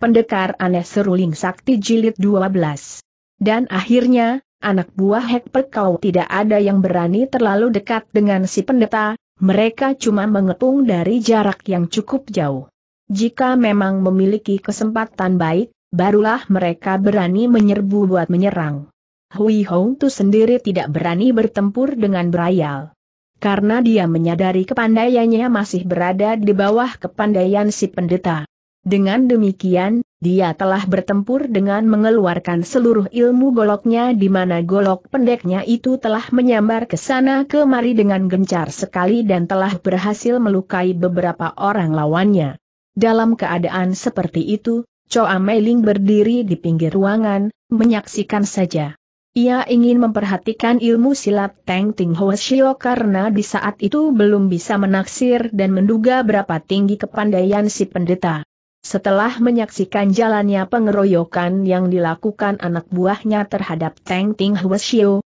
Pendekar Aneh Seruling Sakti Jilid 12. Dan akhirnya, anak buah Hek kau tidak ada yang berani terlalu dekat dengan si pendeta, mereka cuma mengepung dari jarak yang cukup jauh. Jika memang memiliki kesempatan baik, barulah mereka berani menyerbu buat menyerang. Hui Hong Tu sendiri tidak berani bertempur dengan Brayal. Karena dia menyadari kepandaiannya masih berada di bawah kepandaian si pendeta. Dengan demikian, dia telah bertempur dengan mengeluarkan seluruh ilmu goloknya di mana golok pendeknya itu telah menyambar ke sana kemari dengan gencar sekali dan telah berhasil melukai beberapa orang lawannya. Dalam keadaan seperti itu, Choa Meiling berdiri di pinggir ruangan, menyaksikan saja. Ia ingin memperhatikan ilmu silat Teng Ting Ho Shio karena di saat itu belum bisa menaksir dan menduga berapa tinggi kepandaian si pendeta. Setelah menyaksikan jalannya pengeroyokan yang dilakukan anak buahnya terhadap Teng Ting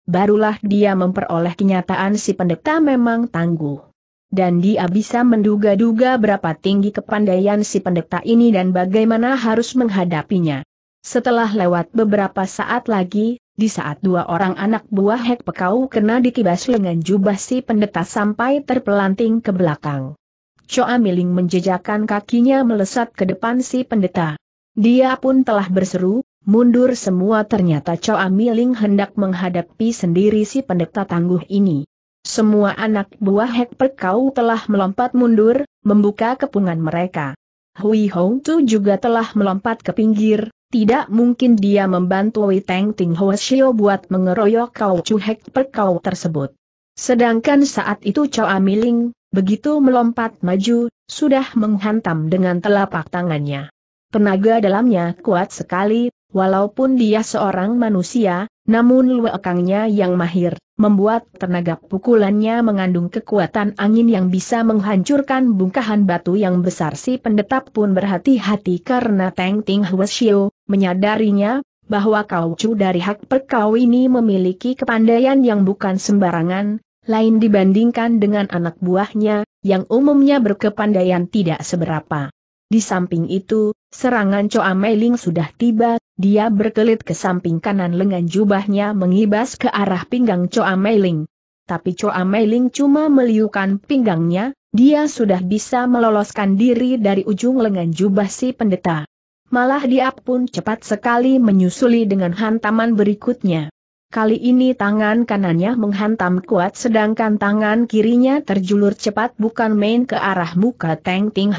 barulah dia memperoleh kenyataan si pendeta memang tangguh. Dan dia bisa menduga-duga berapa tinggi kepandaian si pendeta ini dan bagaimana harus menghadapinya. Setelah lewat beberapa saat lagi, di saat dua orang anak buah Hek Pekau kena dikibas lengan jubah si pendeta sampai terpelanting ke belakang. Choa Miling menjejakan kakinya melesat ke depan si pendeta. Dia pun telah berseru, mundur semua ternyata Choa Miling hendak menghadapi sendiri si pendeta tangguh ini. Semua anak buah Hek kau telah melompat mundur, membuka kepungan mereka. Hui Hong Tu juga telah melompat ke pinggir, tidak mungkin dia membantu Wei Teng Ting Hoa Shio buat mengeroyok Kau Chu Hek kau tersebut. Sedangkan saat itu Choa Miling, begitu melompat maju, sudah menghantam dengan telapak tangannya. Tenaga dalamnya kuat sekali, walaupun dia seorang manusia, namun luekangnya yang mahir, membuat tenaga pukulannya mengandung kekuatan angin yang bisa menghancurkan bungkahan batu yang besar si pendetap pun berhati-hati karena Teng Ting Huesio, menyadarinya, bahwa Kau Chu dari hak perkau ini memiliki kepandaian yang bukan sembarangan, lain dibandingkan dengan anak buahnya, yang umumnya berkepandaian tidak seberapa. Di samping itu, serangan Choa Meiling sudah tiba, dia berkelit ke samping kanan lengan jubahnya mengibas ke arah pinggang Choa Meiling. Tapi Choa Meiling cuma meliukan pinggangnya, dia sudah bisa meloloskan diri dari ujung lengan jubah si pendeta. Malah dia pun cepat sekali menyusuli dengan hantaman berikutnya. Kali ini tangan kanannya menghantam kuat sedangkan tangan kirinya terjulur cepat bukan main ke arah muka Teng Ting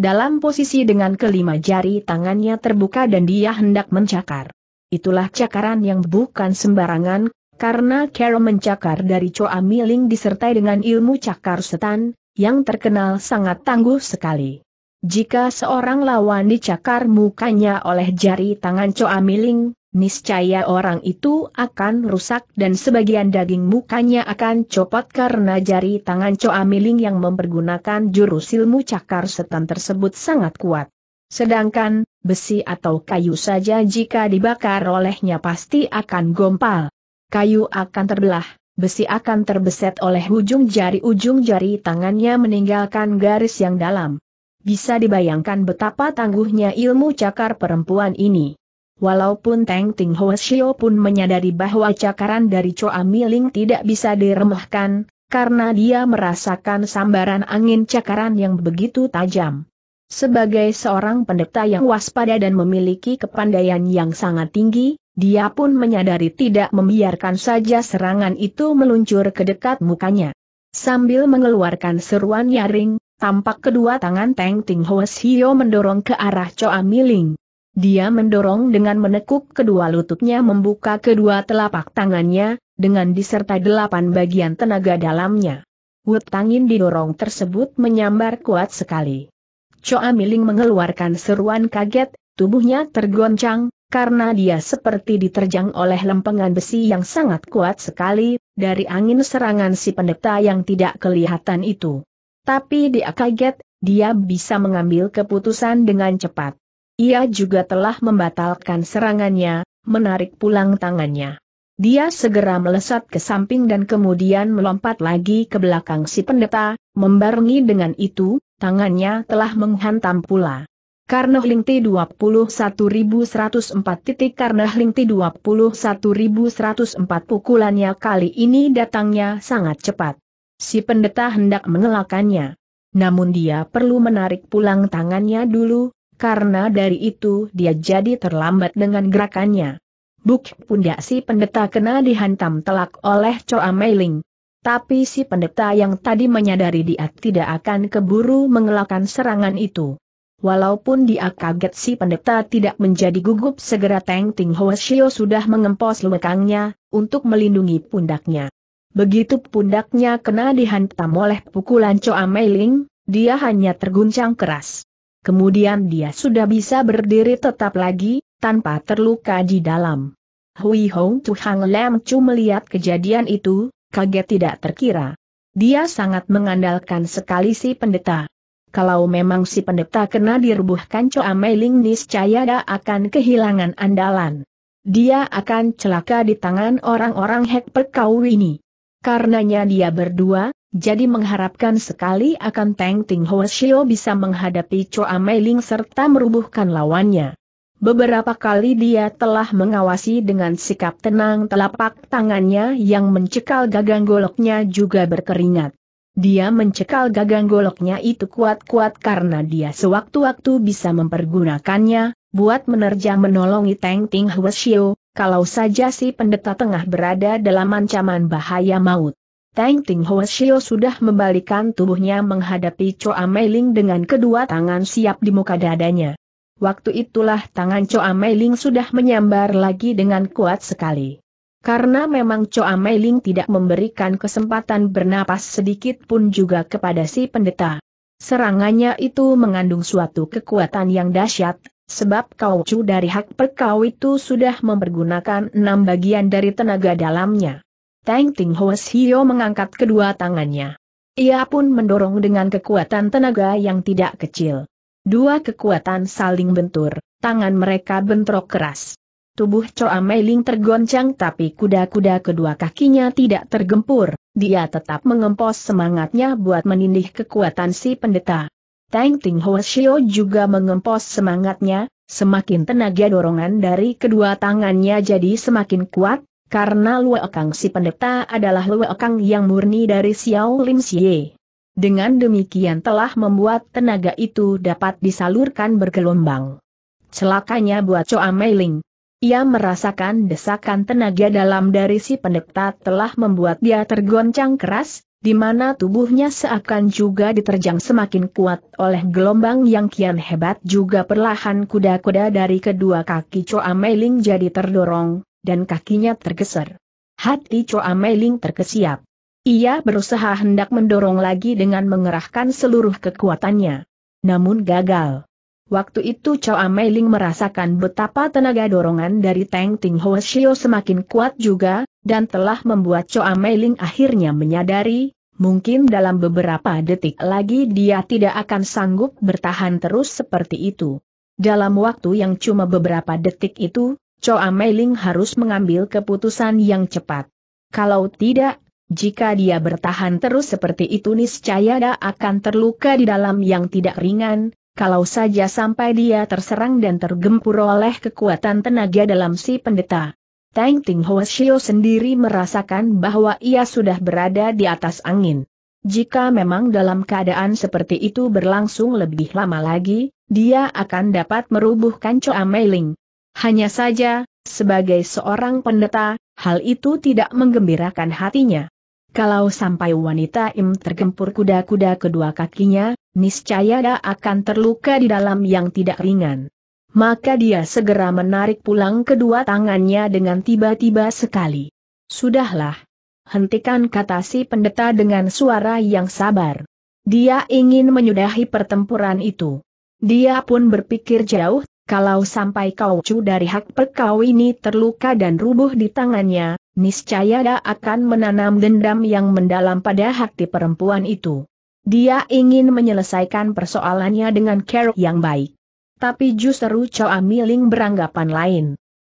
dalam posisi dengan kelima jari tangannya terbuka dan dia hendak mencakar. Itulah cakaran yang bukan sembarangan, karena Carol mencakar dari Choa Miling disertai dengan ilmu cakar setan, yang terkenal sangat tangguh sekali. Jika seorang lawan dicakar mukanya oleh jari tangan Choa Miling, niscaya orang itu akan rusak dan sebagian daging mukanya akan copot karena jari tangan Coa Miling yang mempergunakan jurus ilmu cakar setan tersebut sangat kuat. Sedangkan, besi atau kayu saja jika dibakar olehnya pasti akan gompal. Kayu akan terbelah, besi akan terbeset oleh ujung jari-ujung jari tangannya meninggalkan garis yang dalam. Bisa dibayangkan betapa tangguhnya ilmu cakar perempuan ini. Walaupun Teng Ting Ho Shio pun menyadari bahwa cakaran dari Choa Miling tidak bisa diremehkan, karena dia merasakan sambaran angin cakaran yang begitu tajam. Sebagai seorang pendeta yang waspada dan memiliki kepandaian yang sangat tinggi, dia pun menyadari tidak membiarkan saja serangan itu meluncur ke dekat mukanya. Sambil mengeluarkan seruan nyaring, tampak kedua tangan Teng Ting Ho Shio mendorong ke arah Choa Miling. Dia mendorong dengan menekuk kedua lututnya membuka kedua telapak tangannya, dengan disertai delapan bagian tenaga dalamnya. Wutangin didorong tersebut menyambar kuat sekali. Choa Miling mengeluarkan seruan kaget, tubuhnya tergoncang, karena dia seperti diterjang oleh lempengan besi yang sangat kuat sekali, dari angin serangan si pendeta yang tidak kelihatan itu. Tapi dia kaget, dia bisa mengambil keputusan dengan cepat. Ia juga telah membatalkan serangannya, menarik pulang tangannya. Dia segera melesat ke samping dan kemudian melompat lagi ke belakang si pendeta, membarengi dengan itu, tangannya telah menghantam pula. Karena Karno Lingti 21104 titik Karno Lingti 21104 pukulannya kali ini datangnya sangat cepat. Si pendeta hendak mengelakannya. Namun dia perlu menarik pulang tangannya dulu, karena dari itu dia jadi terlambat dengan gerakannya. Buk pundak si pendeta kena dihantam telak oleh Choa Meiling. Tapi si pendeta yang tadi menyadari dia tidak akan keburu mengelakkan serangan itu. Walaupun dia kaget si pendeta tidak menjadi gugup segera Teng Ting Hoshio sudah mengempos lekangnya, untuk melindungi pundaknya. Begitu pundaknya kena dihantam oleh pukulan Choa Meiling, dia hanya terguncang keras. Kemudian dia sudah bisa berdiri tetap lagi, tanpa terluka di dalam. Hui Hong Hang Lam Chu melihat kejadian itu, kaget tidak terkira. Dia sangat mengandalkan sekali si pendeta. Kalau memang si pendeta kena dirubuhkan Choa Ling niscaya dia akan kehilangan andalan. Dia akan celaka di tangan orang-orang Hek Pekau ini. Karenanya dia berdua, jadi mengharapkan sekali akan Teng Ting Ho Shio bisa menghadapi Choa Ling serta merubuhkan lawannya. Beberapa kali dia telah mengawasi dengan sikap tenang telapak tangannya yang mencekal gagang goloknya juga berkeringat. Dia mencekal gagang goloknya itu kuat-kuat karena dia sewaktu-waktu bisa mempergunakannya, buat menerjang menolongi Teng Ting Hwasyo, kalau saja si pendeta tengah berada dalam ancaman bahaya maut. Tang Ting Hoashio sudah membalikan tubuhnya menghadapi Choa Meiling dengan kedua tangan siap di muka dadanya. Waktu itulah tangan Choa Meiling sudah menyambar lagi dengan kuat sekali. Karena memang Choa Meiling tidak memberikan kesempatan bernapas sedikit pun juga kepada si pendeta. Serangannya itu mengandung suatu kekuatan yang dahsyat, sebab kaucu dari hak perkau itu sudah mempergunakan enam bagian dari tenaga dalamnya. Tang Ting Hoes Hio mengangkat kedua tangannya. Ia pun mendorong dengan kekuatan tenaga yang tidak kecil. Dua kekuatan saling bentur, tangan mereka bentrok keras. Tubuh Choa Meiling tergoncang tapi kuda-kuda kedua kakinya tidak tergempur, dia tetap mengempos semangatnya buat menindih kekuatan si pendeta. Tang Ting Hoashio juga mengempos semangatnya, semakin tenaga dorongan dari kedua tangannya jadi semakin kuat, karena Lue Kang si pendeta adalah Lue Kang yang murni dari Xiao Lim Xie. Dengan demikian telah membuat tenaga itu dapat disalurkan bergelombang. Celakanya buat Choa Meiling. Ia merasakan desakan tenaga dalam dari si pendeta telah membuat dia tergoncang keras, di mana tubuhnya seakan juga diterjang semakin kuat oleh gelombang yang kian hebat juga perlahan kuda-kuda dari kedua kaki Choa Meiling jadi terdorong, dan kakinya tergeser. Hati Choa Meiling terkesiap. Ia berusaha hendak mendorong lagi dengan mengerahkan seluruh kekuatannya. Namun gagal. Waktu itu Choa Meiling merasakan betapa tenaga dorongan dari Teng Ting Ho Shio semakin kuat juga, dan telah membuat Choa Meiling akhirnya menyadari, mungkin dalam beberapa detik lagi dia tidak akan sanggup bertahan terus seperti itu. Dalam waktu yang cuma beberapa detik itu, Choa Meiling harus mengambil keputusan yang cepat. Kalau tidak, jika dia bertahan terus seperti itu niscaya dia akan terluka di dalam yang tidak ringan, kalau saja sampai dia terserang dan tergempur oleh kekuatan tenaga dalam si pendeta. Tang Ting Shio sendiri merasakan bahwa ia sudah berada di atas angin. Jika memang dalam keadaan seperti itu berlangsung lebih lama lagi, dia akan dapat merubuhkan Choa Meiling. Hanya saja, sebagai seorang pendeta, hal itu tidak menggembirakan hatinya. Kalau sampai wanita im tergempur kuda-kuda kedua kakinya, niscaya dia akan terluka di dalam yang tidak ringan. Maka dia segera menarik pulang kedua tangannya dengan tiba-tiba sekali. Sudahlah. Hentikan kata si pendeta dengan suara yang sabar. Dia ingin menyudahi pertempuran itu. Dia pun berpikir jauh kalau sampai kau cu dari hak perkau ini terluka dan rubuh di tangannya, niscaya dia akan menanam dendam yang mendalam pada hati perempuan itu. Dia ingin menyelesaikan persoalannya dengan care yang baik. Tapi justru Choa Miling beranggapan lain.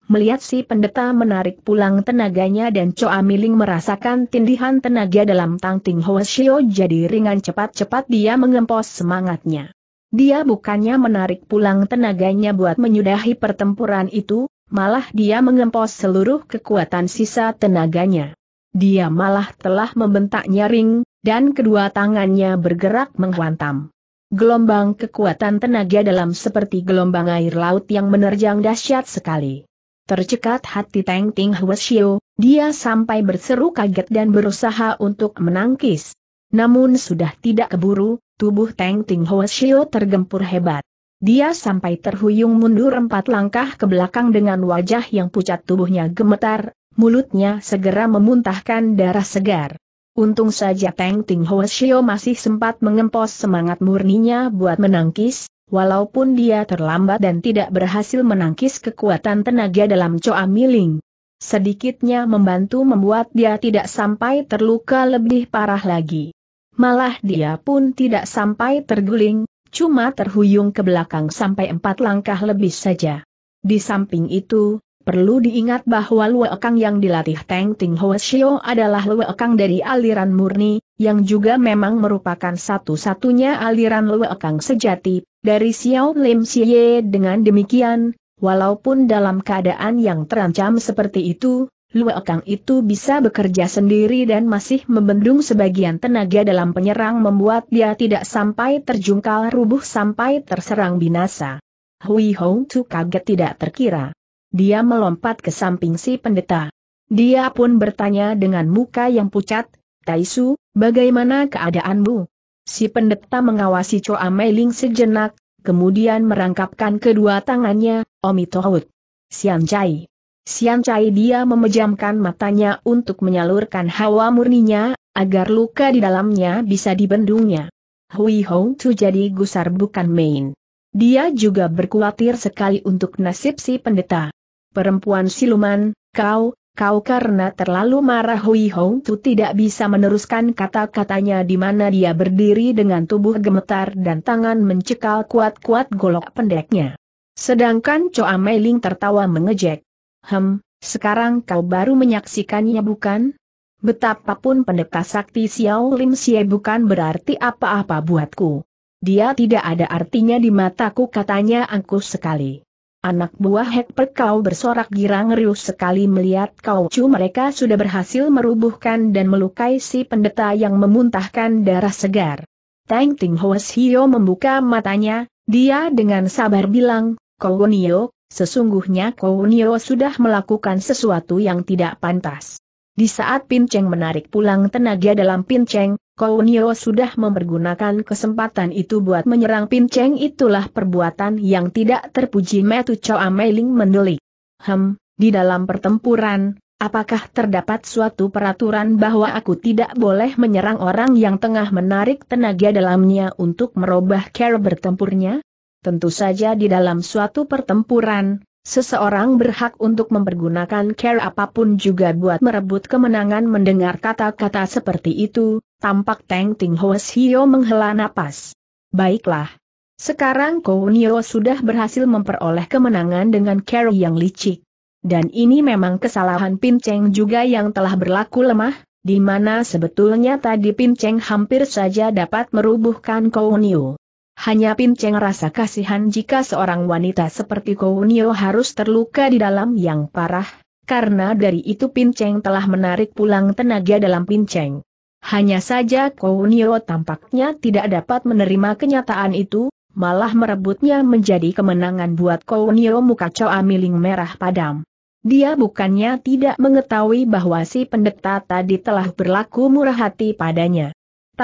Melihat si pendeta menarik pulang tenaganya dan Choa Miling merasakan tindihan tenaga dalam tangting Hoshio jadi ringan cepat-cepat dia mengempos semangatnya. Dia bukannya menarik pulang tenaganya buat menyudahi pertempuran itu, malah dia mengempos seluruh kekuatan sisa tenaganya. Dia malah telah membentak nyaring, dan kedua tangannya bergerak menghantam. Gelombang kekuatan tenaga dalam seperti gelombang air laut yang menerjang dahsyat sekali. Tercekat hati Teng Ting Hwasyo, dia sampai berseru kaget dan berusaha untuk menangkis. Namun sudah tidak keburu, tubuh Teng Ting Ho Shio tergempur hebat. Dia sampai terhuyung mundur empat langkah ke belakang dengan wajah yang pucat tubuhnya gemetar, mulutnya segera memuntahkan darah segar. Untung saja Teng Ting Ho Shio masih sempat mengempos semangat murninya buat menangkis, walaupun dia terlambat dan tidak berhasil menangkis kekuatan tenaga dalam Coa Miling. Sedikitnya membantu membuat dia tidak sampai terluka lebih parah lagi malah dia pun tidak sampai terguling, cuma terhuyung ke belakang sampai empat langkah lebih saja. Di samping itu, perlu diingat bahwa Luekang yang dilatih Teng Ting Ho Shio adalah Luekang dari aliran murni, yang juga memang merupakan satu-satunya aliran Luekang sejati, dari Xiao Lim Xie dengan demikian, walaupun dalam keadaan yang terancam seperti itu, Luekang Kang itu bisa bekerja sendiri dan masih membendung sebagian tenaga dalam penyerang membuat dia tidak sampai terjungkal rubuh sampai terserang binasa. Hui Hong Tu kaget tidak terkira. Dia melompat ke samping si pendeta. Dia pun bertanya dengan muka yang pucat, Taisu, bagaimana keadaanmu? Si pendeta mengawasi Choa Meiling sejenak, kemudian merangkapkan kedua tangannya, Omitohut. Jai, Sian Cai dia memejamkan matanya untuk menyalurkan hawa murninya, agar luka di dalamnya bisa dibendungnya. Hui Hong Tu jadi gusar bukan main. Dia juga berkhawatir sekali untuk nasib si pendeta. Perempuan siluman, kau, kau karena terlalu marah Hui Hong Tu tidak bisa meneruskan kata-katanya di mana dia berdiri dengan tubuh gemetar dan tangan mencekal kuat-kuat golok pendeknya. Sedangkan Choa Mei Ling tertawa mengejek. Hem, sekarang kau baru menyaksikannya bukan? Betapapun pendeta sakti Xiao Lim Xie bukan berarti apa-apa buatku. Dia tidak ada artinya di mataku katanya angkuh sekali. Anak buah Hekper kau bersorak girang riuh sekali melihat kau cu mereka sudah berhasil merubuhkan dan melukai si pendeta yang memuntahkan darah segar. Tang Ting Hoes Hio membuka matanya, dia dengan sabar bilang, Kolonio, Sesungguhnya Kounio sudah melakukan sesuatu yang tidak pantas. Di saat Pinceng menarik pulang tenaga dalam Pinceng, Kounio sudah mempergunakan kesempatan itu buat menyerang Pinceng itulah perbuatan yang tidak terpuji Metu Choa Meiling mendelik. Hem, di dalam pertempuran, apakah terdapat suatu peraturan bahwa aku tidak boleh menyerang orang yang tengah menarik tenaga dalamnya untuk merubah cara bertempurnya? Tentu saja di dalam suatu pertempuran, seseorang berhak untuk mempergunakan care apapun juga buat merebut kemenangan mendengar kata-kata seperti itu, tampak Teng Ting Hoes Hio menghela napas. Baiklah. Sekarang Kounio sudah berhasil memperoleh kemenangan dengan care yang licik. Dan ini memang kesalahan Pinceng juga yang telah berlaku lemah, di mana sebetulnya tadi Pinceng hampir saja dapat merubuhkan Kounio. Hanya Pinceng rasa kasihan jika seorang wanita seperti Kounio harus terluka di dalam yang parah, karena dari itu Pinceng telah menarik pulang tenaga dalam Pinceng. Hanya saja Kounio tampaknya tidak dapat menerima kenyataan itu, malah merebutnya menjadi kemenangan buat Kounio muka Coa Miling merah padam. Dia bukannya tidak mengetahui bahwa si pendeta tadi telah berlaku murah hati padanya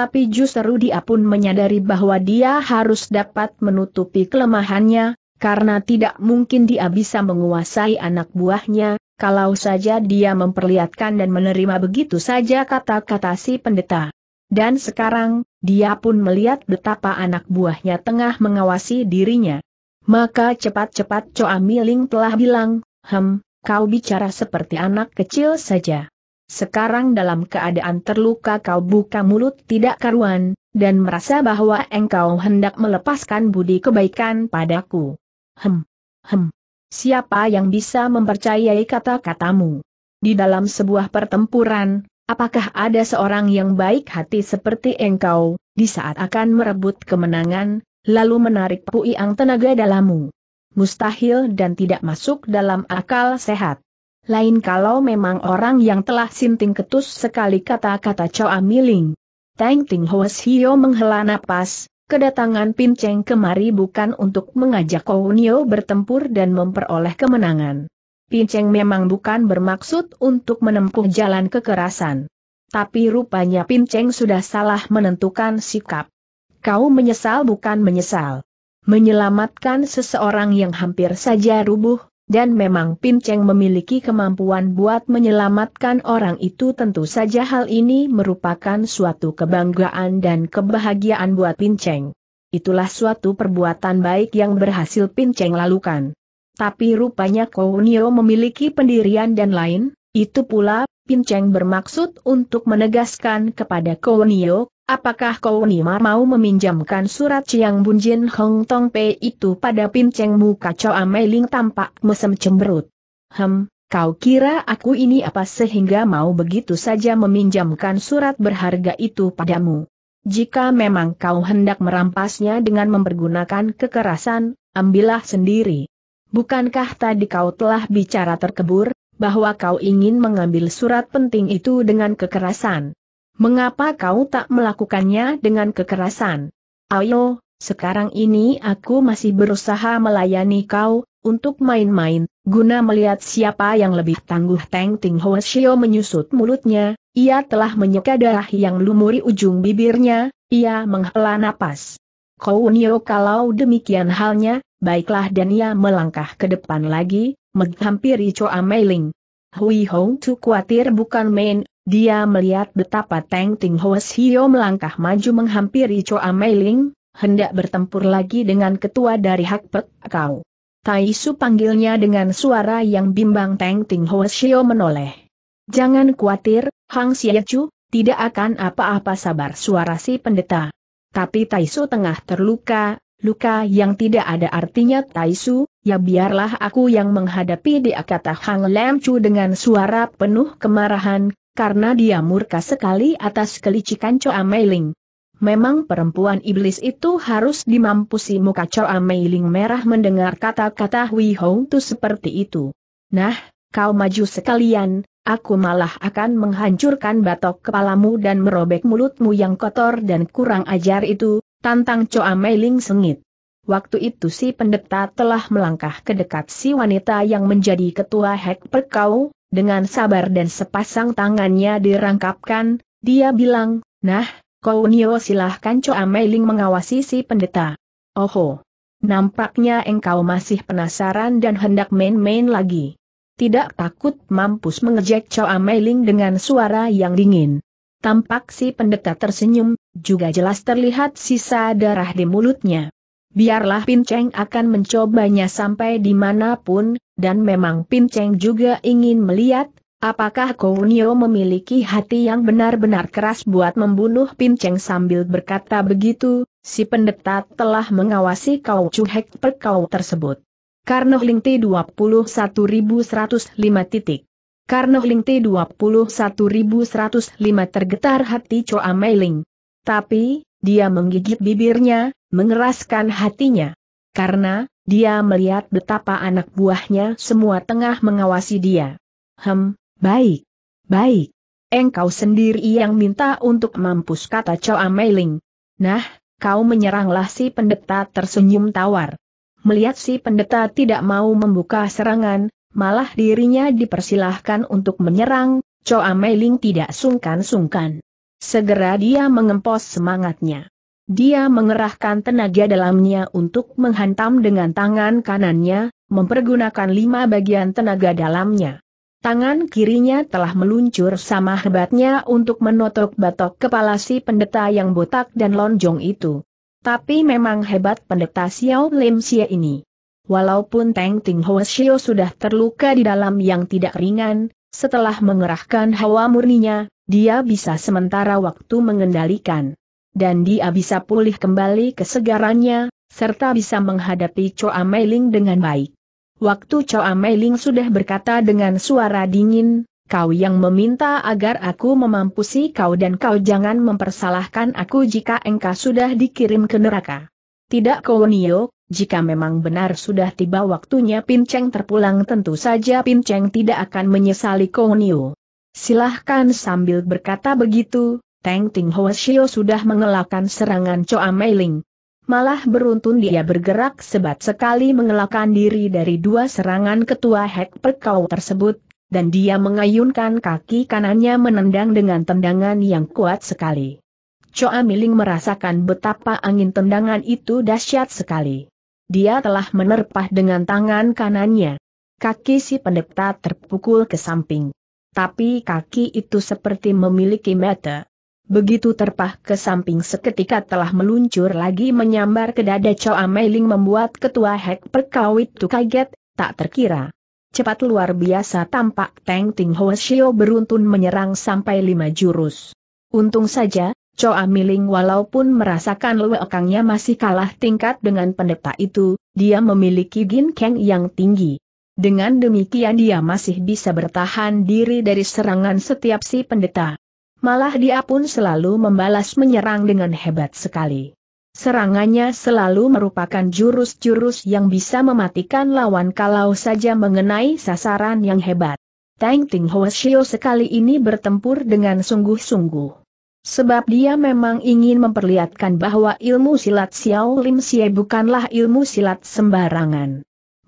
tapi justru dia pun menyadari bahwa dia harus dapat menutupi kelemahannya, karena tidak mungkin dia bisa menguasai anak buahnya, kalau saja dia memperlihatkan dan menerima begitu saja kata-kata si pendeta. Dan sekarang, dia pun melihat betapa anak buahnya tengah mengawasi dirinya. Maka cepat-cepat Choa Miling telah bilang, Hem, kau bicara seperti anak kecil saja. Sekarang dalam keadaan terluka kau buka mulut tidak karuan, dan merasa bahwa engkau hendak melepaskan budi kebaikan padaku. Hem, hem. Siapa yang bisa mempercayai kata-katamu? Di dalam sebuah pertempuran, apakah ada seorang yang baik hati seperti engkau, di saat akan merebut kemenangan, lalu menarik puiang tenaga dalammu? Mustahil dan tidak masuk dalam akal sehat lain kalau memang orang yang telah sinting ketus sekali kata-kata Choa Miling. Tang Ting Hoes Hio menghela napas, kedatangan Pinceng kemari bukan untuk mengajak Kounio bertempur dan memperoleh kemenangan. Pinceng memang bukan bermaksud untuk menempuh jalan kekerasan. Tapi rupanya Pinceng sudah salah menentukan sikap. Kau menyesal bukan menyesal. Menyelamatkan seseorang yang hampir saja rubuh, dan memang Pinceng memiliki kemampuan buat menyelamatkan orang itu tentu saja hal ini merupakan suatu kebanggaan dan kebahagiaan buat Pinceng. Itulah suatu perbuatan baik yang berhasil Pinceng lakukan. Tapi rupanya Kounio memiliki pendirian dan lain, itu pula, Pinceng bermaksud untuk menegaskan kepada Kounio Apakah kau Nima mau meminjamkan surat yang Bun Jin Hong Tong Pei itu pada pincengmu kacau Ameling tampak mesem cemberut. Hem, kau kira aku ini apa sehingga mau begitu saja meminjamkan surat berharga itu padamu. Jika memang kau hendak merampasnya dengan mempergunakan kekerasan, ambillah sendiri. Bukankah tadi kau telah bicara terkebur, bahwa kau ingin mengambil surat penting itu dengan kekerasan? Mengapa kau tak melakukannya dengan kekerasan? Ayo, sekarang ini aku masih berusaha melayani kau, untuk main-main, guna melihat siapa yang lebih tangguh Teng Ting Ho Shio menyusut mulutnya, ia telah menyeka darah yang lumuri ujung bibirnya, ia menghela napas. Kau Nio kalau demikian halnya, baiklah dan ia melangkah ke depan lagi, menghampiri Choa Meiling. Hui Hong Tu khawatir bukan main, dia melihat betapa Teng Ting Hoes Hio melangkah maju menghampiri Choa Meiling, hendak bertempur lagi dengan ketua dari Hak Pek Kau. Tai Su panggilnya dengan suara yang bimbang Teng Ting Hoes Hio menoleh. Jangan khawatir, Hang Xie Chu, tidak akan apa-apa sabar suara si pendeta. Tapi Tai Su tengah terluka, luka yang tidak ada artinya Taisu, ya biarlah aku yang menghadapi dia kata Hang Lam Chu dengan suara penuh kemarahan, karena dia murka sekali atas kelicikan Choa Meiling. Memang perempuan iblis itu harus dimampusi muka Choa Meiling merah mendengar kata-kata Hui Hong Tu seperti itu. Nah, kau maju sekalian, aku malah akan menghancurkan batok kepalamu dan merobek mulutmu yang kotor dan kurang ajar itu, tantang Choa Meiling sengit. Waktu itu si pendeta telah melangkah ke dekat si wanita yang menjadi ketua Hek Perkau, dengan sabar dan sepasang tangannya dirangkapkan, dia bilang, Nah, kau Nio silahkan Coa Meiling mengawasi si pendeta. Oho! Nampaknya engkau masih penasaran dan hendak main-main lagi. Tidak takut mampus mengejek Coa Meiling dengan suara yang dingin. Tampak si pendeta tersenyum, juga jelas terlihat sisa darah di mulutnya. Biarlah Pinceng akan mencobanya sampai dimanapun, dan memang Pinceng juga ingin melihat, apakah Kounio memiliki hati yang benar-benar keras buat membunuh Pinceng sambil berkata begitu, si pendeta telah mengawasi kau cuhek per kau tersebut. Karno Lingti 21105 titik. Karno Lingti 21105 tergetar hati Choa Meiling. Tapi, dia menggigit bibirnya, mengeraskan hatinya. Karena, dia melihat betapa anak buahnya semua tengah mengawasi dia. Hem, baik. Baik. Engkau sendiri yang minta untuk mampus kata Choa Meiling. Nah, kau menyeranglah si pendeta tersenyum tawar. Melihat si pendeta tidak mau membuka serangan, malah dirinya dipersilahkan untuk menyerang, Choa Meiling tidak sungkan-sungkan. Segera dia mengempos semangatnya. Dia mengerahkan tenaga dalamnya untuk menghantam dengan tangan kanannya, mempergunakan lima bagian tenaga dalamnya. Tangan kirinya telah meluncur sama hebatnya untuk menotok batok kepala si pendeta yang botak dan lonjong itu. Tapi memang hebat pendeta Xiao Lim Xie ini. Walaupun Teng Ting Ho Xiao sudah terluka di dalam yang tidak ringan, setelah mengerahkan hawa murninya, dia bisa sementara waktu mengendalikan dan dia bisa pulih kembali kesegarannya, serta bisa menghadapi Choa Meiling dengan baik. Waktu Choa Meiling sudah berkata dengan suara dingin, kau yang meminta agar aku memampusi kau dan kau jangan mempersalahkan aku jika engkau sudah dikirim ke neraka. Tidak Kowonio, jika memang benar sudah tiba waktunya Pinceng terpulang tentu saja Pinceng tidak akan menyesali Kowonio. Silahkan sambil berkata begitu, Tang Ting Hoesio sudah mengelakkan serangan Choa Meiling. Malah beruntun dia bergerak sebat sekali mengelakkan diri dari dua serangan ketua Hek Perkau tersebut, dan dia mengayunkan kaki kanannya menendang dengan tendangan yang kuat sekali. Choa Miling merasakan betapa angin tendangan itu dahsyat sekali. Dia telah menerpah dengan tangan kanannya. Kaki si pendeta terpukul ke samping. Tapi kaki itu seperti memiliki mata begitu terpah ke samping seketika telah meluncur lagi menyambar ke dada Choa Meiling membuat ketua Hek Perkawit itu kaget, tak terkira. Cepat luar biasa tampak Teng Ting Ho Shio beruntun menyerang sampai lima jurus. Untung saja, Choa Meiling walaupun merasakan lewekangnya masih kalah tingkat dengan pendeta itu, dia memiliki ginkeng yang tinggi. Dengan demikian dia masih bisa bertahan diri dari serangan setiap si pendeta. Malah dia pun selalu membalas menyerang dengan hebat sekali. Serangannya selalu merupakan jurus-jurus yang bisa mematikan lawan kalau saja mengenai sasaran yang hebat. Tang Ting Hoshio sekali ini bertempur dengan sungguh-sungguh. Sebab dia memang ingin memperlihatkan bahwa ilmu silat Xiao Lim Xie bukanlah ilmu silat sembarangan.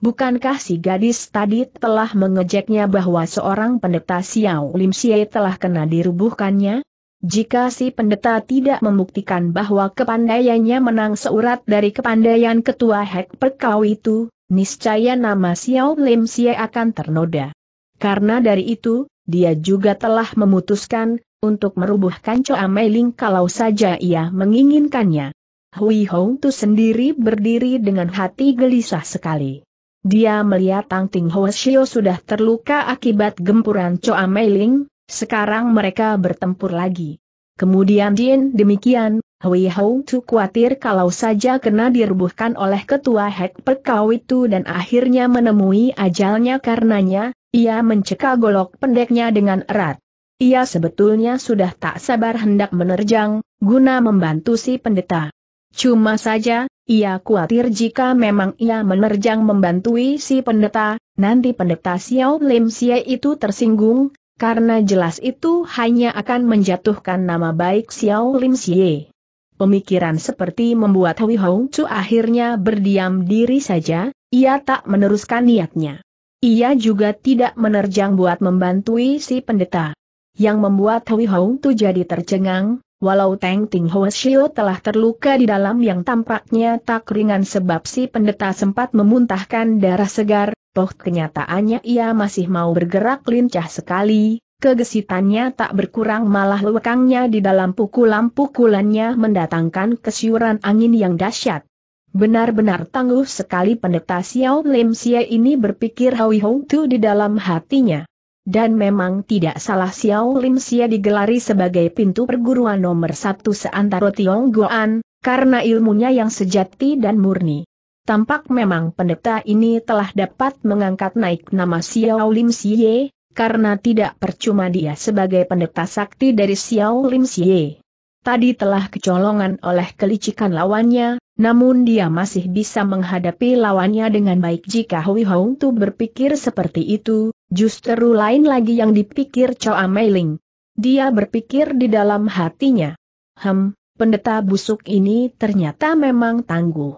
Bukankah si gadis tadi telah mengejeknya bahwa seorang pendeta Xiao Lim Xie telah kena dirubuhkannya? Jika si pendeta tidak membuktikan bahwa kepandaiannya menang seurat dari kepandaian ketua Hek Perkau itu, niscaya nama Xiao Lim Xie akan ternoda. Karena dari itu, dia juga telah memutuskan, untuk merubuhkan Choa Meiling kalau saja ia menginginkannya. Hui Hong Tu sendiri berdiri dengan hati gelisah sekali. Dia melihat Tang Ting Shio sudah terluka akibat gempuran Choa Mei Ling, sekarang mereka bertempur lagi. Kemudian Din demikian, Hui Hou Tu khawatir kalau saja kena dirubuhkan oleh ketua Hek perkawit itu dan akhirnya menemui ajalnya karenanya, ia mencekal golok pendeknya dengan erat. Ia sebetulnya sudah tak sabar hendak menerjang, guna membantu si pendeta. Cuma saja, ia khawatir jika memang ia menerjang membantui si pendeta, nanti pendeta Xiao Lim Xie itu tersinggung, karena jelas itu hanya akan menjatuhkan nama baik Xiao Lim Xie. Pemikiran seperti membuat Hui Hong Chu akhirnya berdiam diri saja, ia tak meneruskan niatnya. Ia juga tidak menerjang buat membantui si pendeta. Yang membuat Hui Hong Tu jadi tercengang, Walau Teng Ting Ho Shio telah terluka di dalam yang tampaknya tak ringan sebab si pendeta sempat memuntahkan darah segar, toh kenyataannya ia masih mau bergerak lincah sekali, kegesitannya tak berkurang malah lekangnya di dalam pukulan-pukulannya mendatangkan kesiuran angin yang dahsyat. Benar-benar tangguh sekali pendeta Xiao Lim Xie ini berpikir Hoi Hong Tu di dalam hatinya. Dan memang tidak salah Xiao Lim Sia digelari sebagai pintu perguruan nomor satu seantero Goan, karena ilmunya yang sejati dan murni. Tampak memang pendeta ini telah dapat mengangkat naik nama Xiao Lim Sia, karena tidak percuma dia sebagai pendeta sakti dari Xiao Lim Sia. Tadi telah kecolongan oleh kelicikan lawannya, namun dia masih bisa menghadapi lawannya dengan baik jika Hui Hong Tu berpikir seperti itu, Justru lain lagi yang dipikir Choa Meiling. Dia berpikir di dalam hatinya. Hem, pendeta busuk ini ternyata memang tangguh.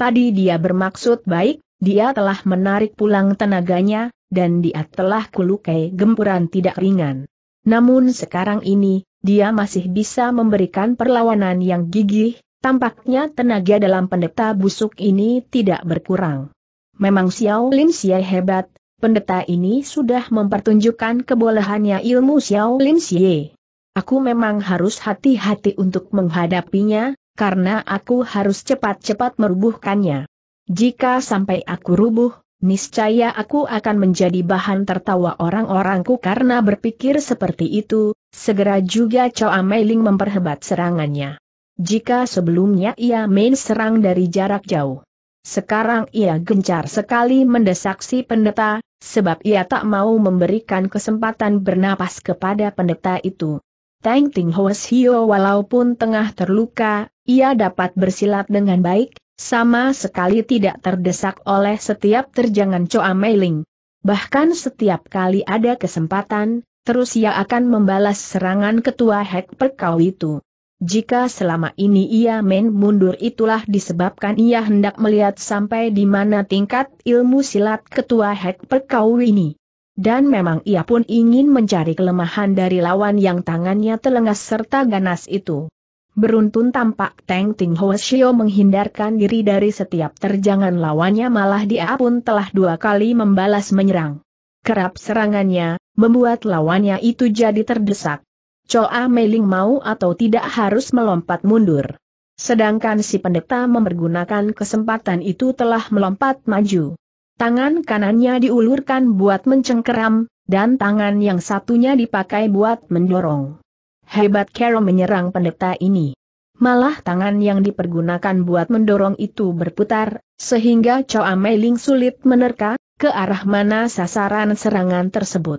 Tadi dia bermaksud baik, dia telah menarik pulang tenaganya, dan dia telah kulukai gempuran tidak ringan. Namun sekarang ini, dia masih bisa memberikan perlawanan yang gigih, tampaknya tenaga dalam pendeta busuk ini tidak berkurang. Memang Xiao Lin Xie hebat, pendeta ini sudah mempertunjukkan kebolehannya ilmu Xiao Lin Xie. Aku memang harus hati-hati untuk menghadapinya, karena aku harus cepat-cepat merubuhkannya. Jika sampai aku rubuh, niscaya aku akan menjadi bahan tertawa orang-orangku karena berpikir seperti itu, segera juga Chao Meiling memperhebat serangannya. Jika sebelumnya ia main serang dari jarak jauh. Sekarang ia gencar sekali mendesak si pendeta, sebab ia tak mau memberikan kesempatan bernapas kepada pendeta itu. Tang Ting Hoes Hio walaupun tengah terluka, ia dapat bersilat dengan baik, sama sekali tidak terdesak oleh setiap terjangan Choa Meiling. Bahkan setiap kali ada kesempatan, terus ia akan membalas serangan ketua Hek Perkau itu. Jika selama ini ia main mundur itulah disebabkan ia hendak melihat sampai di mana tingkat ilmu silat ketua Hek Perkau ini. Dan memang ia pun ingin mencari kelemahan dari lawan yang tangannya telengas serta ganas itu. Beruntun tampak Teng Ting Shio menghindarkan diri dari setiap terjangan lawannya malah dia pun telah dua kali membalas menyerang. Kerap serangannya, membuat lawannya itu jadi terdesak. Choa Meiling mau atau tidak harus melompat mundur. Sedangkan si pendeta memergunakan kesempatan itu telah melompat maju. Tangan kanannya diulurkan buat mencengkeram, dan tangan yang satunya dipakai buat mendorong. Hebat Carol menyerang pendeta ini. Malah tangan yang dipergunakan buat mendorong itu berputar, sehingga Choa Meiling sulit menerka, ke arah mana sasaran serangan tersebut.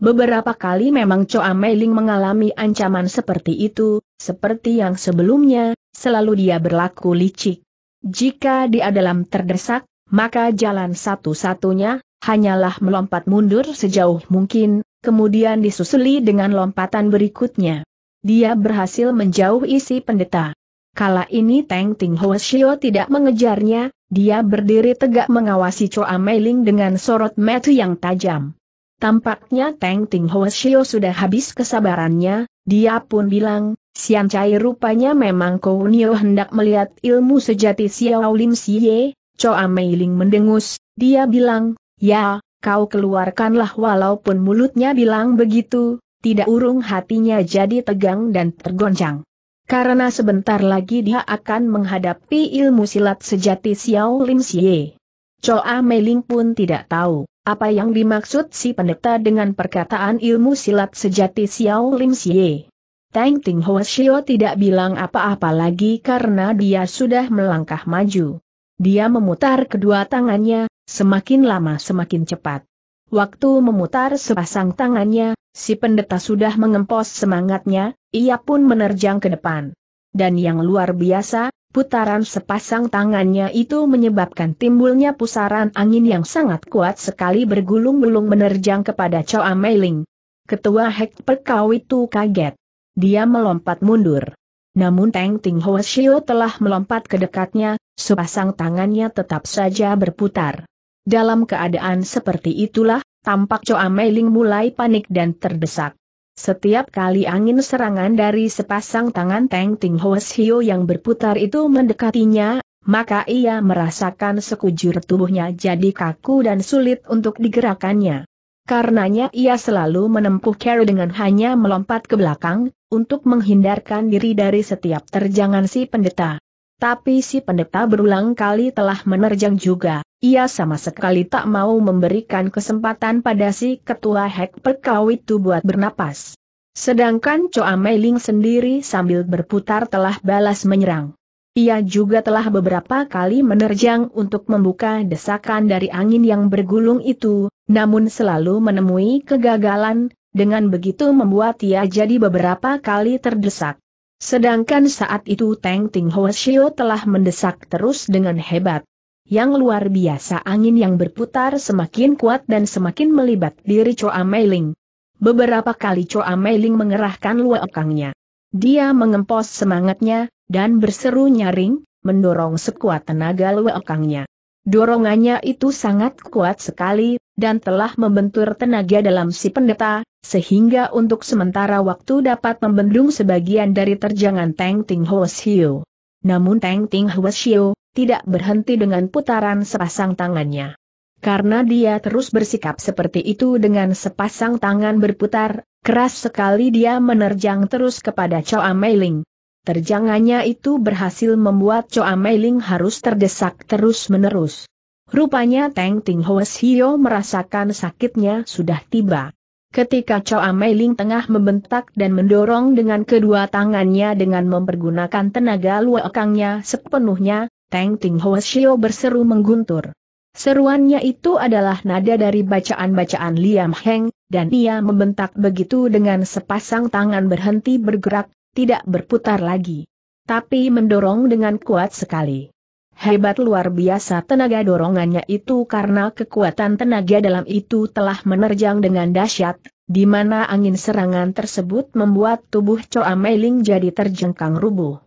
Beberapa kali memang Choa Meiling mengalami ancaman seperti itu, seperti yang sebelumnya, selalu dia berlaku licik. Jika dia dalam terdesak, maka jalan satu-satunya, hanyalah melompat mundur sejauh mungkin, kemudian disusuli dengan lompatan berikutnya. Dia berhasil menjauh isi pendeta. Kala ini Teng Ting Ho Shio tidak mengejarnya, dia berdiri tegak mengawasi Choa Meiling dengan sorot mata yang tajam. Tampaknya Teng Ting Shio sudah habis kesabarannya, dia pun bilang, Sian Cai rupanya memang Nio hendak melihat ilmu sejati Xiao Lim Siye, Choa Mei Ling mendengus, dia bilang, ya, kau keluarkanlah walaupun mulutnya bilang begitu, tidak urung hatinya jadi tegang dan tergoncang. Karena sebentar lagi dia akan menghadapi ilmu silat sejati Xiao Lim Siye. Choa Meiling pun tidak tahu. Apa yang dimaksud si pendeta dengan perkataan ilmu silat sejati Xiao Lim Xie? Tang Ting Hua tidak bilang apa-apa lagi karena dia sudah melangkah maju. Dia memutar kedua tangannya, semakin lama semakin cepat. Waktu memutar sepasang tangannya, si pendeta sudah mengempos semangatnya, ia pun menerjang ke depan. Dan yang luar biasa, Putaran sepasang tangannya itu menyebabkan timbulnya pusaran angin yang sangat kuat sekali bergulung-gulung menerjang kepada Choa Meiling. Ketua Hek Perkau itu kaget. Dia melompat mundur. Namun Teng Ting Ho Shio telah melompat ke dekatnya, sepasang tangannya tetap saja berputar. Dalam keadaan seperti itulah, tampak Choa Meiling mulai panik dan terdesak. Setiap kali angin serangan dari sepasang tangan Teng Ting Hoes Hio yang berputar itu mendekatinya, maka ia merasakan sekujur tubuhnya jadi kaku dan sulit untuk digerakannya. Karenanya ia selalu menempuh carry dengan hanya melompat ke belakang, untuk menghindarkan diri dari setiap terjangan si pendeta. Tapi si pendeta berulang kali telah menerjang juga. Ia sama sekali tak mau memberikan kesempatan pada si ketua Hek Perkau itu buat bernapas. Sedangkan Choa Meiling sendiri sambil berputar telah balas menyerang. Ia juga telah beberapa kali menerjang untuk membuka desakan dari angin yang bergulung itu, namun selalu menemui kegagalan, dengan begitu membuat ia jadi beberapa kali terdesak. Sedangkan saat itu Teng Ting Ho telah mendesak terus dengan hebat yang luar biasa angin yang berputar semakin kuat dan semakin melibat diri Choa Meiling. Beberapa kali Choa Meiling mengerahkan luakangnya. Dia mengempos semangatnya, dan berseru nyaring, mendorong sekuat tenaga luakangnya. Dorongannya itu sangat kuat sekali, dan telah membentur tenaga dalam si pendeta, sehingga untuk sementara waktu dapat membendung sebagian dari terjangan Teng Ting Ho Xiu. Namun Teng Ting Ho Xiu, tidak berhenti dengan putaran sepasang tangannya. Karena dia terus bersikap seperti itu dengan sepasang tangan berputar, keras sekali dia menerjang terus kepada Choa Meiling. Terjangannya itu berhasil membuat Choa Meiling harus terdesak terus-menerus. Rupanya Teng Ting Hoes Hio merasakan sakitnya sudah tiba. Ketika Choa Meiling tengah membentak dan mendorong dengan kedua tangannya dengan mempergunakan tenaga luakangnya sepenuhnya, Teng Ting Xiao berseru mengguntur. Seruannya itu adalah nada dari bacaan-bacaan Liam Heng, dan ia membentak begitu dengan sepasang tangan berhenti bergerak, tidak berputar lagi. Tapi mendorong dengan kuat sekali. Hebat luar biasa tenaga dorongannya itu karena kekuatan tenaga dalam itu telah menerjang dengan dahsyat, di mana angin serangan tersebut membuat tubuh Choa Meiling jadi terjengkang rubuh.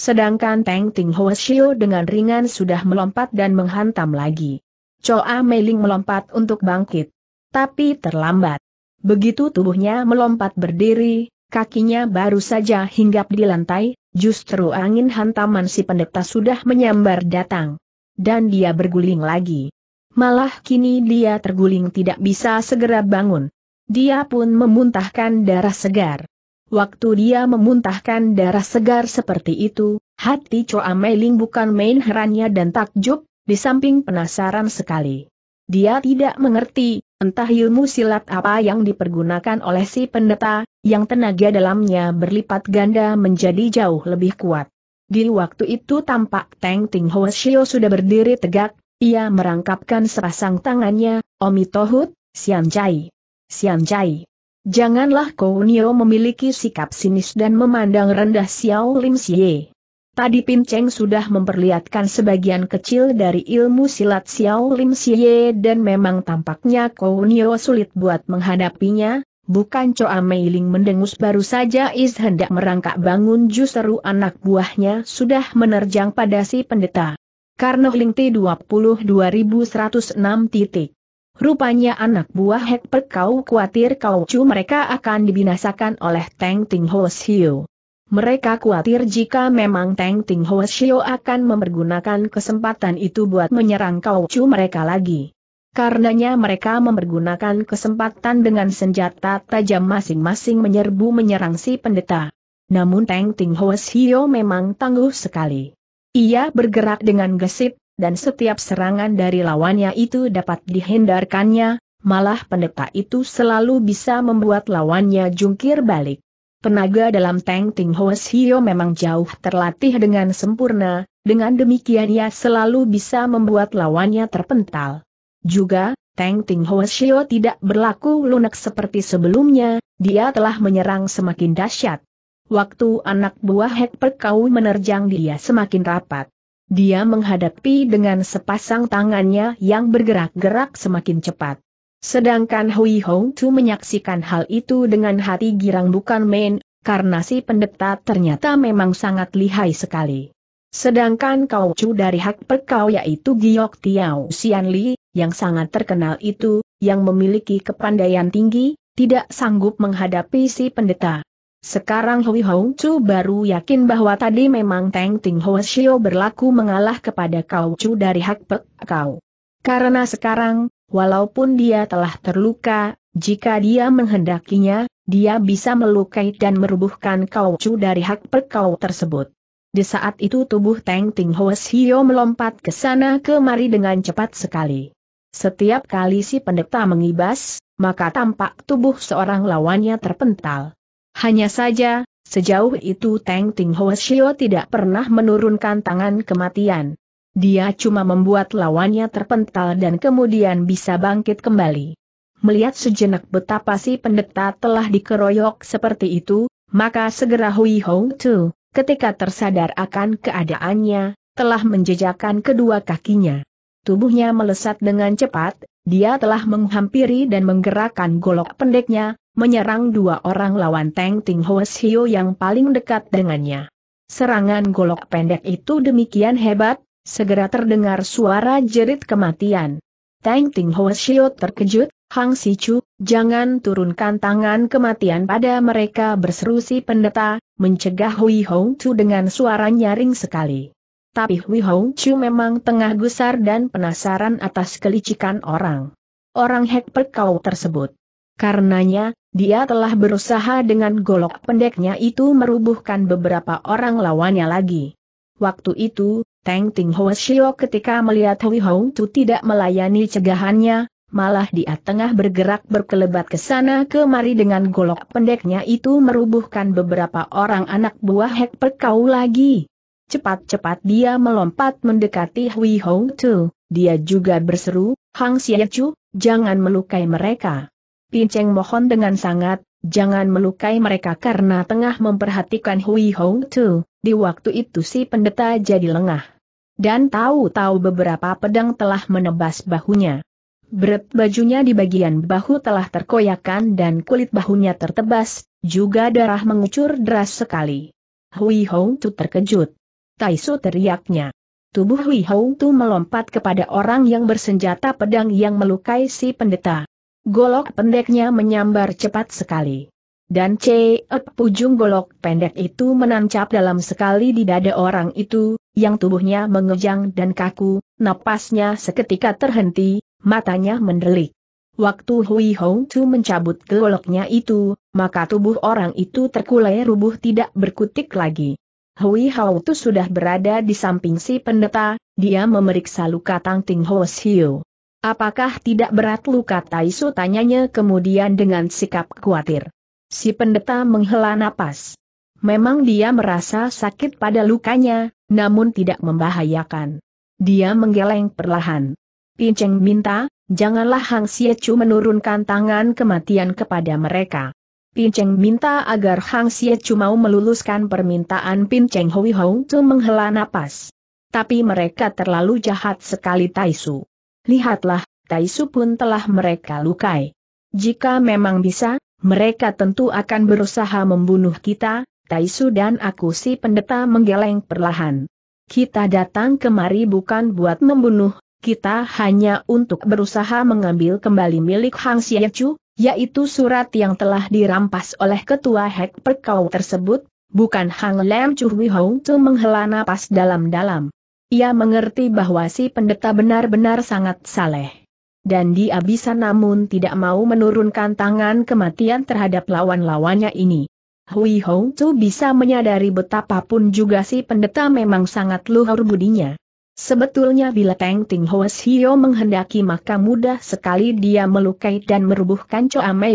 Sedangkan Teng Ting Ho Shio dengan ringan sudah melompat dan menghantam lagi. Choa Meiling melompat untuk bangkit. Tapi terlambat. Begitu tubuhnya melompat berdiri, kakinya baru saja hinggap di lantai, justru angin hantaman si pendeta sudah menyambar datang. Dan dia berguling lagi. Malah kini dia terguling tidak bisa segera bangun. Dia pun memuntahkan darah segar. Waktu dia memuntahkan darah segar seperti itu, hati Choa Meiling bukan main herannya dan takjub, di samping penasaran sekali. Dia tidak mengerti, entah ilmu silat apa yang dipergunakan oleh si pendeta, yang tenaga dalamnya berlipat ganda menjadi jauh lebih kuat. Di waktu itu tampak Teng Ting Ho Shio sudah berdiri tegak, ia merangkapkan sepasang tangannya, Omi Tohut, Sian Jai. Sian Jai. Janganlah Nio memiliki sikap sinis dan memandang rendah Xiao Lim Xie. Tadi Pin Cheng sudah memperlihatkan sebagian kecil dari ilmu silat Xiao Lim Xie dan memang tampaknya Nio sulit buat menghadapinya, bukan Choa Ling mendengus baru saja Is hendak merangkak bangun justru anak buahnya sudah menerjang pada si pendeta. Karena Ling T 22106 titik. Rupanya anak buah Hek Pek kau khawatir kau cu mereka akan dibinasakan oleh Teng Ting Ho Xiu. Mereka khawatir jika memang Teng Ting Ho Xiu akan mempergunakan kesempatan itu buat menyerang kau cu mereka lagi. Karenanya mereka mempergunakan kesempatan dengan senjata tajam masing-masing menyerbu menyerang si pendeta. Namun Teng Ting Ho Xiu memang tangguh sekali. Ia bergerak dengan gesit dan setiap serangan dari lawannya itu dapat dihindarkannya, malah pendeta itu selalu bisa membuat lawannya jungkir balik. Penaga dalam Tank Ting Hoa Hio memang jauh terlatih dengan sempurna, dengan demikian ia selalu bisa membuat lawannya terpental. Juga, Tank Ting Hoa Hio tidak berlaku lunak seperti sebelumnya, dia telah menyerang semakin dahsyat. Waktu anak buah Hek Perkau menerjang dia semakin rapat. Dia menghadapi dengan sepasang tangannya yang bergerak-gerak semakin cepat. Sedangkan Hui Hong Tu menyaksikan hal itu dengan hati girang bukan main, karena si pendeta ternyata memang sangat lihai sekali. Sedangkan Kau Chu dari Hak Perkau yaitu Giok Tiao Xian Li, yang sangat terkenal itu, yang memiliki kepandaian tinggi, tidak sanggup menghadapi si pendeta. Sekarang Hui Hong Chu baru yakin bahwa tadi memang Teng Ting Ho Shio berlaku mengalah kepada Kau Chu dari Hak Pek Kau. Karena sekarang, walaupun dia telah terluka, jika dia menghendakinya, dia bisa melukai dan merubuhkan Kau Chu dari Hak Pek Kau tersebut. Di saat itu tubuh Teng Ting Ho Shio melompat ke sana kemari dengan cepat sekali. Setiap kali si pendeta mengibas, maka tampak tubuh seorang lawannya terpental. Hanya saja, sejauh itu Teng Ting Ho Shio tidak pernah menurunkan tangan kematian. Dia cuma membuat lawannya terpental dan kemudian bisa bangkit kembali. Melihat sejenak betapa si pendeta telah dikeroyok seperti itu, maka segera Hui Hong Tu, ketika tersadar akan keadaannya, telah menjejakkan kedua kakinya. Tubuhnya melesat dengan cepat, dia telah menghampiri dan menggerakkan golok pendeknya, menyerang dua orang lawan Teng Ting Hoes Hio yang paling dekat dengannya. Serangan golok pendek itu demikian hebat, segera terdengar suara jerit kematian. Teng Ting Hoes Hio terkejut, Hang Si Chu, jangan turunkan tangan kematian pada mereka berseru si pendeta, mencegah Hui Hong Chu dengan suara nyaring sekali. Tapi Hui Hong Chu memang tengah gusar dan penasaran atas kelicikan orang. Orang hek perkau tersebut. Karenanya, dia telah berusaha dengan golok pendeknya itu merubuhkan beberapa orang lawannya lagi. Waktu itu, Teng Ting Ho Shio ketika melihat Hui Hong Tu tidak melayani cegahannya, malah dia tengah bergerak berkelebat ke sana kemari dengan golok pendeknya itu merubuhkan beberapa orang anak buah Hek Perkau lagi. Cepat-cepat dia melompat mendekati Hui Hong Tu, dia juga berseru, Hang Xie Chu, jangan melukai mereka. Pinceng mohon dengan sangat, jangan melukai mereka karena tengah memperhatikan Hui Hong Tu, di waktu itu si pendeta jadi lengah. Dan tahu-tahu beberapa pedang telah menebas bahunya. Bret bajunya di bagian bahu telah terkoyakan dan kulit bahunya tertebas, juga darah mengucur deras sekali. Hui Hong Tu terkejut. Taisu teriaknya. Tubuh Hui Hong Tu melompat kepada orang yang bersenjata pedang yang melukai si pendeta. Golok pendeknya menyambar cepat sekali. Dan ceep ujung golok pendek itu menancap dalam sekali di dada orang itu, yang tubuhnya mengejang dan kaku, napasnya seketika terhenti, matanya mendelik. Waktu Hui Hong Chu mencabut goloknya itu, maka tubuh orang itu terkulai rubuh tidak berkutik lagi. Hui Hong Chu sudah berada di samping si pendeta, dia memeriksa luka Tang Ting Ho Siu. Apakah tidak berat luka Taisu tanyanya kemudian dengan sikap khawatir. Si pendeta menghela napas. Memang dia merasa sakit pada lukanya, namun tidak membahayakan. Dia menggeleng perlahan. Pinceng minta, janganlah Hang Siechu menurunkan tangan kematian kepada mereka. Pinceng minta agar Hang Siechu mau meluluskan permintaan Pinceng Hui Hong menghela napas. Tapi mereka terlalu jahat sekali Taisu. Lihatlah, Taisu pun telah mereka lukai. Jika memang bisa, mereka tentu akan berusaha membunuh kita, Taisu dan aku si pendeta menggeleng perlahan. Kita datang kemari bukan buat membunuh, kita hanya untuk berusaha mengambil kembali milik Hang Xiechu, yaitu surat yang telah dirampas oleh ketua Hek Perkau tersebut, bukan Hang Lam Chu Wihong menghela napas dalam-dalam. Ia mengerti bahwa si pendeta benar-benar sangat saleh. Dan dia bisa namun tidak mau menurunkan tangan kematian terhadap lawan-lawannya ini. Hui Hong Chu bisa menyadari betapapun juga si pendeta memang sangat luhur budinya. Sebetulnya bila Teng Ting Hoes Hio menghendaki maka mudah sekali dia melukai dan merubuhkan Choa Mei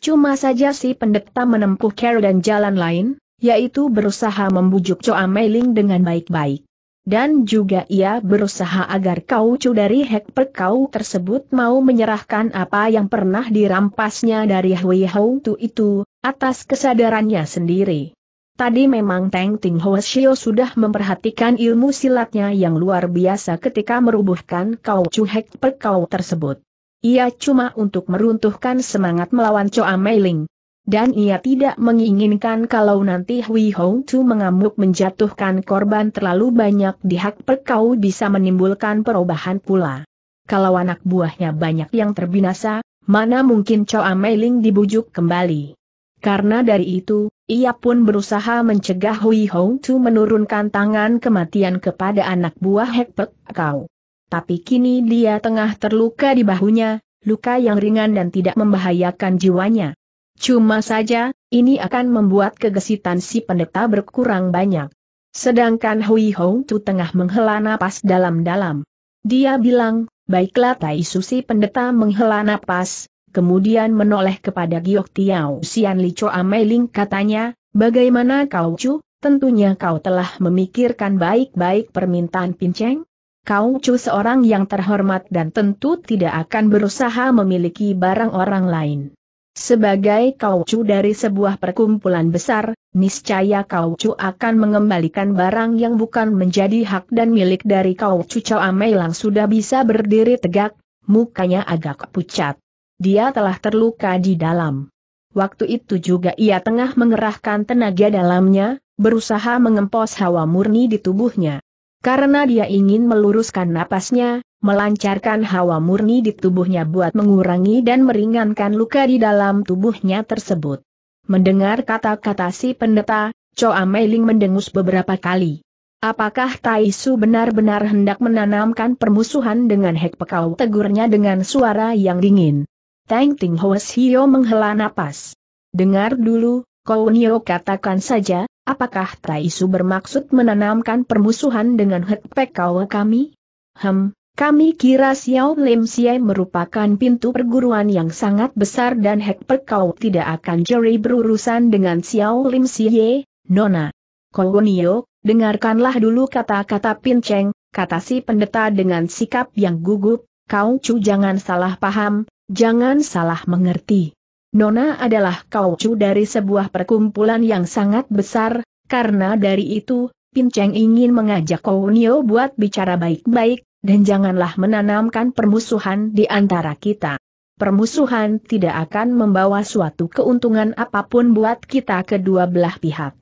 Cuma saja si pendeta menempuh care dan jalan lain, yaitu berusaha membujuk Choa Mei Ling dengan baik-baik dan juga ia berusaha agar kau cu dari Hek Perkau tersebut mau menyerahkan apa yang pernah dirampasnya dari Hui Hou Tu itu, atas kesadarannya sendiri. Tadi memang Teng Ting Shio sudah memperhatikan ilmu silatnya yang luar biasa ketika merubuhkan kau cu Hek Perkau tersebut. Ia cuma untuk meruntuhkan semangat melawan Choa Meiling dan ia tidak menginginkan kalau nanti Hui Hong Tu mengamuk menjatuhkan korban terlalu banyak di hak perkau bisa menimbulkan perubahan pula. Kalau anak buahnya banyak yang terbinasa, mana mungkin Choa Meiling dibujuk kembali. Karena dari itu, ia pun berusaha mencegah Hui Hong Tu menurunkan tangan kematian kepada anak buah Hek Pek Kau. Tapi kini dia tengah terluka di bahunya, luka yang ringan dan tidak membahayakan jiwanya. Cuma saja, ini akan membuat kegesitan si pendeta berkurang banyak. Sedangkan Hui Hong Tu tengah menghela napas dalam-dalam. Dia bilang, baiklah Tai Susi pendeta menghela napas, kemudian menoleh kepada Giok Tiao Sian Li Choa Meiling katanya, bagaimana kau Chu? tentunya kau telah memikirkan baik-baik permintaan Pinceng? Kau Chu seorang yang terhormat dan tentu tidak akan berusaha memiliki barang orang lain. Sebagai kaucu dari sebuah perkumpulan besar, niscaya kaucu akan mengembalikan barang yang bukan menjadi hak dan milik dari kaucu Choa lang sudah bisa berdiri tegak, mukanya agak pucat. Dia telah terluka di dalam. Waktu itu juga ia tengah mengerahkan tenaga dalamnya, berusaha mengempos hawa murni di tubuhnya. Karena dia ingin meluruskan napasnya, melancarkan hawa murni di tubuhnya buat mengurangi dan meringankan luka di dalam tubuhnya tersebut. Mendengar kata-kata si pendeta, Choa Meiling mendengus beberapa kali. Apakah Tai Su benar-benar hendak menanamkan permusuhan dengan Hek Pekau? Tegurnya dengan suara yang dingin. Tang Ting Hoes Hio menghela napas. Dengar dulu, Kou Nio katakan saja, apakah Tai Su bermaksud menanamkan permusuhan dengan Hek Pekau kami? Hem, kami kira Xiao Lim Siai merupakan pintu perguruan yang sangat besar dan Hekper kau tidak akan jeri berurusan dengan Xiao Lim Siai, Nona. Kowonio, dengarkanlah dulu kata-kata Pinceng, kata si pendeta dengan sikap yang gugup, kau cu jangan salah paham, jangan salah mengerti. Nona adalah kau cu dari sebuah perkumpulan yang sangat besar, karena dari itu, Pinceng ingin mengajak Kowonio buat bicara baik-baik, dan janganlah menanamkan permusuhan di antara kita. Permusuhan tidak akan membawa suatu keuntungan apapun buat kita kedua belah pihak.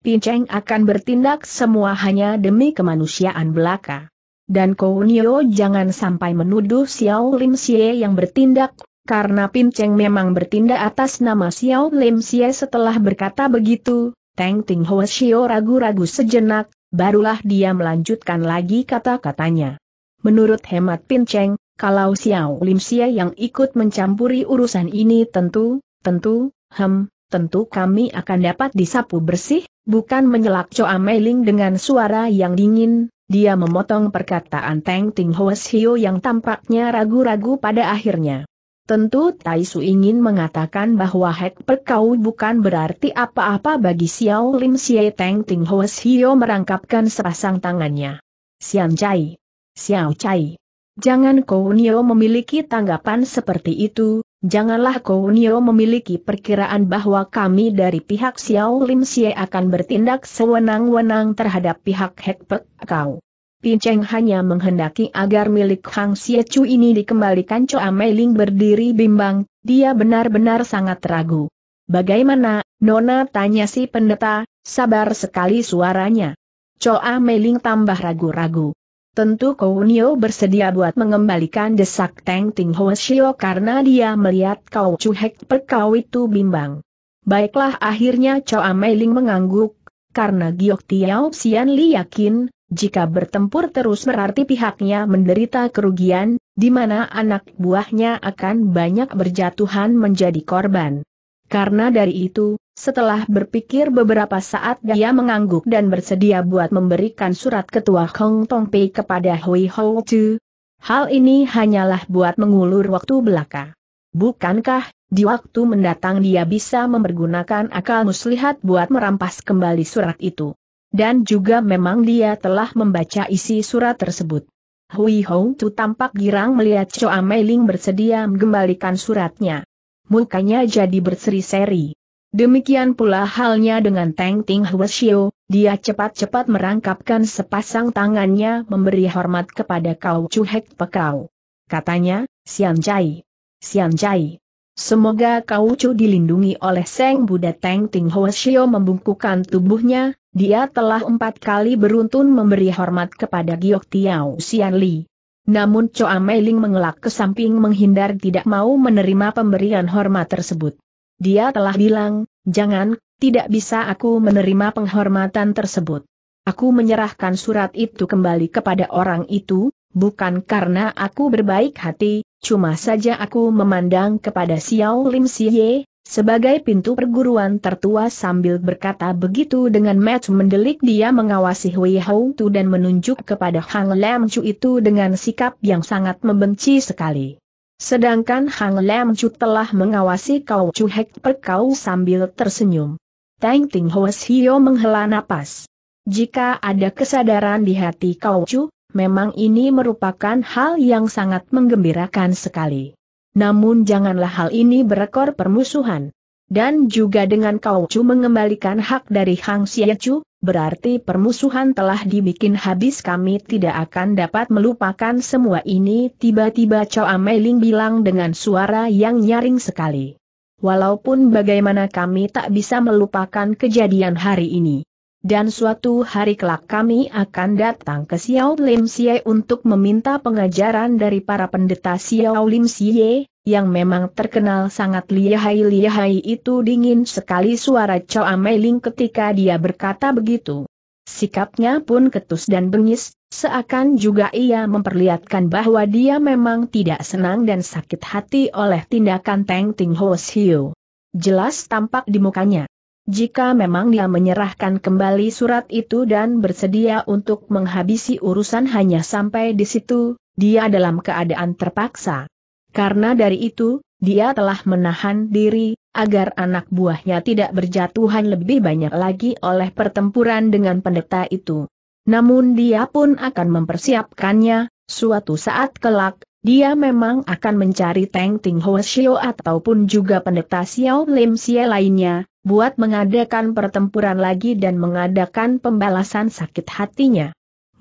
Pinceng akan bertindak semua hanya demi kemanusiaan belaka. Dan Kounio jangan sampai menuduh Xiao Lim Xie yang bertindak, karena Pinceng memang bertindak atas nama Xiao Lim Xie setelah berkata begitu, Teng Ting Ho Shio ragu-ragu sejenak, barulah dia melanjutkan lagi kata-katanya. Menurut hemat Pinceng, kalau Xiao Lim Xia yang ikut mencampuri urusan ini tentu, tentu, hem, tentu kami akan dapat disapu bersih, bukan menyelak Choa Meiling dengan suara yang dingin, dia memotong perkataan Teng Ting Hoes Hio yang tampaknya ragu-ragu pada akhirnya. Tentu Tai Su ingin mengatakan bahwa Hek Perkau bukan berarti apa-apa bagi Xiao Lim Xie Teng Ting Hoes Hio merangkapkan sepasang tangannya. Xian Chai Xiao Chai. Jangan Nio memiliki tanggapan seperti itu, janganlah kau Nio memiliki perkiraan bahwa kami dari pihak Xiao Lim Xie akan bertindak sewenang-wenang terhadap pihak Hekpek Kau. Pinceng hanya menghendaki agar milik Hang Xie Chu ini dikembalikan Choa Mei Ling berdiri bimbang, dia benar-benar sangat ragu. Bagaimana, Nona tanya si pendeta, sabar sekali suaranya. Choa Mei Ling tambah ragu-ragu. Tentu Nio bersedia buat mengembalikan desak Teng Ting Ho Shio karena dia melihat Kau Chu Hek Perkau itu bimbang. Baiklah akhirnya Choa Ling mengangguk, karena Giok Tiao Xian Li yakin, jika bertempur terus berarti pihaknya menderita kerugian, di mana anak buahnya akan banyak berjatuhan menjadi korban. Karena dari itu, setelah berpikir beberapa saat dia mengangguk dan bersedia buat memberikan surat ketua Hong Tong Pei kepada Hui Hou Chu. Hal ini hanyalah buat mengulur waktu belaka. Bukankah, di waktu mendatang dia bisa mempergunakan akal muslihat buat merampas kembali surat itu. Dan juga memang dia telah membaca isi surat tersebut. Hui Hou Tu tampak girang melihat Choa Mei Ling bersedia mengembalikan suratnya. Mukanya jadi berseri-seri. Demikian pula halnya dengan Teng Ting Huasio, dia cepat-cepat merangkapkan sepasang tangannya memberi hormat kepada Kau Cuhek Pekau. Katanya, Sian Jai. Sian Jai. Semoga Kau Cu dilindungi oleh Seng Buddha Teng Ting Huasio membungkukkan tubuhnya, dia telah empat kali beruntun memberi hormat kepada Giok Tiao Sian Li. Namun Choa Ling mengelak ke samping menghindar tidak mau menerima pemberian hormat tersebut. Dia telah bilang, jangan, tidak bisa aku menerima penghormatan tersebut. Aku menyerahkan surat itu kembali kepada orang itu, bukan karena aku berbaik hati, cuma saja aku memandang kepada Xiao Lim Siye, sebagai pintu perguruan tertua sambil berkata begitu dengan match mendelik dia mengawasi Hui Hou Tu dan menunjuk kepada Hang Lam Chu itu dengan sikap yang sangat membenci sekali. Sedangkan Hang Lam Chu telah mengawasi Kau Chu Hek Per Kau sambil tersenyum. Tang Ting Hoes Hio menghela napas. Jika ada kesadaran di hati Kau Chu, memang ini merupakan hal yang sangat menggembirakan sekali. Namun janganlah hal ini berekor permusuhan. Dan juga dengan Kau Chu mengembalikan hak dari Hang Xie Chu, berarti permusuhan telah dibikin habis kami tidak akan dapat melupakan semua ini tiba-tiba Choa Meiling bilang dengan suara yang nyaring sekali. Walaupun bagaimana kami tak bisa melupakan kejadian hari ini. Dan suatu hari kelak kami akan datang ke Xiao Lim Xie untuk meminta pengajaran dari para pendeta Xiao Lim Xie, yang memang terkenal sangat lihai-lihai itu dingin sekali suara Choa Meiling ketika dia berkata begitu. Sikapnya pun ketus dan bengis, seakan juga ia memperlihatkan bahwa dia memang tidak senang dan sakit hati oleh tindakan Teng Ting Ho Siu. Jelas tampak di mukanya. Jika memang dia menyerahkan kembali surat itu dan bersedia untuk menghabisi urusan hanya sampai di situ, dia dalam keadaan terpaksa. Karena dari itu, dia telah menahan diri, agar anak buahnya tidak berjatuhan lebih banyak lagi oleh pertempuran dengan pendeta itu. Namun dia pun akan mempersiapkannya, suatu saat kelak, dia memang akan mencari Teng Ting Ho Xiao ataupun juga pendeta Xiao Lim Xie lainnya, buat mengadakan pertempuran lagi dan mengadakan pembalasan sakit hatinya.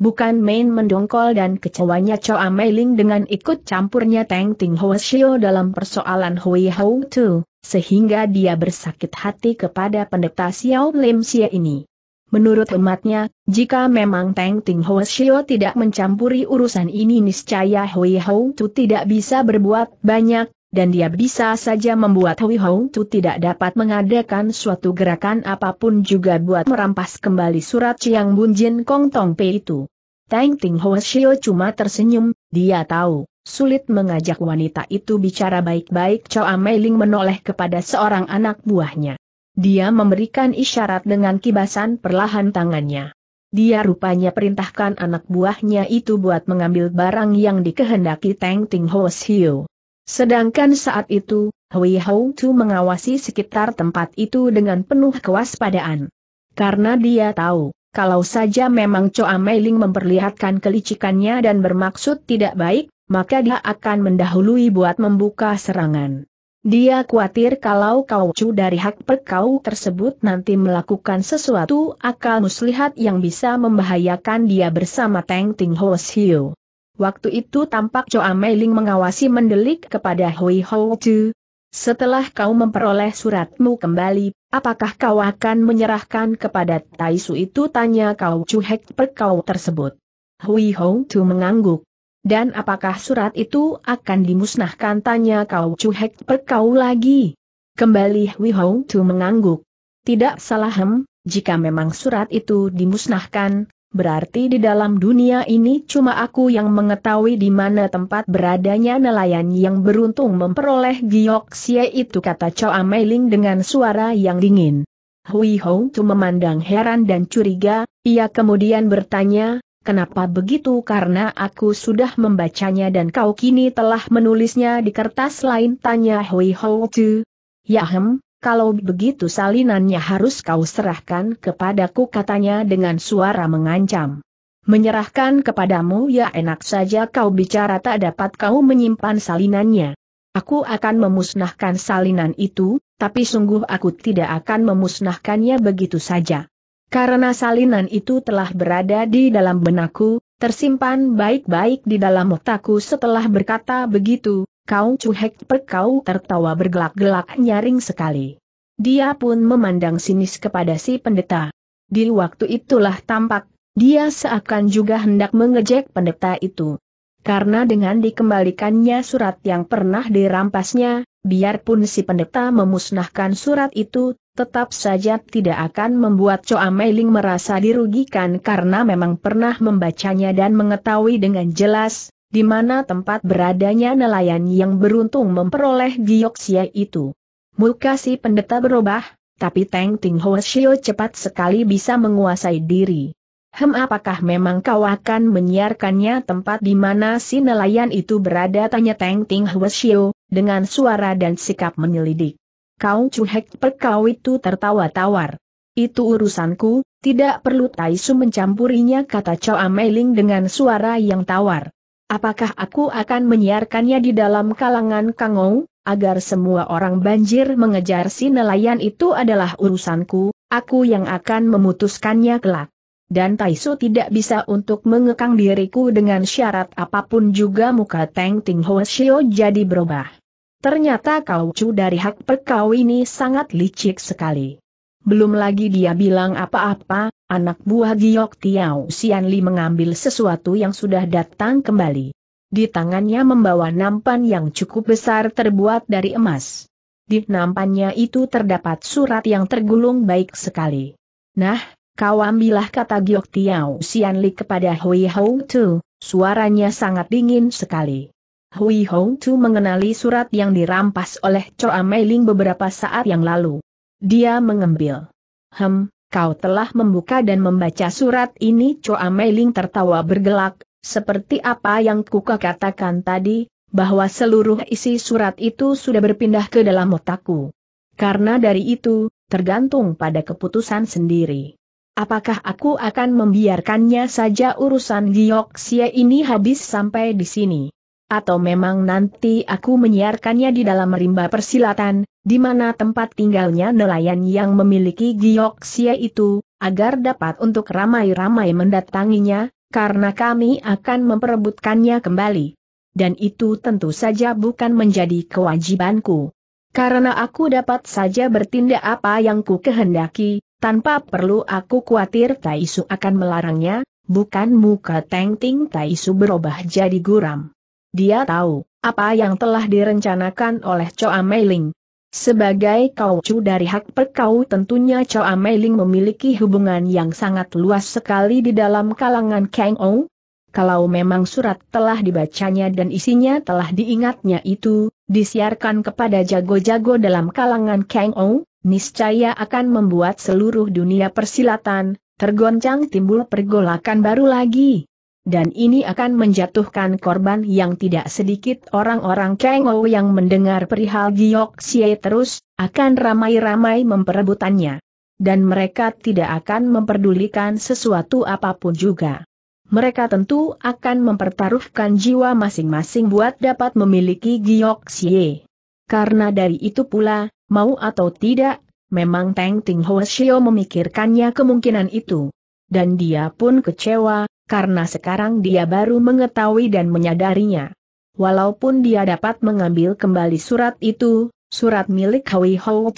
Bukan main mendongkol dan kecewanya Choa Meiling dengan ikut campurnya Teng Ting Ho Shio dalam persoalan Hui Hou Tu, sehingga dia bersakit hati kepada pendeta Xiao Lim Xie ini. Menurut umatnya, jika memang Teng Ting Ho Shio tidak mencampuri urusan ini niscaya Hui Hou Tu tidak bisa berbuat banyak, dan dia bisa saja membuat Hui Hou Tu tidak dapat mengadakan suatu gerakan apapun juga buat merampas kembali surat Chiang Jin Kong Tong Pei itu. Tang Ting Shio cuma tersenyum, dia tahu, sulit mengajak wanita itu bicara baik-baik Choa Ling menoleh kepada seorang anak buahnya. Dia memberikan isyarat dengan kibasan perlahan tangannya. Dia rupanya perintahkan anak buahnya itu buat mengambil barang yang dikehendaki Tang Ting Shio. Sedangkan saat itu, Hui Hou Tu mengawasi sekitar tempat itu dengan penuh kewaspadaan. Karena dia tahu, kalau saja memang Choa Meiling memperlihatkan kelicikannya dan bermaksud tidak baik, maka dia akan mendahului buat membuka serangan. Dia khawatir kalau kau cu dari hak perkau tersebut nanti melakukan sesuatu akal muslihat yang bisa membahayakan dia bersama Teng Ting Ho Siu. Waktu itu tampak Choa Meiling mengawasi mendelik kepada Hui Ho Chu, setelah kau memperoleh suratmu kembali, apakah kau akan menyerahkan kepada Taisu itu tanya kau cuhek perkau tersebut. Hui Hong Tu mengangguk. Dan apakah surat itu akan dimusnahkan tanya kau cuhek perkau lagi. Kembali Hui Hong Tu mengangguk. Tidak salah hem, jika memang surat itu dimusnahkan, berarti di dalam dunia ini cuma aku yang mengetahui di mana tempat beradanya nelayan yang beruntung memperoleh giok sia itu kata Chow Ameling dengan suara yang dingin. Hui Hong Tu memandang heran dan curiga, ia kemudian bertanya, Kenapa begitu? Karena aku sudah membacanya dan kau kini telah menulisnya di kertas lain tanya Hui Hong Tu. Ya, hem, kalau begitu salinannya harus kau serahkan kepadaku katanya dengan suara mengancam. Menyerahkan kepadamu ya enak saja kau bicara tak dapat kau menyimpan salinannya. Aku akan memusnahkan salinan itu, tapi sungguh aku tidak akan memusnahkannya begitu saja. Karena salinan itu telah berada di dalam benakku, tersimpan baik-baik di dalam otakku setelah berkata begitu, Kau cuhek perkau tertawa bergelak-gelak nyaring sekali. Dia pun memandang sinis kepada si pendeta. Di waktu itulah tampak, dia seakan juga hendak mengejek pendeta itu. Karena dengan dikembalikannya surat yang pernah dirampasnya, biarpun si pendeta memusnahkan surat itu, tetap saja tidak akan membuat Choa Meiling merasa dirugikan karena memang pernah membacanya dan mengetahui dengan jelas, di mana tempat beradanya nelayan yang beruntung memperoleh gioksia itu. Muka si pendeta berubah, tapi Teng Ting Ho Shio cepat sekali bisa menguasai diri. Hem apakah memang kau akan menyiarkannya tempat di mana si nelayan itu berada tanya Teng Ting Ho Shio, dengan suara dan sikap menyelidik. Kau cuhek perkau itu tertawa tawar. Itu urusanku, tidak perlu Taisu mencampurinya kata Chow Ameling dengan suara yang tawar. Apakah aku akan menyiarkannya di dalam kalangan Kangong, agar semua orang banjir mengejar si nelayan itu adalah urusanku, aku yang akan memutuskannya kelak. Dan Taisu tidak bisa untuk mengekang diriku dengan syarat apapun juga muka Teng Ting Ho Shio jadi berubah. Ternyata kau cu dari hak perkau ini sangat licik sekali. Belum lagi dia bilang apa-apa, anak buah Giok Tiao Li mengambil sesuatu yang sudah datang kembali. Di tangannya membawa nampan yang cukup besar terbuat dari emas. Di nampannya itu terdapat surat yang tergulung baik sekali. Nah, kau ambillah kata Giok Tiao Li kepada Hui Hou Tu, suaranya sangat dingin sekali. Hui Hou Tu mengenali surat yang dirampas oleh Choa Ling beberapa saat yang lalu. Dia mengambil. Hem, kau telah membuka dan membaca surat ini Choa Meiling tertawa bergelak, seperti apa yang ku katakan tadi, bahwa seluruh isi surat itu sudah berpindah ke dalam otakku. Karena dari itu, tergantung pada keputusan sendiri. Apakah aku akan membiarkannya saja urusan Giok Xie ini habis sampai di sini? atau memang nanti aku menyiarkannya di dalam rimba persilatan, di mana tempat tinggalnya nelayan yang memiliki sia itu, agar dapat untuk ramai-ramai mendatanginya, karena kami akan memperebutkannya kembali. Dan itu tentu saja bukan menjadi kewajibanku. Karena aku dapat saja bertindak apa yang ku kehendaki, tanpa perlu aku khawatir Taisu akan melarangnya, bukan muka Teng Ting Taisu berubah jadi guram. Dia tahu apa yang telah direncanakan oleh Choa Meiling. Sebagai kaucu dari hak perkau tentunya Choa Meiling memiliki hubungan yang sangat luas sekali di dalam kalangan Kang Ou. Kalau memang surat telah dibacanya dan isinya telah diingatnya itu, disiarkan kepada jago-jago dalam kalangan Kang Ou, niscaya akan membuat seluruh dunia persilatan, tergoncang timbul pergolakan baru lagi dan ini akan menjatuhkan korban yang tidak sedikit orang-orang Kengou yang mendengar perihal Giok Xie terus, akan ramai-ramai memperebutannya. Dan mereka tidak akan memperdulikan sesuatu apapun juga. Mereka tentu akan mempertaruhkan jiwa masing-masing buat dapat memiliki Giok Xie. Karena dari itu pula, mau atau tidak, memang Teng Ting Ho memikirkannya kemungkinan itu. Dan dia pun kecewa, karena sekarang dia baru mengetahui dan menyadarinya. Walaupun dia dapat mengambil kembali surat itu, surat milik Hui Hou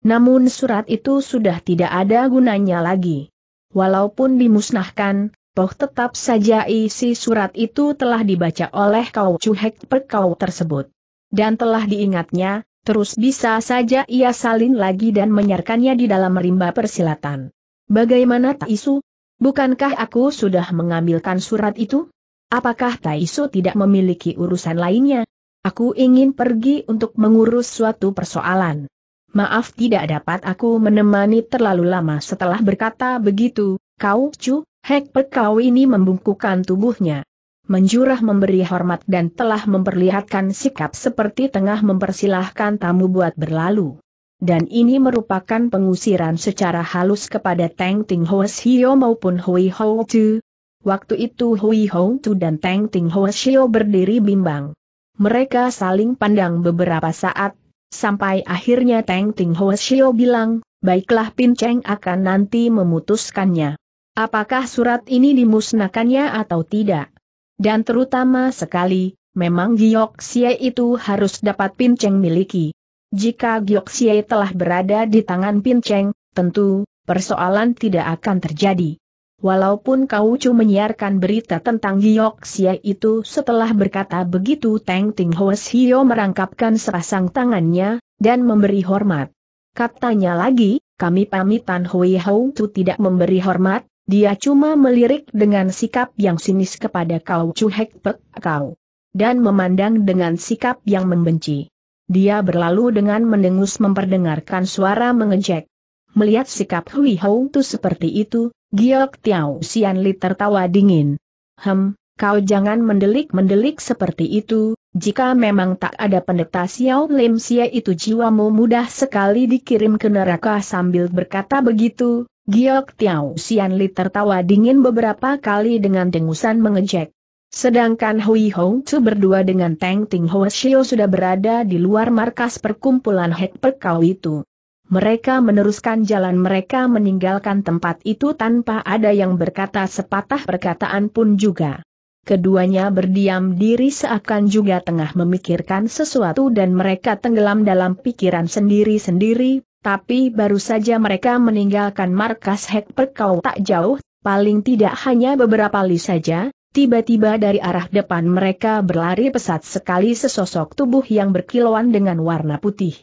namun surat itu sudah tidak ada gunanya lagi. Walaupun dimusnahkan, toh tetap saja isi surat itu telah dibaca oleh Kau Chu Hek per Kau tersebut. Dan telah diingatnya, terus bisa saja ia salin lagi dan menyarkannya di dalam rimba persilatan. Bagaimana tak isu, Bukankah aku sudah mengambilkan surat itu? Apakah Taiso tidak memiliki urusan lainnya? Aku ingin pergi untuk mengurus suatu persoalan. Maaf tidak dapat aku menemani terlalu lama setelah berkata begitu, kau cu, hek kau ini membungkukan tubuhnya. Menjurah memberi hormat dan telah memperlihatkan sikap seperti tengah mempersilahkan tamu buat berlalu. Dan ini merupakan pengusiran secara halus kepada Tang Ting Ho maupun Hui Ho Tu. Waktu itu Hui Ho Tu dan Tang Ting Ho berdiri bimbang. Mereka saling pandang beberapa saat, sampai akhirnya Tang Ting Ho bilang, baiklah Pin Cheng akan nanti memutuskannya. Apakah surat ini dimusnahkannya atau tidak? Dan terutama sekali, memang Giok Xie itu harus dapat Pin Cheng miliki. Jika Gyoxie telah berada di tangan Pinceng, tentu, persoalan tidak akan terjadi. Walaupun Kau Chu menyiarkan berita tentang Gyoxie itu setelah berkata begitu Teng Ting Hoes Hio merangkapkan serasang tangannya, dan memberi hormat. Katanya lagi, kami pamitan Hui Hou Tu tidak memberi hormat, dia cuma melirik dengan sikap yang sinis kepada Kau Hek Pek Kau. Dan memandang dengan sikap yang membenci. Dia berlalu dengan mendengus memperdengarkan suara mengejek. Melihat sikap Hui Hou Tu seperti itu, Giok Tiao Sian Li tertawa dingin. Hem, kau jangan mendelik-mendelik seperti itu, jika memang tak ada pendeta Xiao Lim Sia itu jiwamu mudah sekali dikirim ke neraka sambil berkata begitu, Giok Tiao Sian Li tertawa dingin beberapa kali dengan dengusan mengejek. Sedangkan Hui Hong Chu berdua dengan Teng Ting Ho Shio sudah berada di luar markas perkumpulan Hek Pekau itu. Mereka meneruskan jalan mereka meninggalkan tempat itu tanpa ada yang berkata sepatah perkataan pun juga. Keduanya berdiam diri seakan juga tengah memikirkan sesuatu dan mereka tenggelam dalam pikiran sendiri-sendiri, tapi baru saja mereka meninggalkan markas Hek Pekau tak jauh, paling tidak hanya beberapa li saja, Tiba-tiba dari arah depan mereka berlari pesat sekali sesosok tubuh yang berkilauan dengan warna putih.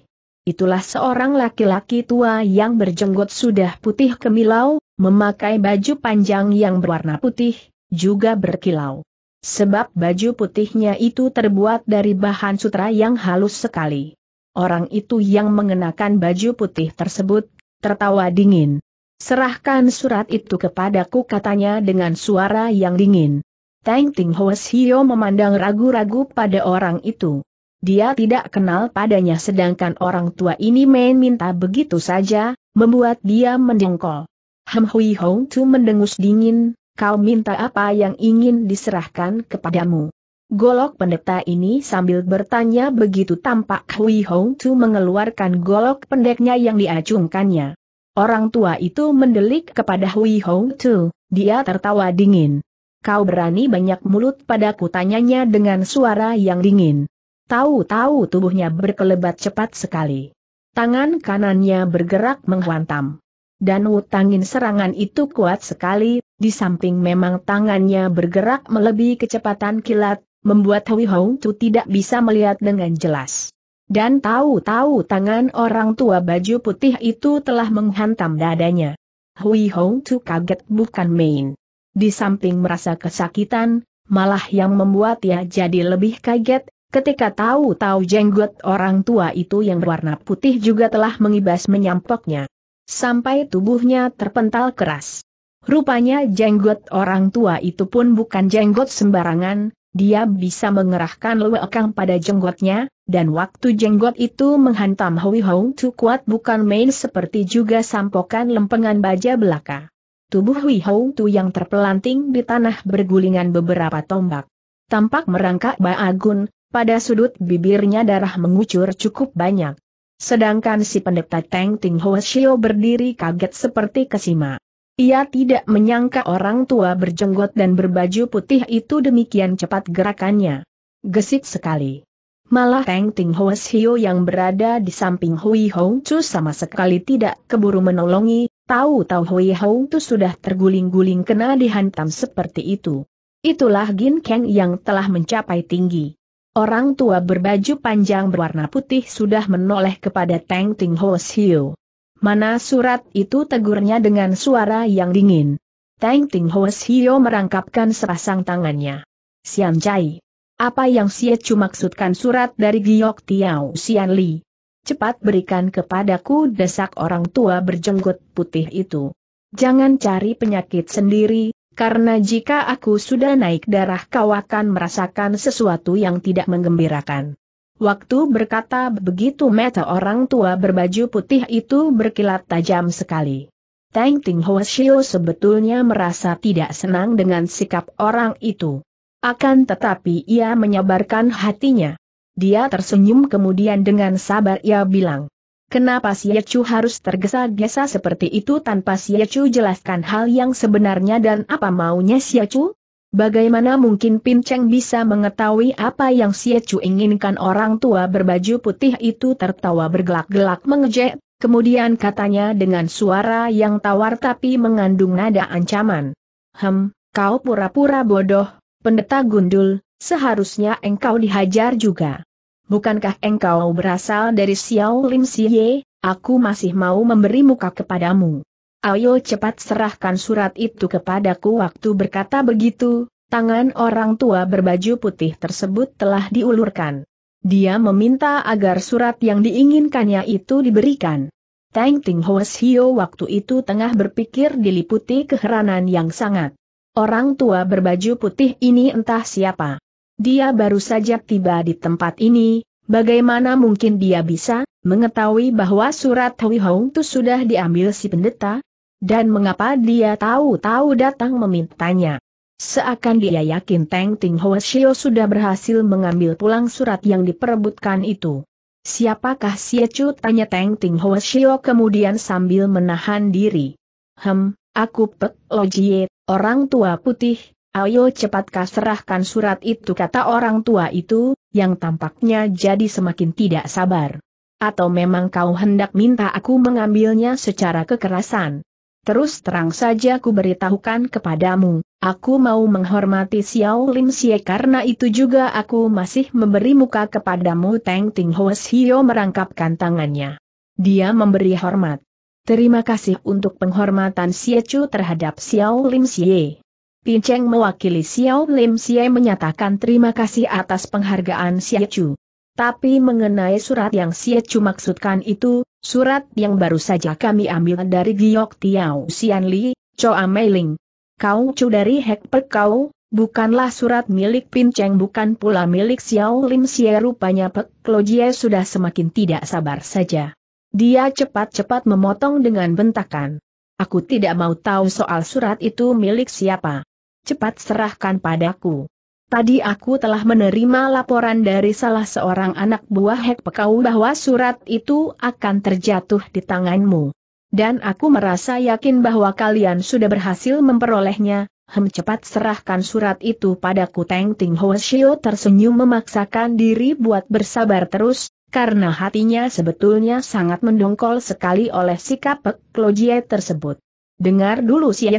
Itulah seorang laki-laki tua yang berjenggot sudah putih kemilau, memakai baju panjang yang berwarna putih, juga berkilau. Sebab baju putihnya itu terbuat dari bahan sutra yang halus sekali. Orang itu yang mengenakan baju putih tersebut, tertawa dingin. Serahkan surat itu kepadaku katanya dengan suara yang dingin. Tang Ting Hoes memandang ragu-ragu pada orang itu. Dia tidak kenal padanya sedangkan orang tua ini main minta begitu saja, membuat dia mendengkol. Hem Hui Hong Tu mendengus dingin, kau minta apa yang ingin diserahkan kepadamu. Golok pendeta ini sambil bertanya begitu tampak Hui Hong Tu mengeluarkan golok pendeknya yang diacungkannya. Orang tua itu mendelik kepada Hui Hong Tu, dia tertawa dingin. Kau berani banyak mulut padaku tanyanya dengan suara yang dingin. Tahu-tahu tubuhnya berkelebat cepat sekali. Tangan kanannya bergerak menghantam. Dan utangin serangan itu kuat sekali, di samping memang tangannya bergerak melebihi kecepatan kilat, membuat Hui Hong Tu tidak bisa melihat dengan jelas. Dan tahu-tahu tangan orang tua baju putih itu telah menghantam dadanya. Hui Hong Tu kaget bukan main di samping merasa kesakitan, malah yang membuat ia jadi lebih kaget, ketika tahu-tahu jenggot orang tua itu yang berwarna putih juga telah mengibas menyampoknya. Sampai tubuhnya terpental keras. Rupanya jenggot orang tua itu pun bukan jenggot sembarangan, dia bisa mengerahkan lewekang pada jenggotnya, dan waktu jenggot itu menghantam Hui Hong Tu kuat bukan main seperti juga sampokan lempengan baja belaka. Tubuh Hui Hou Tu yang terpelanting di tanah bergulingan beberapa tombak. Tampak merangkak Baagun, pada sudut bibirnya darah mengucur cukup banyak. Sedangkan si pendeta Teng Ting Ho Shio berdiri kaget seperti kesima. Ia tidak menyangka orang tua berjenggot dan berbaju putih itu demikian cepat gerakannya. Gesit sekali. Malah Teng Ting Ho Shio yang berada di samping Hui Hong Chu sama sekali tidak keburu menolongi, Tahu-tahu Hui Hou itu sudah terguling-guling kena dihantam seperti itu. Itulah Gin Kang yang telah mencapai tinggi. Orang tua berbaju panjang berwarna putih sudah menoleh kepada Tang Ting Ho Siu. Mana surat itu tegurnya dengan suara yang dingin. Tang Ting Ho Siu merangkapkan sepasang tangannya. Sian Jai. Apa yang Xie Chu maksudkan surat dari Giok Tiao Sian Li? cepat berikan kepadaku desak orang tua berjenggot putih itu. Jangan cari penyakit sendiri, karena jika aku sudah naik darah kau akan merasakan sesuatu yang tidak menggembirakan. Waktu berkata begitu mata orang tua berbaju putih itu berkilat tajam sekali. Tang Ting Hoshio sebetulnya merasa tidak senang dengan sikap orang itu. Akan tetapi ia menyabarkan hatinya. Dia tersenyum kemudian dengan sabar ia bilang. Kenapa Yechu harus tergesa-gesa seperti itu tanpa Yechu jelaskan hal yang sebenarnya dan apa maunya Yechu? Bagaimana mungkin Pinceng bisa mengetahui apa yang Yechu inginkan orang tua berbaju putih itu tertawa bergelak-gelak mengejek, kemudian katanya dengan suara yang tawar tapi mengandung nada ancaman. Hem, kau pura-pura bodoh, pendeta gundul, seharusnya engkau dihajar juga. Bukankah engkau berasal dari Xiao Lim Siye, aku masih mau memberi muka kepadamu. Ayo cepat serahkan surat itu kepadaku waktu berkata begitu, tangan orang tua berbaju putih tersebut telah diulurkan. Dia meminta agar surat yang diinginkannya itu diberikan. Tang Ting Hoes Hio waktu itu tengah berpikir diliputi keheranan yang sangat. Orang tua berbaju putih ini entah siapa. Dia baru saja tiba di tempat ini, bagaimana mungkin dia bisa mengetahui bahwa surat Hui Hong itu sudah diambil si pendeta? Dan mengapa dia tahu-tahu datang memintanya? Seakan dia yakin Teng Ting Hua Shio sudah berhasil mengambil pulang surat yang diperebutkan itu. Siapakah Xie Chu? Tanya Teng Ting Hua Shio kemudian sambil menahan diri. Hem, aku Pek Lojie, orang tua putih, Ayo cepatkah serahkan surat itu kata orang tua itu, yang tampaknya jadi semakin tidak sabar. Atau memang kau hendak minta aku mengambilnya secara kekerasan? Terus terang saja ku beritahukan kepadamu, aku mau menghormati Xiao Lim Xie karena itu juga aku masih memberi muka kepadamu Teng Ting Hoes Hio merangkapkan tangannya. Dia memberi hormat. Terima kasih untuk penghormatan Xie Chu terhadap Xiao Lim Xie. Pin mewakili Xiao Lim Xie menyatakan terima kasih atas penghargaan Xie Chu. Tapi mengenai surat yang Xie Chu maksudkan itu, surat yang baru saja kami ambil dari Giok Tiao Xian Li, Choa Meiling. Kau Chu dari Hek per Kau, bukanlah surat milik Pin bukan pula milik Xiao Lim Xie rupanya Pek Lo Jie sudah semakin tidak sabar saja. Dia cepat-cepat memotong dengan bentakan. Aku tidak mau tahu soal surat itu milik siapa cepat serahkan padaku. Tadi aku telah menerima laporan dari salah seorang anak buah Hek Pekau bahwa surat itu akan terjatuh di tanganmu. Dan aku merasa yakin bahwa kalian sudah berhasil memperolehnya, hem cepat serahkan surat itu padaku Teng Ting Ho Shio tersenyum memaksakan diri buat bersabar terus, karena hatinya sebetulnya sangat mendongkol sekali oleh sikap Pek Klojie tersebut. Dengar dulu si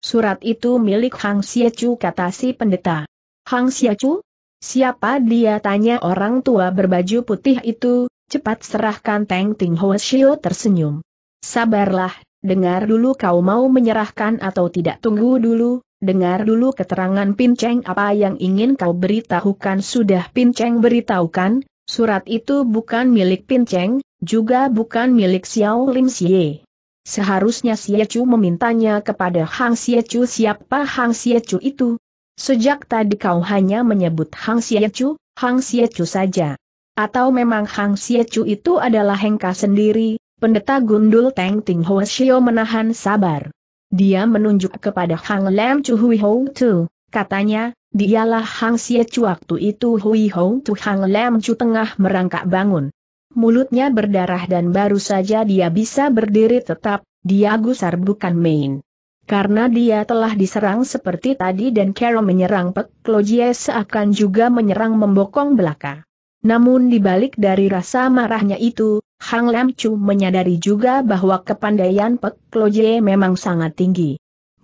Surat itu milik Hang Xiechu kata si pendeta. Hang Xiechu? Siapa dia tanya orang tua berbaju putih itu, cepat serahkan Teng Ting Ho Shio tersenyum. Sabarlah, dengar dulu kau mau menyerahkan atau tidak tunggu dulu, dengar dulu keterangan Pin Cheng. apa yang ingin kau beritahukan sudah Pin Cheng beritahukan, surat itu bukan milik Pin Cheng, juga bukan milik Xiao Lim Xie. Seharusnya Chu memintanya kepada Hang Chu siapa Hang Chu itu. Sejak tadi kau hanya menyebut Hang Chu, Hang Chu saja. Atau memang Hang Chu itu adalah Hengka sendiri, pendeta gundul Teng Ting Ho Shio menahan sabar. Dia menunjuk kepada Hang Lam Chu Hui Ho Tu, katanya, dialah Hang Chu waktu itu Hui Ho Tu Hang Lam Chu tengah merangkak bangun mulutnya berdarah dan baru saja dia bisa berdiri tetap, dia gusar bukan main. Karena dia telah diserang seperti tadi dan Carol menyerang Pek Logie seakan juga menyerang membokong belaka. Namun dibalik dari rasa marahnya itu, Hang Lam Chu menyadari juga bahwa kepandaian Pek Loje memang sangat tinggi.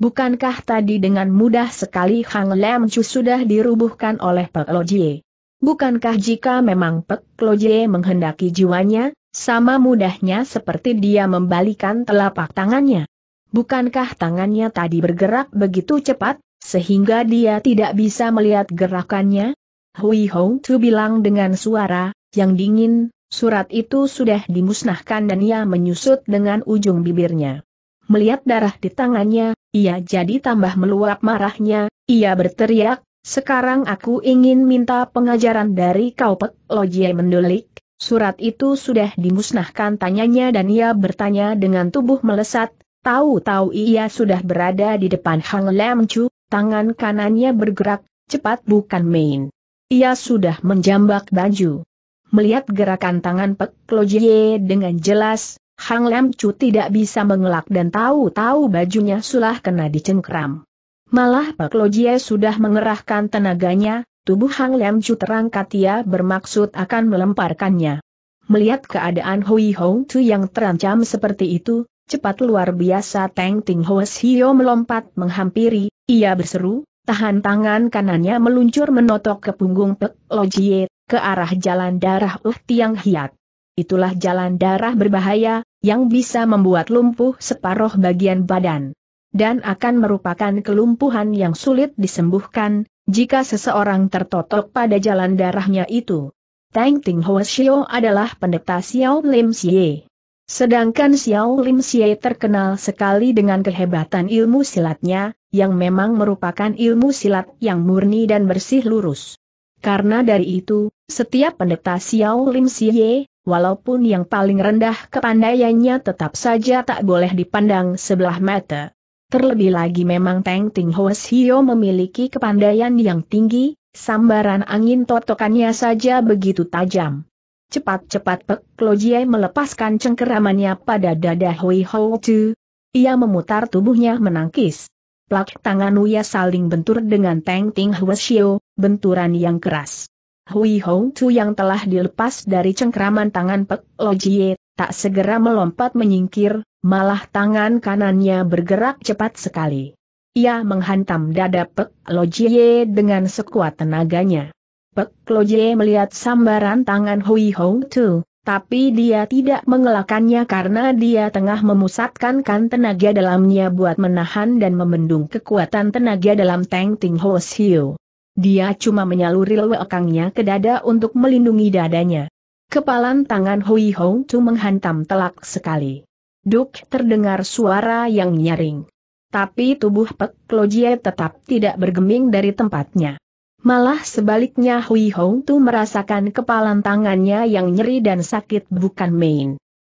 Bukankah tadi dengan mudah sekali Hang Lam Chu sudah dirubuhkan oleh Pek Loje? Bukankah jika memang Pek Loje menghendaki jiwanya, sama mudahnya seperti dia membalikan telapak tangannya? Bukankah tangannya tadi bergerak begitu cepat, sehingga dia tidak bisa melihat gerakannya? Hui Hong Tu bilang dengan suara, yang dingin, surat itu sudah dimusnahkan dan ia menyusut dengan ujung bibirnya. Melihat darah di tangannya, ia jadi tambah meluap marahnya, ia berteriak, sekarang aku ingin minta pengajaran dari kau Pek Lojie mendulik. Surat itu sudah dimusnahkan tanyanya dan ia bertanya dengan tubuh melesat, tahu-tahu ia sudah berada di depan Hang Lam Chu, tangan kanannya bergerak, cepat bukan main. Ia sudah menjambak baju. Melihat gerakan tangan Pek Lojie dengan jelas, Hang Lam Chu tidak bisa mengelak dan tahu-tahu bajunya sudah kena dicengkram. Malah Pak Lojie sudah mengerahkan tenaganya, tubuh Hang Lem Chu terangkat ia bermaksud akan melemparkannya. Melihat keadaan Hui Hong Tu yang terancam seperti itu, cepat luar biasa Teng Ting Hoes Hio melompat menghampiri, ia berseru, tahan tangan kanannya meluncur menotok ke punggung Pak Lojie, ke arah jalan darah Uh Tiang Hiat. Itulah jalan darah berbahaya, yang bisa membuat lumpuh separuh bagian badan dan akan merupakan kelumpuhan yang sulit disembuhkan, jika seseorang tertotok pada jalan darahnya itu. Tang Ting Hua Xiao adalah pendeta Xiao Lim Xie. Sedangkan Xiao Lim Xie terkenal sekali dengan kehebatan ilmu silatnya, yang memang merupakan ilmu silat yang murni dan bersih lurus. Karena dari itu, setiap pendeta Xiao Lim Xie, walaupun yang paling rendah kepandaiannya tetap saja tak boleh dipandang sebelah mata. Terlebih lagi memang Teng Ting Ho Sio memiliki kepandaian yang tinggi, sambaran angin totokannya saja begitu tajam. Cepat-cepat Pek Jie melepaskan cengkeramannya pada dada Hui Ho Tu. Ia memutar tubuhnya menangkis. Plak tangan Uya saling bentur dengan Teng Ting Ho Sio, benturan yang keras. Hui Ho Tu yang telah dilepas dari cengkeraman tangan Pek Jie, tak segera melompat menyingkir, malah tangan kanannya bergerak cepat sekali. Ia menghantam dada Pek Lojie dengan sekuat tenaganya. Pek Lojie melihat sambaran tangan Hui Hong Tu, tapi dia tidak mengelakannya karena dia tengah memusatkan kan tenaga dalamnya buat menahan dan membendung kekuatan tenaga dalam Teng Ting Ho Siu. Dia cuma menyaluri lewekangnya ke dada untuk melindungi dadanya. Kepalan tangan Hui Hong Tu menghantam telak sekali. Duk terdengar suara yang nyaring. Tapi tubuh Pek Lojie tetap tidak bergeming dari tempatnya. Malah sebaliknya Hui Hong Tu merasakan kepalan tangannya yang nyeri dan sakit bukan main.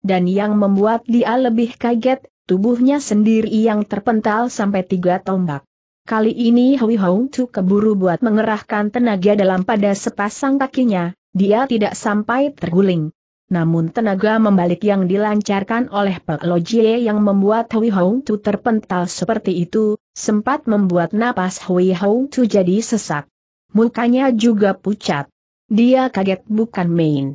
Dan yang membuat dia lebih kaget, tubuhnya sendiri yang terpental sampai tiga tombak. Kali ini Hui Hong Tu keburu buat mengerahkan tenaga dalam pada sepasang kakinya, dia tidak sampai terguling namun tenaga membalik yang dilancarkan oleh Pek Lojie yang membuat Hui Hong Tu terpental seperti itu, sempat membuat napas Hui Hong Tu jadi sesak. Mukanya juga pucat. Dia kaget bukan main.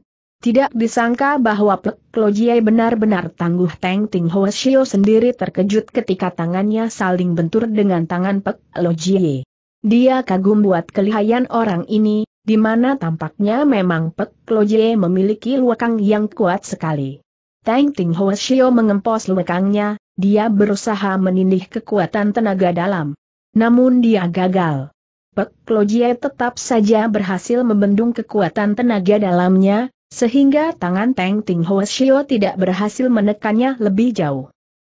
Tidak disangka bahwa Pek Lojie benar-benar tangguh Teng Ting Hua Shio sendiri terkejut ketika tangannya saling bentur dengan tangan Pek Lojie. Dia kagum buat kelihayan orang ini, di mana tampaknya memang Pek Loje memiliki luakang yang kuat sekali. Tang Ting Shio mengempos luakangnya, dia berusaha menindih kekuatan tenaga dalam. Namun dia gagal. Pek Loje tetap saja berhasil membendung kekuatan tenaga dalamnya, sehingga tangan Tang Ting Shio tidak berhasil menekannya lebih jauh.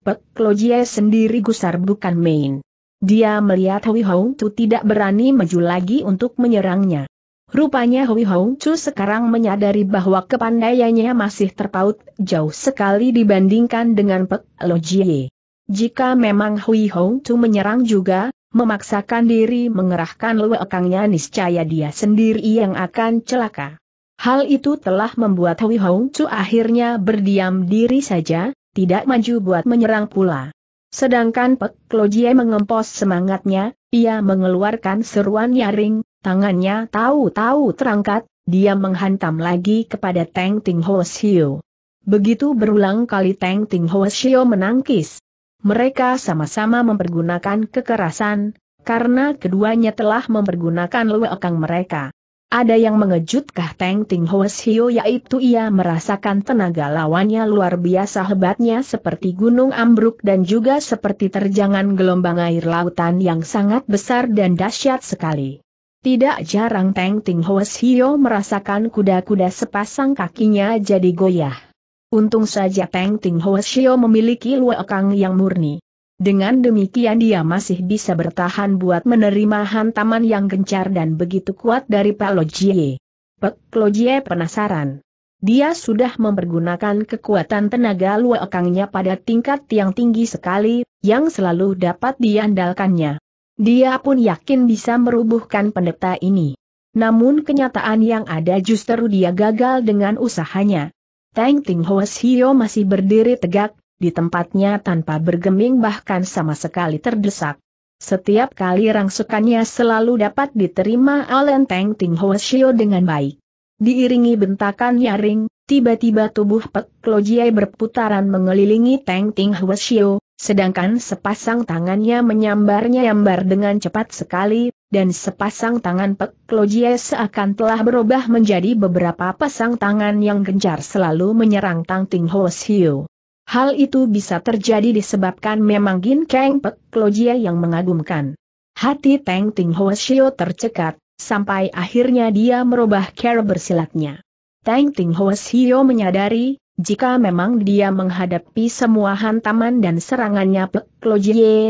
Pek Lojie sendiri gusar bukan main. Dia melihat Hui Hong Tu tidak berani maju lagi untuk menyerangnya. Rupanya Hui Hong Chu sekarang menyadari bahwa kepandaiannya masih terpaut jauh sekali dibandingkan dengan Pek Lo Jie. Jika memang Hui Hong Chu menyerang juga, memaksakan diri mengerahkan luekangnya niscaya dia sendiri yang akan celaka. Hal itu telah membuat Hui Hong Chu akhirnya berdiam diri saja, tidak maju buat menyerang pula. Sedangkan Pek Jie mengempos semangatnya, ia mengeluarkan seruan nyaring, Tangannya tahu-tahu terangkat, dia menghantam lagi kepada Teng Ting Ho Xiu. Begitu berulang kali Teng Ting Ho Xiu menangkis. Mereka sama-sama mempergunakan kekerasan, karena keduanya telah mempergunakan luekang mereka. Ada yang mengejutkah Teng Ting Ho Xiu yaitu ia merasakan tenaga lawannya luar biasa hebatnya seperti gunung ambruk dan juga seperti terjangan gelombang air lautan yang sangat besar dan dahsyat sekali. Tidak jarang Teng Ting Hoes Hio merasakan kuda-kuda sepasang kakinya jadi goyah. Untung saja Teng Ting Hoes Hio memiliki luekang yang murni. Dengan demikian dia masih bisa bertahan buat menerima hantaman yang gencar dan begitu kuat dari Pak Lojie. Pak Lojie penasaran. Dia sudah mempergunakan kekuatan tenaga luekangnya pada tingkat yang tinggi sekali, yang selalu dapat diandalkannya. Dia pun yakin bisa merubuhkan pendeta ini. Namun kenyataan yang ada justru dia gagal dengan usahanya. Tang Ting Hoes Hio masih berdiri tegak, di tempatnya tanpa bergeming bahkan sama sekali terdesak. Setiap kali rangsukannya selalu dapat diterima oleh Tang Ting Hoes Hio dengan baik. Diiringi bentakan nyaring, tiba-tiba tubuh Pek Jie berputaran mengelilingi Tang Ting Hoes Hio, Sedangkan sepasang tangannya menyambar-nyambar dengan cepat sekali, dan sepasang tangan Pek Lojie seakan telah berubah menjadi beberapa pasang tangan yang gencar selalu menyerang Tang Ting Ho Siu. Hal itu bisa terjadi disebabkan memang Gin Kang Pek Lojie yang mengagumkan. Hati Tang Ting Ho Siu tercekat, sampai akhirnya dia merubah cara bersilatnya. Tang Ting Ho Siu menyadari, jika memang dia menghadapi semua hantaman dan serangannya Pek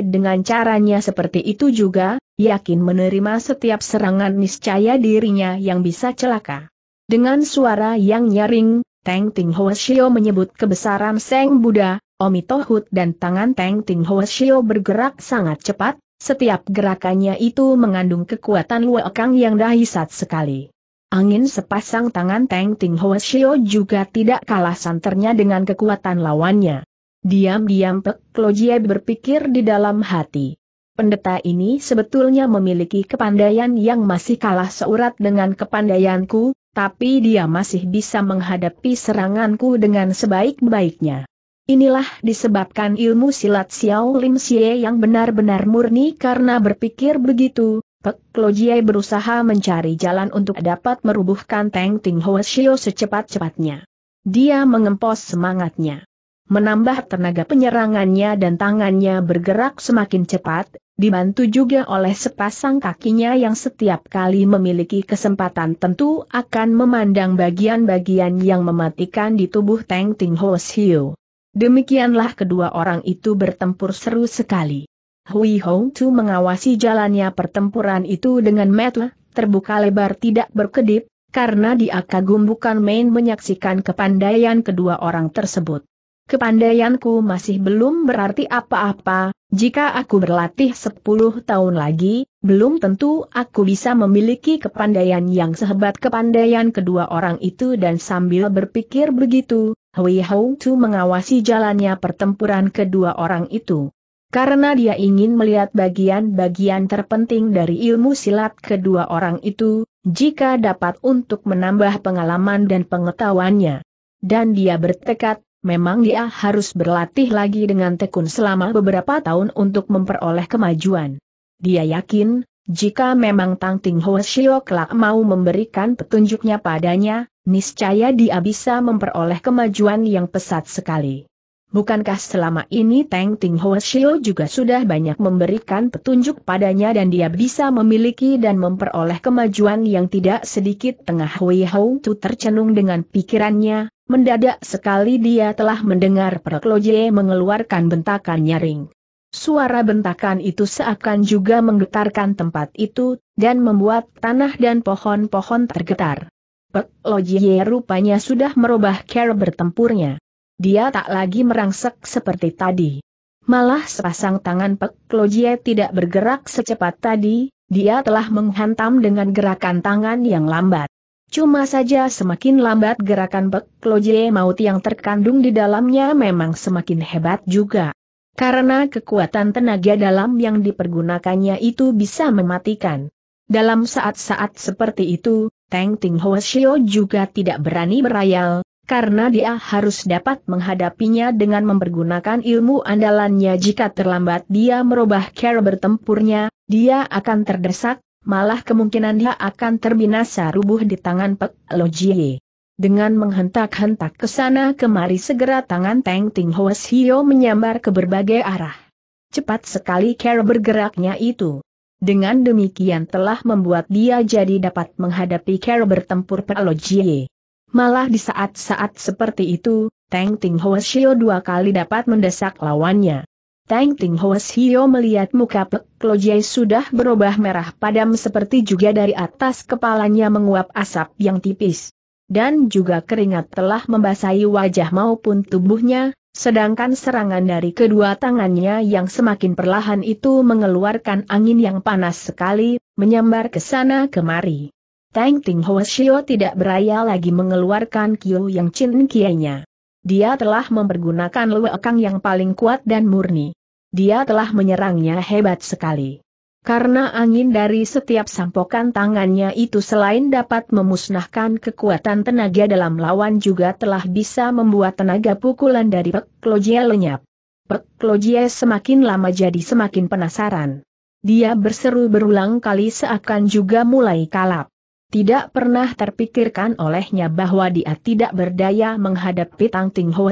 dengan caranya seperti itu juga, yakin menerima setiap serangan niscaya dirinya yang bisa celaka. Dengan suara yang nyaring, Teng Ting Hoshio menyebut kebesaran Seng Buddha, Omi dan tangan Teng Ting Hoshio bergerak sangat cepat, setiap gerakannya itu mengandung kekuatan Luo yang dahsyat sekali. Angin sepasang tangan Teng Ting Hoa Shio juga tidak kalah santernya dengan kekuatan lawannya. Diam-diam Pek Jie berpikir di dalam hati. Pendeta ini sebetulnya memiliki kepandaian yang masih kalah seurat dengan kepandaianku, tapi dia masih bisa menghadapi seranganku dengan sebaik-baiknya. Inilah disebabkan ilmu silat Xiao Lim Xie yang benar-benar murni karena berpikir begitu, Pek berusaha mencari jalan untuk dapat merubuhkan Teng Ting Hoa Shio secepat-cepatnya. Dia mengempos semangatnya. Menambah tenaga penyerangannya dan tangannya bergerak semakin cepat, dibantu juga oleh sepasang kakinya yang setiap kali memiliki kesempatan tentu akan memandang bagian-bagian yang mematikan di tubuh Teng Ting Ho Shio. Demikianlah kedua orang itu bertempur seru sekali. Hui Hong Tu mengawasi jalannya pertempuran itu dengan mata terbuka lebar tidak berkedip, karena dia kagum bukan main menyaksikan kepandaian kedua orang tersebut. Kepandaianku masih belum berarti apa-apa, jika aku berlatih 10 tahun lagi, belum tentu aku bisa memiliki kepandaian yang sehebat kepandaian kedua orang itu dan sambil berpikir begitu, Hui Hong Tu mengawasi jalannya pertempuran kedua orang itu. Karena dia ingin melihat bagian-bagian terpenting dari ilmu silat kedua orang itu, jika dapat untuk menambah pengalaman dan pengetahuannya. Dan dia bertekad, memang dia harus berlatih lagi dengan tekun selama beberapa tahun untuk memperoleh kemajuan. Dia yakin, jika memang Tang Ting Ho Shio kelak mau memberikan petunjuknya padanya, niscaya dia bisa memperoleh kemajuan yang pesat sekali. Bukankah selama ini Teng Ting Ho Shio juga sudah banyak memberikan petunjuk padanya dan dia bisa memiliki dan memperoleh kemajuan yang tidak sedikit tengah Hui Hou Tu tercenung dengan pikirannya, mendadak sekali dia telah mendengar Jie mengeluarkan bentakan nyaring. Suara bentakan itu seakan juga menggetarkan tempat itu, dan membuat tanah dan pohon-pohon tergetar. Lo Jie rupanya sudah merubah cara bertempurnya. Dia tak lagi merangsek seperti tadi. Malah sepasang tangan Pek Lojie tidak bergerak secepat tadi, dia telah menghantam dengan gerakan tangan yang lambat. Cuma saja semakin lambat gerakan Pek Lojie maut yang terkandung di dalamnya memang semakin hebat juga. Karena kekuatan tenaga dalam yang dipergunakannya itu bisa mematikan. Dalam saat-saat seperti itu, Teng Ting Ho juga tidak berani merayal, karena dia harus dapat menghadapinya dengan mempergunakan ilmu andalannya jika terlambat dia merubah cara bertempurnya, dia akan terdesak, malah kemungkinan dia akan terbinasa rubuh di tangan Pek Lo Jie. Dengan menghentak-hentak ke sana kemari segera tangan Teng Ting Hoes Hio menyambar ke berbagai arah. Cepat sekali cara bergeraknya itu. Dengan demikian telah membuat dia jadi dapat menghadapi cara bertempur Pek Lo Jie. Malah di saat-saat seperti itu, Tang Ting Hoesio dua kali dapat mendesak lawannya. Tang Ting Hoesio melihat muka Pek Jai sudah berubah merah padam seperti juga dari atas kepalanya menguap asap yang tipis. Dan juga keringat telah membasahi wajah maupun tubuhnya, Sedangkan serangan dari kedua tangannya yang semakin perlahan itu mengeluarkan angin yang panas sekali, menyambar ke sana kemari. Tang Ting Shio tidak beraya lagi mengeluarkan Kiu yang Chin Kienya. Dia telah mempergunakan luekang yang paling kuat dan murni. Dia telah menyerangnya hebat sekali. Karena angin dari setiap sampokan tangannya itu selain dapat memusnahkan kekuatan tenaga dalam lawan juga telah bisa membuat tenaga pukulan dari Pek Lojie lenyap. Pek Lojie semakin lama jadi semakin penasaran. Dia berseru berulang kali seakan juga mulai kalap. Tidak pernah terpikirkan olehnya bahwa dia tidak berdaya menghadapi Tang Ting Ho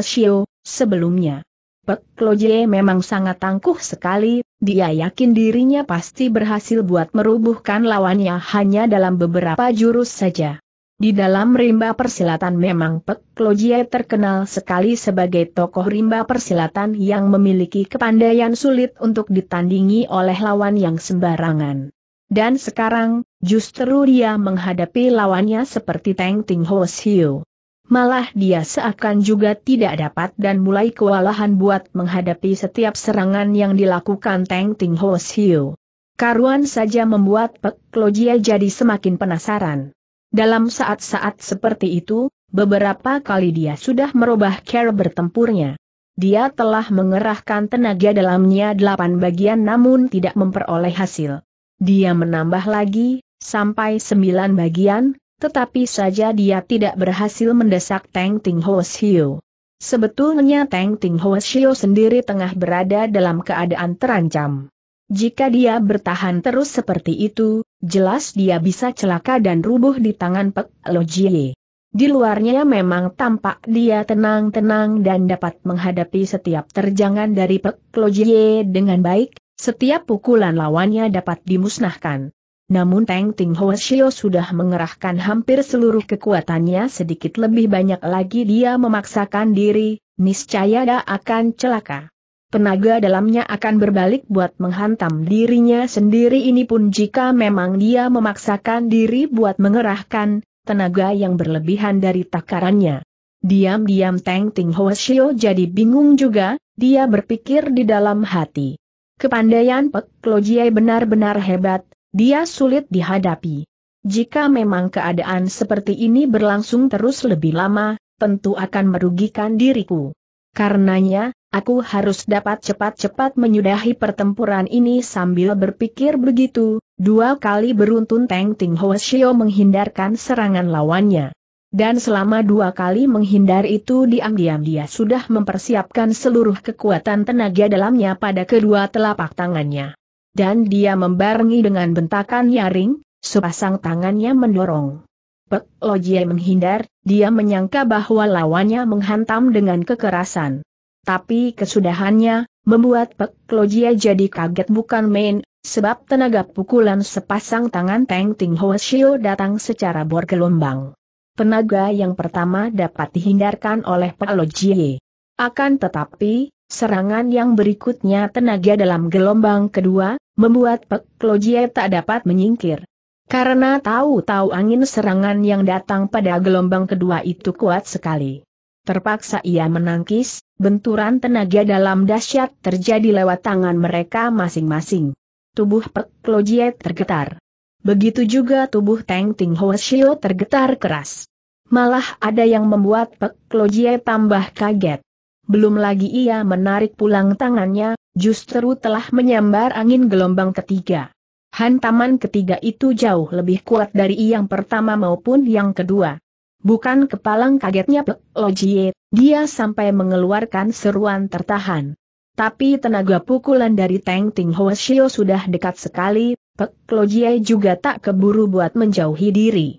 sebelumnya. Pek Jie memang sangat tangguh sekali, dia yakin dirinya pasti berhasil buat merubuhkan lawannya hanya dalam beberapa jurus saja. Di dalam rimba persilatan memang Pek Jie terkenal sekali sebagai tokoh rimba persilatan yang memiliki kepandaian sulit untuk ditandingi oleh lawan yang sembarangan. Dan sekarang, Justru dia menghadapi lawannya seperti Teng Ting Ho Siu. Malah dia seakan juga tidak dapat dan mulai kewalahan buat menghadapi setiap serangan yang dilakukan Teng Ting Ho Siu. Karuan saja membuat Pek Lojia jadi semakin penasaran. Dalam saat-saat seperti itu, beberapa kali dia sudah merubah cara bertempurnya. Dia telah mengerahkan tenaga dalamnya delapan bagian namun tidak memperoleh hasil. Dia menambah lagi, sampai sembilan bagian, tetapi saja dia tidak berhasil mendesak Teng Ting Ho Xiu. Sebetulnya Teng Ting Ho Xiu sendiri tengah berada dalam keadaan terancam. Jika dia bertahan terus seperti itu, jelas dia bisa celaka dan rubuh di tangan Pek Lo Jie. Di luarnya memang tampak dia tenang-tenang dan dapat menghadapi setiap terjangan dari Pek Lo Jie dengan baik, setiap pukulan lawannya dapat dimusnahkan namun Teng Ting Shio sudah mengerahkan hampir seluruh kekuatannya sedikit lebih banyak lagi dia memaksakan diri, niscaya dia akan celaka. Tenaga dalamnya akan berbalik buat menghantam dirinya sendiri ini pun jika memang dia memaksakan diri buat mengerahkan tenaga yang berlebihan dari takarannya. Diam-diam Teng Ting Shio jadi bingung juga, dia berpikir di dalam hati. Kepandaian Pek Lojiai benar-benar hebat, dia sulit dihadapi. Jika memang keadaan seperti ini berlangsung terus lebih lama, tentu akan merugikan diriku. Karenanya, aku harus dapat cepat-cepat menyudahi pertempuran ini sambil berpikir begitu, dua kali beruntun Teng Ting Ho Shio menghindarkan serangan lawannya. Dan selama dua kali menghindar itu diam-diam dia sudah mempersiapkan seluruh kekuatan tenaga dalamnya pada kedua telapak tangannya dan dia membarengi dengan bentakan nyaring, sepasang tangannya mendorong. Pek Lojie menghindar, dia menyangka bahwa lawannya menghantam dengan kekerasan. Tapi kesudahannya, membuat Pek Lojie jadi kaget bukan main, sebab tenaga pukulan sepasang tangan Teng Ting Ho Shio datang secara bergelombang. Tenaga yang pertama dapat dihindarkan oleh Pek Lojie. Akan tetapi, Serangan yang berikutnya tenaga dalam gelombang kedua, membuat Pek Lojie tak dapat menyingkir. Karena tahu-tahu angin serangan yang datang pada gelombang kedua itu kuat sekali. Terpaksa ia menangkis, benturan tenaga dalam dahsyat terjadi lewat tangan mereka masing-masing. Tubuh Pek Lojie tergetar. Begitu juga tubuh Teng Ting Hoashio tergetar keras. Malah ada yang membuat Pek Lojie tambah kaget belum lagi ia menarik pulang tangannya, justru telah menyambar angin gelombang ketiga. Hantaman ketiga itu jauh lebih kuat dari yang pertama maupun yang kedua. Bukan kepalang kagetnya Pek Lojie, dia sampai mengeluarkan seruan tertahan. Tapi tenaga pukulan dari Teng Ting Shio sudah dekat sekali, Pek Lojie juga tak keburu buat menjauhi diri.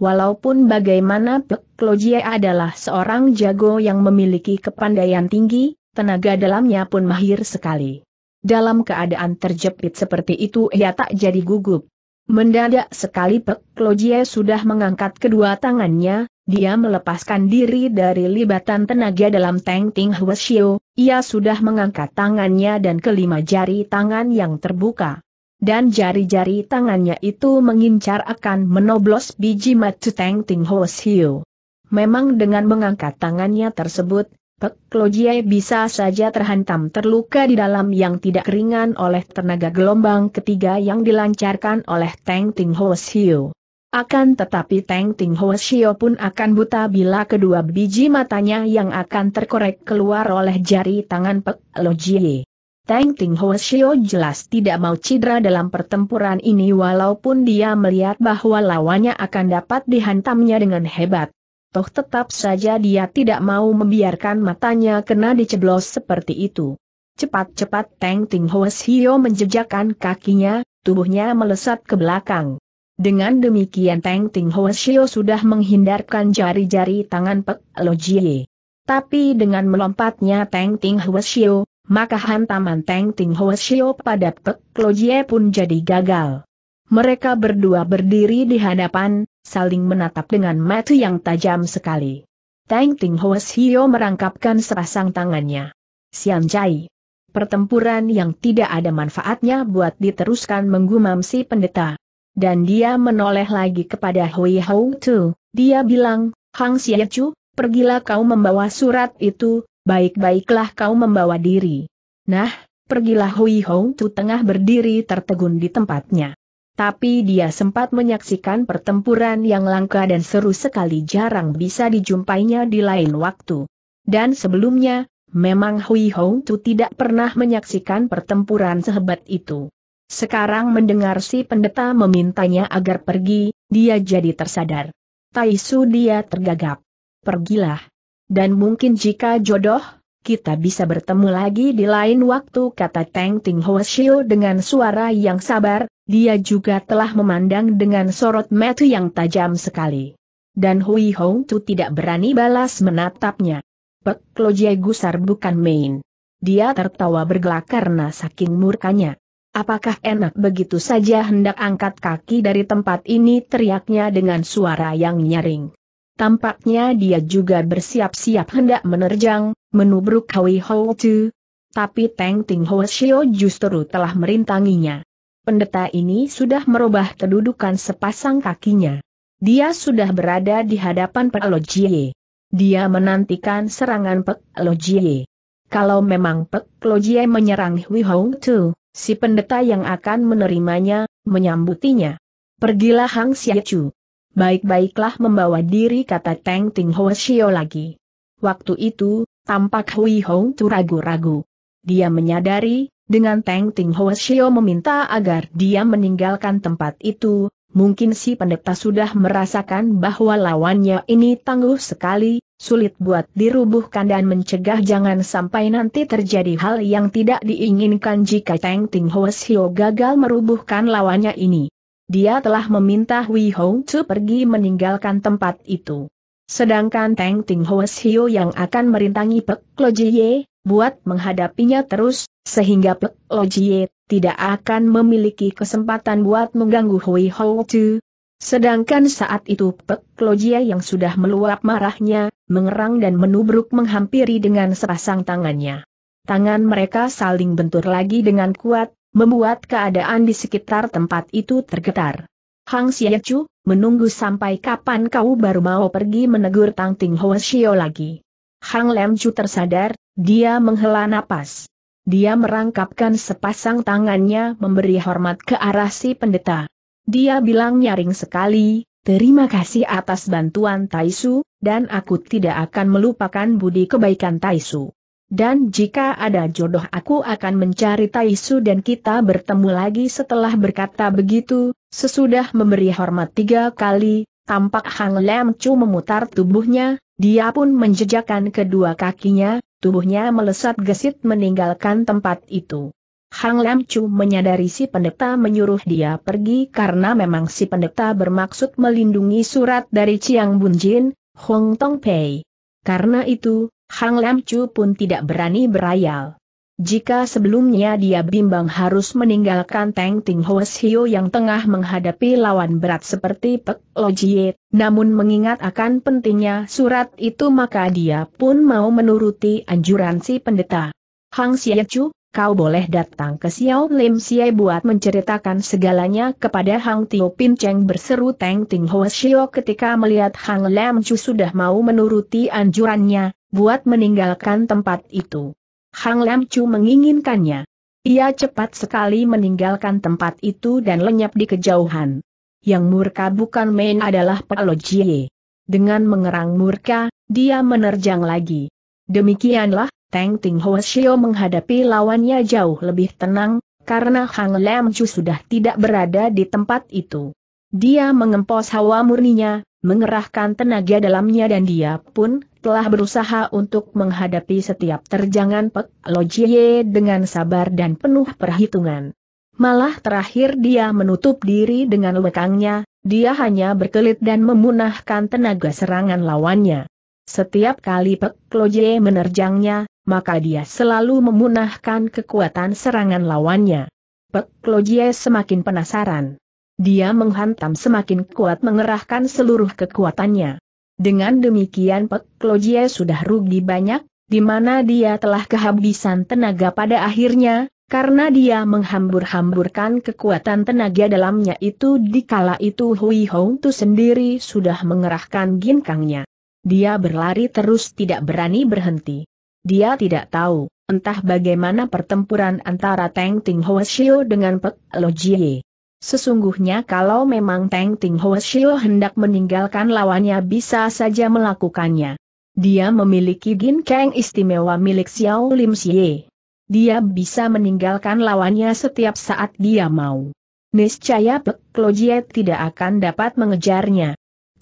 Walaupun bagaimana Lojie adalah seorang jago yang memiliki kepandaian tinggi, tenaga dalamnya pun mahir sekali. Dalam keadaan terjepit seperti itu ia tak jadi gugup. Mendadak sekali Lojie sudah mengangkat kedua tangannya, dia melepaskan diri dari libatan tenaga dalam Teng Ting Hwasyo, ia sudah mengangkat tangannya dan kelima jari tangan yang terbuka dan jari-jari tangannya itu mengincar akan menoblos biji matu Teng Ting Ho Siu. Memang dengan mengangkat tangannya tersebut, Pek Jie bisa saja terhantam terluka di dalam yang tidak ringan oleh tenaga gelombang ketiga yang dilancarkan oleh Teng Ting Ho Siu. Akan tetapi Teng Ting Ho Siu pun akan buta bila kedua biji matanya yang akan terkorek keluar oleh jari tangan Pek Jie. Tang Ting Ho Shio jelas tidak mau cedera dalam pertempuran ini walaupun dia melihat bahwa lawannya akan dapat dihantamnya dengan hebat. Toh tetap saja dia tidak mau membiarkan matanya kena diceblos seperti itu. Cepat-cepat Tang Ting Ho Shio menjejakkan kakinya, tubuhnya melesat ke belakang. Dengan demikian Tang Ting Ho Shio sudah menghindarkan jari-jari tangan Pek Lo Jie. Tapi dengan melompatnya Tang Ting Ho Shio, maka hantaman Teng Ting Ho Shio pada Pek Lo pun jadi gagal. Mereka berdua berdiri di hadapan, saling menatap dengan mata yang tajam sekali. Teng Ting Ho Shio merangkapkan sepasang tangannya. Sian Chai. Pertempuran yang tidak ada manfaatnya buat diteruskan menggumam si pendeta. Dan dia menoleh lagi kepada Hui Hou Tu, dia bilang, Hang Xie Chu, pergilah kau membawa surat itu, baik-baiklah kau membawa diri. Nah, pergilah Hui Hong Tu tengah berdiri tertegun di tempatnya. Tapi dia sempat menyaksikan pertempuran yang langka dan seru sekali jarang bisa dijumpainya di lain waktu. Dan sebelumnya, memang Hui Hong Tu tidak pernah menyaksikan pertempuran sehebat itu. Sekarang mendengar si pendeta memintanya agar pergi, dia jadi tersadar. Tai dia tergagap. Pergilah. Dan mungkin jika jodoh, kita bisa bertemu lagi di lain waktu kata Teng Ting Ho Shio dengan suara yang sabar, dia juga telah memandang dengan sorot mata yang tajam sekali. Dan Hui Hong Tu tidak berani balas menatapnya. Pek Jie Gusar bukan main. Dia tertawa bergelak karena saking murkanya. Apakah enak begitu saja hendak angkat kaki dari tempat ini teriaknya dengan suara yang nyaring. Tampaknya dia juga bersiap-siap hendak menerjang, menubruk Hui Ho Tu. Tapi Teng Ting Ho Shio justru telah merintanginya. Pendeta ini sudah merubah kedudukan sepasang kakinya. Dia sudah berada di hadapan Pek Lo Jie. Dia menantikan serangan Pek Lo Jie. Kalau memang Pek Lo Jie menyerang Hui Hong Tu, si pendeta yang akan menerimanya, menyambutinya. Pergilah Hang Xia Chu baik-baiklah membawa diri kata Teng Ting Ho Shio lagi. Waktu itu, tampak Hui Hong tu ragu-ragu. Dia menyadari, dengan Teng Ting Ho Shio meminta agar dia meninggalkan tempat itu, mungkin si pendeta sudah merasakan bahwa lawannya ini tangguh sekali, sulit buat dirubuhkan dan mencegah jangan sampai nanti terjadi hal yang tidak diinginkan jika Teng Ting Ho Shio gagal merubuhkan lawannya ini dia telah meminta Hui Hou Chu pergi meninggalkan tempat itu. Sedangkan Teng Ting Hoes Hio yang akan merintangi Pek Lo Jie, buat menghadapinya terus, sehingga Pek Lo Jie tidak akan memiliki kesempatan buat mengganggu Hui Hou Chu. Sedangkan saat itu Pek Lo Jie yang sudah meluap marahnya, mengerang dan menubruk menghampiri dengan sepasang tangannya. Tangan mereka saling bentur lagi dengan kuat, Membuat keadaan di sekitar tempat itu tergetar. Hang Xiechu, menunggu sampai kapan kau baru mau pergi menegur Tang Ting Ho lagi. Hang Lem Chu tersadar, dia menghela napas. Dia merangkapkan sepasang tangannya memberi hormat ke arah si pendeta. Dia bilang nyaring sekali, terima kasih atas bantuan Taisu, dan aku tidak akan melupakan budi kebaikan Taisu. Dan jika ada jodoh aku akan mencari Taisu dan kita bertemu lagi setelah berkata begitu, sesudah memberi hormat tiga kali, tampak Hang Lam Chu memutar tubuhnya, dia pun menjejakkan kedua kakinya, tubuhnya melesat gesit meninggalkan tempat itu. Hang Lam Chu menyadari si pendeta menyuruh dia pergi karena memang si pendeta bermaksud melindungi surat dari Chiang Jin, Hong Tong Pei. Karena itu, Hang Lam Chu pun tidak berani berayal. Jika sebelumnya dia bimbang harus meninggalkan Teng Ting Hoes Hio yang tengah menghadapi lawan berat seperti Pek Lo Jie, namun mengingat akan pentingnya surat itu maka dia pun mau menuruti anjuran si pendeta. Hang Xie Chu, kau boleh datang ke Xiao Lim Xie buat menceritakan segalanya kepada Hang Tio Pin Cheng berseru Teng Ting Ho ketika melihat Hang Lam Chu sudah mau menuruti anjurannya, buat meninggalkan tempat itu. Hang Lam Chu menginginkannya. Ia cepat sekali meninggalkan tempat itu dan lenyap di kejauhan. Yang murka bukan main adalah Palo Jie. Dengan mengerang murka, dia menerjang lagi. Demikianlah, Tang Ting Ho Xiao menghadapi lawannya jauh lebih tenang, karena Hang Lam Chu sudah tidak berada di tempat itu. Dia mengempos hawa murninya, mengerahkan tenaga dalamnya dan dia pun telah berusaha untuk menghadapi setiap terjangan Pek Lo Jie dengan sabar dan penuh perhitungan. Malah terakhir dia menutup diri dengan lekangnya, dia hanya berkelit dan memunahkan tenaga serangan lawannya. Setiap kali Pek Lo Jie menerjangnya, maka dia selalu memunahkan kekuatan serangan lawannya. Pek Lojie semakin penasaran. Dia menghantam semakin kuat mengerahkan seluruh kekuatannya. Dengan demikian Pek Lojie sudah rugi banyak, di mana dia telah kehabisan tenaga pada akhirnya, karena dia menghambur-hamburkan kekuatan tenaga dalamnya itu dikala itu Hui Hong Tu sendiri sudah mengerahkan ginkangnya. Dia berlari terus tidak berani berhenti. Dia tidak tahu, entah bagaimana pertempuran antara Teng Ting Ho dengan Pek Lo Jie. Sesungguhnya kalau memang Teng Ting Ho hendak meninggalkan lawannya bisa saja melakukannya. Dia memiliki ginkeng istimewa milik Xiao Lim Xie. Dia bisa meninggalkan lawannya setiap saat dia mau. Niscaya Pek Lo Jie tidak akan dapat mengejarnya.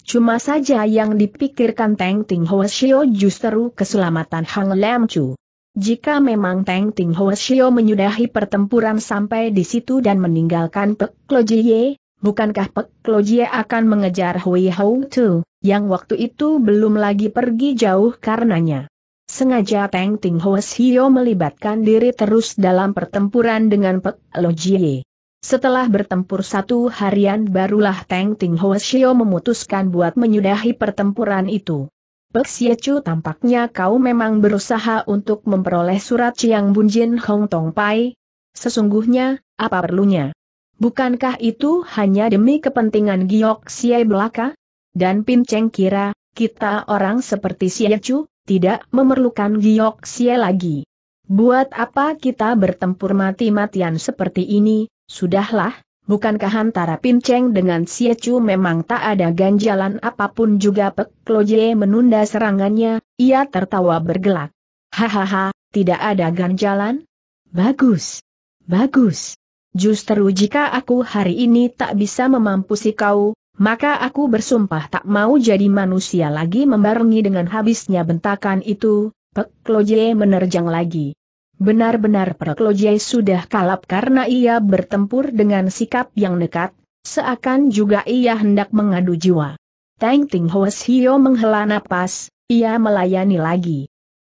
Cuma saja yang dipikirkan Teng Ting Hoa Shio justru keselamatan Hang Lam Chu. Jika memang Teng Ting Hoa Shio menyudahi pertempuran sampai di situ dan meninggalkan Pek Lo Jie, bukankah Pek Lo Jie akan mengejar Hui Hou Tu, yang waktu itu belum lagi pergi jauh karenanya? Sengaja Teng Ting Hoa Shio melibatkan diri terus dalam pertempuran dengan Pek Lo Jie. Setelah bertempur satu harian barulah Teng Ting Ho Shio memutuskan buat menyudahi pertempuran itu. Pek Xie Chu tampaknya kau memang berusaha untuk memperoleh surat Chiang Bunjin Hong Tong Pai. Sesungguhnya, apa perlunya? Bukankah itu hanya demi kepentingan Giok Xie belaka? Dan Pin Cheng kira, kita orang seperti Xie Chu, tidak memerlukan Giok Xie lagi. Buat apa kita bertempur mati-matian seperti ini, Sudahlah, bukankah antara Pinceng dengan Siecu memang tak ada ganjalan apapun juga Pek Loje menunda serangannya, ia tertawa bergelak. Hahaha, tidak ada ganjalan? Bagus. Bagus. Justru jika aku hari ini tak bisa memampusi kau, maka aku bersumpah tak mau jadi manusia lagi membarengi dengan habisnya bentakan itu, Pek Loje menerjang lagi. Benar-benar Proklojai sudah kalap karena ia bertempur dengan sikap yang nekat, seakan juga ia hendak mengadu jiwa. Tang Ting Hoes Hio menghela napas, ia melayani lagi.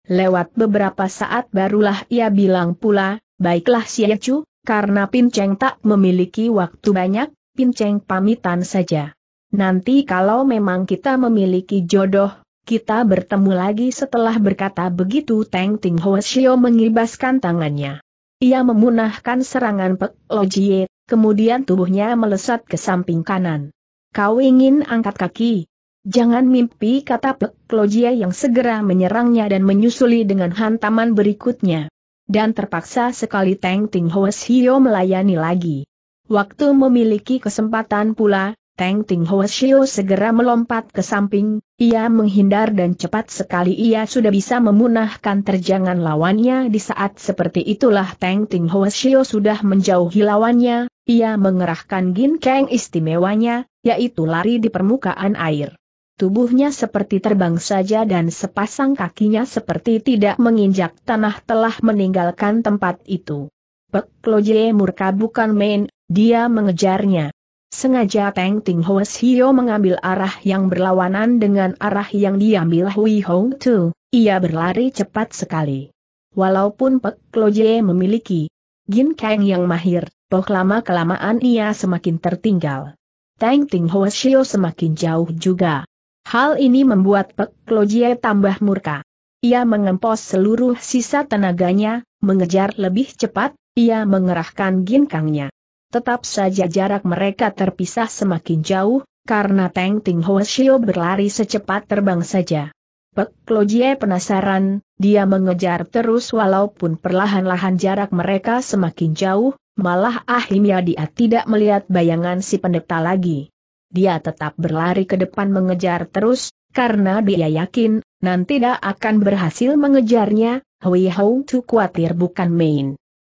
Lewat beberapa saat barulah ia bilang pula, baiklah Xie Chu, karena Pin Cheng tak memiliki waktu banyak, Pin Cheng pamitan saja. Nanti kalau memang kita memiliki jodoh, kita bertemu lagi setelah berkata begitu Teng Ting Shio mengibaskan tangannya. Ia memunahkan serangan Pek Jie, kemudian tubuhnya melesat ke samping kanan. Kau ingin angkat kaki? Jangan mimpi kata Pek Jie yang segera menyerangnya dan menyusuli dengan hantaman berikutnya. Dan terpaksa sekali Teng Ting Shio melayani lagi. Waktu memiliki kesempatan pula, Teng Ting Hoshio segera melompat ke samping, ia menghindar dan cepat sekali ia sudah bisa memunahkan terjangan lawannya di saat seperti itulah Teng Ting Hoshio sudah menjauhi lawannya, ia mengerahkan ginkeng istimewanya, yaitu lari di permukaan air. Tubuhnya seperti terbang saja dan sepasang kakinya seperti tidak menginjak tanah telah meninggalkan tempat itu. Pek Lojie murka bukan main, dia mengejarnya. Sengaja Peng Ting Ho Hio mengambil arah yang berlawanan dengan arah yang diambil Hui Hong Tu, ia berlari cepat sekali. Walaupun Pek Jie memiliki Gin Kang yang mahir, toh lama-kelamaan ia semakin tertinggal. Tang Ting Ho Sio semakin jauh juga. Hal ini membuat Pek Jie tambah murka. Ia mengempos seluruh sisa tenaganya, mengejar lebih cepat, ia mengerahkan Gin Kangnya tetap saja jarak mereka terpisah semakin jauh, karena Teng Ting Shio berlari secepat terbang saja. Pek Jie penasaran, dia mengejar terus walaupun perlahan-lahan jarak mereka semakin jauh, malah akhirnya dia tidak melihat bayangan si pendeta lagi. Dia tetap berlari ke depan mengejar terus, karena dia yakin, nanti dia akan berhasil mengejarnya, Hui Hou Tu khawatir bukan main.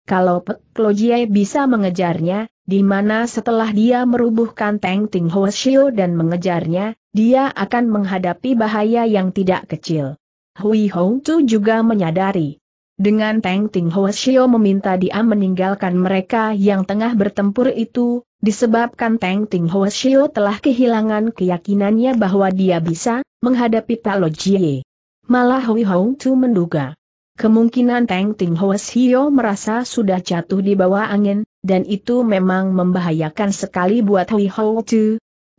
Kalau Pek Jie bisa mengejarnya, di mana setelah dia merubuhkan Teng Ting Ho Shio dan mengejarnya, dia akan menghadapi bahaya yang tidak kecil. Hui Hong Tu juga menyadari. Dengan Teng Ting Ho Shio meminta dia meninggalkan mereka yang tengah bertempur itu, disebabkan Teng Ting Ho Shio telah kehilangan keyakinannya bahwa dia bisa menghadapi Talo Jie. Malah Hui Hong Tu menduga Kemungkinan Teng Ting Hoes Hio merasa sudah jatuh di bawah angin, dan itu memang membahayakan sekali buat Hui Ho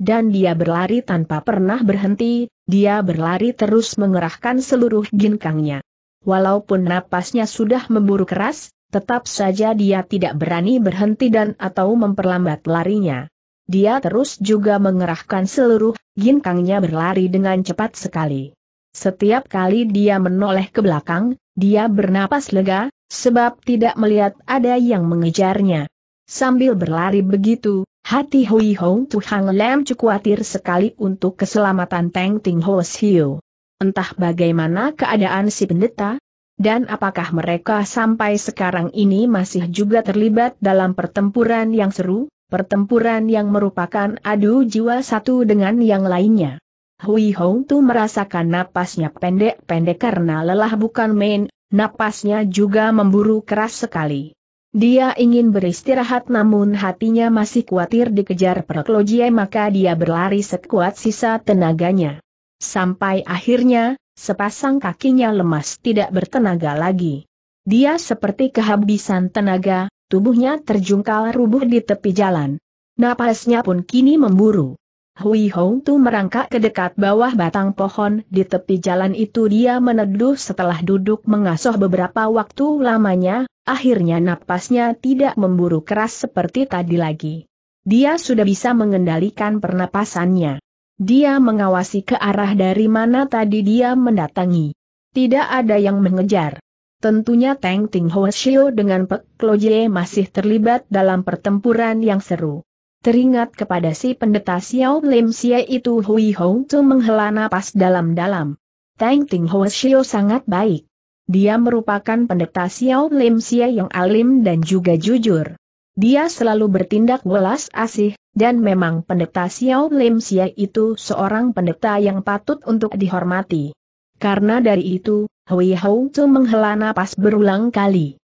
Dan dia berlari tanpa pernah berhenti, dia berlari terus mengerahkan seluruh ginkangnya. Walaupun napasnya sudah memburu keras, tetap saja dia tidak berani berhenti dan atau memperlambat larinya. Dia terus juga mengerahkan seluruh ginkangnya berlari dengan cepat sekali. Setiap kali dia menoleh ke belakang, dia bernapas lega, sebab tidak melihat ada yang mengejarnya. Sambil berlari begitu, hati Hui Hong Hang Lam khawatir sekali untuk keselamatan Teng Ting Ho Siu. Entah bagaimana keadaan si pendeta, dan apakah mereka sampai sekarang ini masih juga terlibat dalam pertempuran yang seru, pertempuran yang merupakan adu jiwa satu dengan yang lainnya. Hui Hong Tu merasakan napasnya pendek-pendek karena lelah bukan main, napasnya juga memburu keras sekali. Dia ingin beristirahat namun hatinya masih khawatir dikejar perklojiai maka dia berlari sekuat sisa tenaganya. Sampai akhirnya, sepasang kakinya lemas tidak bertenaga lagi. Dia seperti kehabisan tenaga, tubuhnya terjungkal rubuh di tepi jalan. Napasnya pun kini memburu. Hui Hong Tu merangkak ke dekat bawah batang pohon di tepi jalan itu dia meneduh setelah duduk mengasuh beberapa waktu lamanya, akhirnya napasnya tidak memburu keras seperti tadi lagi. Dia sudah bisa mengendalikan pernapasannya. Dia mengawasi ke arah dari mana tadi dia mendatangi. Tidak ada yang mengejar. Tentunya Teng Ting Ho dengan Pek Lo masih terlibat dalam pertempuran yang seru. Teringat kepada si pendeta Xiao Lim Xie itu Hui Hong Tu menghela napas dalam-dalam. Tang Ting Ho Xiao sangat baik. Dia merupakan pendeta Xiao Lim Xie yang alim dan juga jujur. Dia selalu bertindak welas asih, dan memang pendeta Xiao Lim Xie itu seorang pendeta yang patut untuk dihormati. Karena dari itu, Hui Hong Tu menghela napas berulang kali.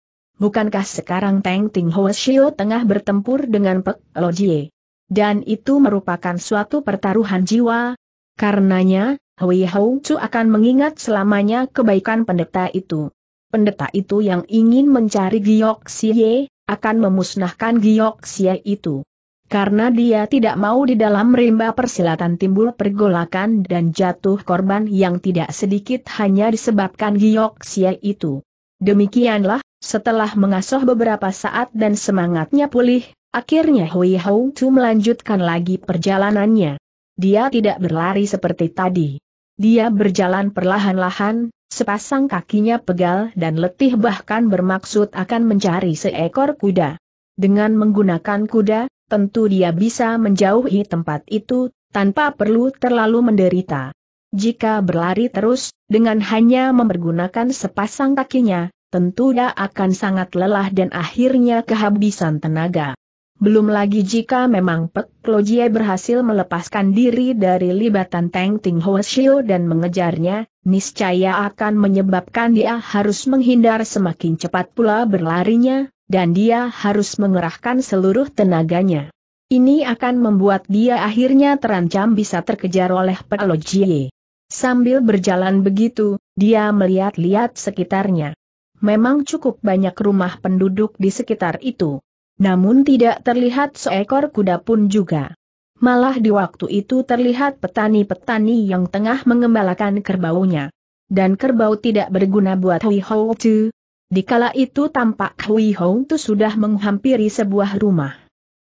Bukankah sekarang Teng Ting Ho Shio tengah bertempur dengan Pek Lo Jie? Dan itu merupakan suatu pertaruhan jiwa. Karenanya, Hui Hou Chu akan mengingat selamanya kebaikan pendeta itu. Pendeta itu yang ingin mencari Giok Xie, akan memusnahkan Giok Xie itu. Karena dia tidak mau di dalam rimba persilatan timbul pergolakan dan jatuh korban yang tidak sedikit hanya disebabkan Giok Xie itu. Demikianlah setelah mengasuh beberapa saat dan semangatnya pulih, akhirnya Hui Hou Chu melanjutkan lagi perjalanannya. Dia tidak berlari seperti tadi. Dia berjalan perlahan-lahan, sepasang kakinya pegal dan letih bahkan bermaksud akan mencari seekor kuda. Dengan menggunakan kuda, tentu dia bisa menjauhi tempat itu, tanpa perlu terlalu menderita. Jika berlari terus, dengan hanya mempergunakan sepasang kakinya, tentu dia akan sangat lelah dan akhirnya kehabisan tenaga. Belum lagi jika memang Pek Lojie berhasil melepaskan diri dari libatan Teng Ting Ho dan mengejarnya, niscaya akan menyebabkan dia harus menghindar semakin cepat pula berlarinya, dan dia harus mengerahkan seluruh tenaganya. Ini akan membuat dia akhirnya terancam bisa terkejar oleh Pek Lojie. Sambil berjalan begitu, dia melihat-lihat sekitarnya memang cukup banyak rumah penduduk di sekitar itu. Namun tidak terlihat seekor kuda pun juga. Malah di waktu itu terlihat petani-petani yang tengah mengembalakan kerbaunya. Dan kerbau tidak berguna buat Hui Hou Tu. Dikala itu tampak Hui Hou Tu sudah menghampiri sebuah rumah.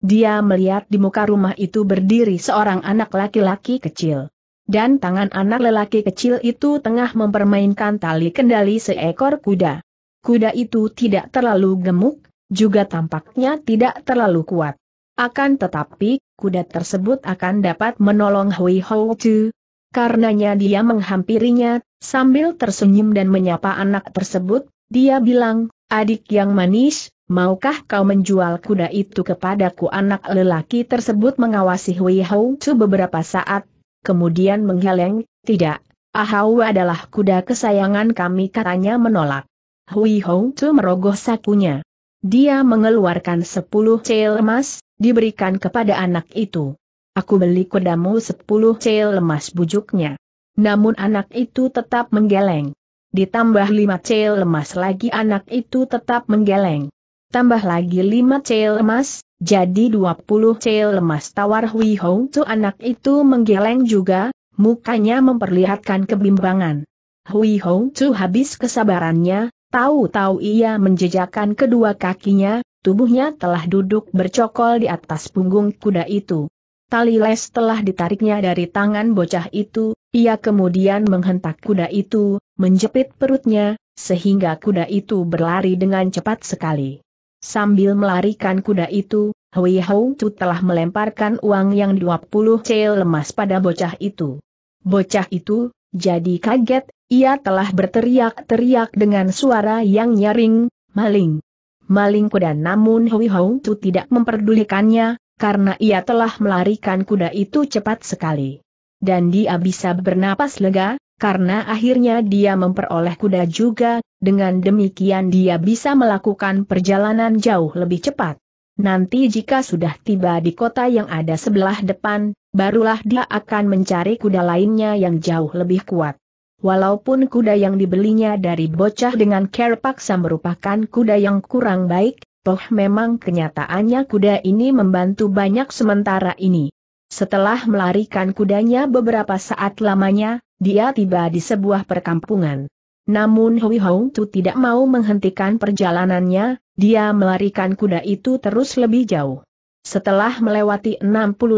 Dia melihat di muka rumah itu berdiri seorang anak laki-laki kecil dan tangan anak lelaki kecil itu tengah mempermainkan tali kendali seekor kuda kuda itu tidak terlalu gemuk, juga tampaknya tidak terlalu kuat. Akan tetapi, kuda tersebut akan dapat menolong Hui Hou Chu. Karenanya dia menghampirinya, sambil tersenyum dan menyapa anak tersebut, dia bilang, adik yang manis, maukah kau menjual kuda itu kepadaku anak lelaki tersebut mengawasi Hui Hou Chu beberapa saat, kemudian menggeleng, tidak, Ahau adalah kuda kesayangan kami katanya menolak. Hui Tu merogoh sakunya. Dia mengeluarkan sepuluh cel emas, diberikan kepada anak itu. Aku beli kudamu sepuluh cel emas bujuknya. Namun anak itu tetap menggeleng. Ditambah lima cel emas lagi anak itu tetap menggeleng. Tambah lagi lima cel emas, jadi dua puluh cel emas tawar Hui Hong Tu anak itu menggeleng juga, mukanya memperlihatkan kebimbangan. Hui Hong Tu habis kesabarannya, Tahu-tahu ia menjejakkan kedua kakinya, tubuhnya telah duduk bercokol di atas punggung kuda itu. Tali les telah ditariknya dari tangan bocah itu, ia kemudian menghentak kuda itu, menjepit perutnya, sehingga kuda itu berlari dengan cepat sekali. Sambil melarikan kuda itu, Hui Hou telah melemparkan uang yang 20 cel lemas pada bocah itu. Bocah itu, jadi kaget, ia telah berteriak-teriak dengan suara yang nyaring, maling. Maling kuda namun Hui Hou Tu tidak memperdulikannya, karena ia telah melarikan kuda itu cepat sekali. Dan dia bisa bernapas lega, karena akhirnya dia memperoleh kuda juga, dengan demikian dia bisa melakukan perjalanan jauh lebih cepat. Nanti jika sudah tiba di kota yang ada sebelah depan, barulah dia akan mencari kuda lainnya yang jauh lebih kuat walaupun kuda yang dibelinya dari bocah dengan care paksa merupakan kuda yang kurang baik, toh memang kenyataannya kuda ini membantu banyak sementara ini. Setelah melarikan kudanya beberapa saat lamanya, dia tiba di sebuah perkampungan. Namun Hui Hong Tu tidak mau menghentikan perjalanannya, dia melarikan kuda itu terus lebih jauh. Setelah melewati 60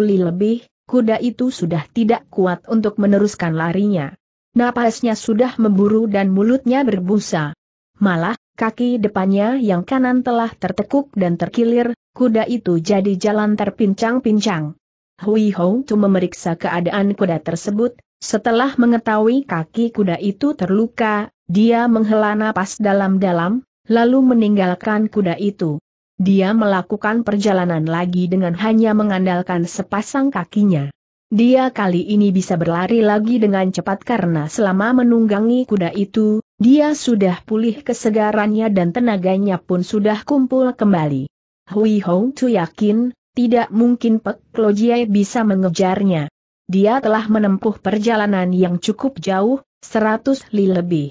li lebih, kuda itu sudah tidak kuat untuk meneruskan larinya. Napasnya sudah memburu dan mulutnya berbusa. Malah, kaki depannya yang kanan telah tertekuk dan terkilir, kuda itu jadi jalan terpincang-pincang. Hui Hou memeriksa keadaan kuda tersebut, setelah mengetahui kaki kuda itu terluka, dia menghela napas dalam-dalam, lalu meninggalkan kuda itu. Dia melakukan perjalanan lagi dengan hanya mengandalkan sepasang kakinya. Dia kali ini bisa berlari lagi dengan cepat karena selama menunggangi kuda itu, dia sudah pulih kesegarannya dan tenaganya pun sudah kumpul kembali. Hui Hong Tu yakin, tidak mungkin Pek Lojiai bisa mengejarnya. Dia telah menempuh perjalanan yang cukup jauh, 100 li lebih.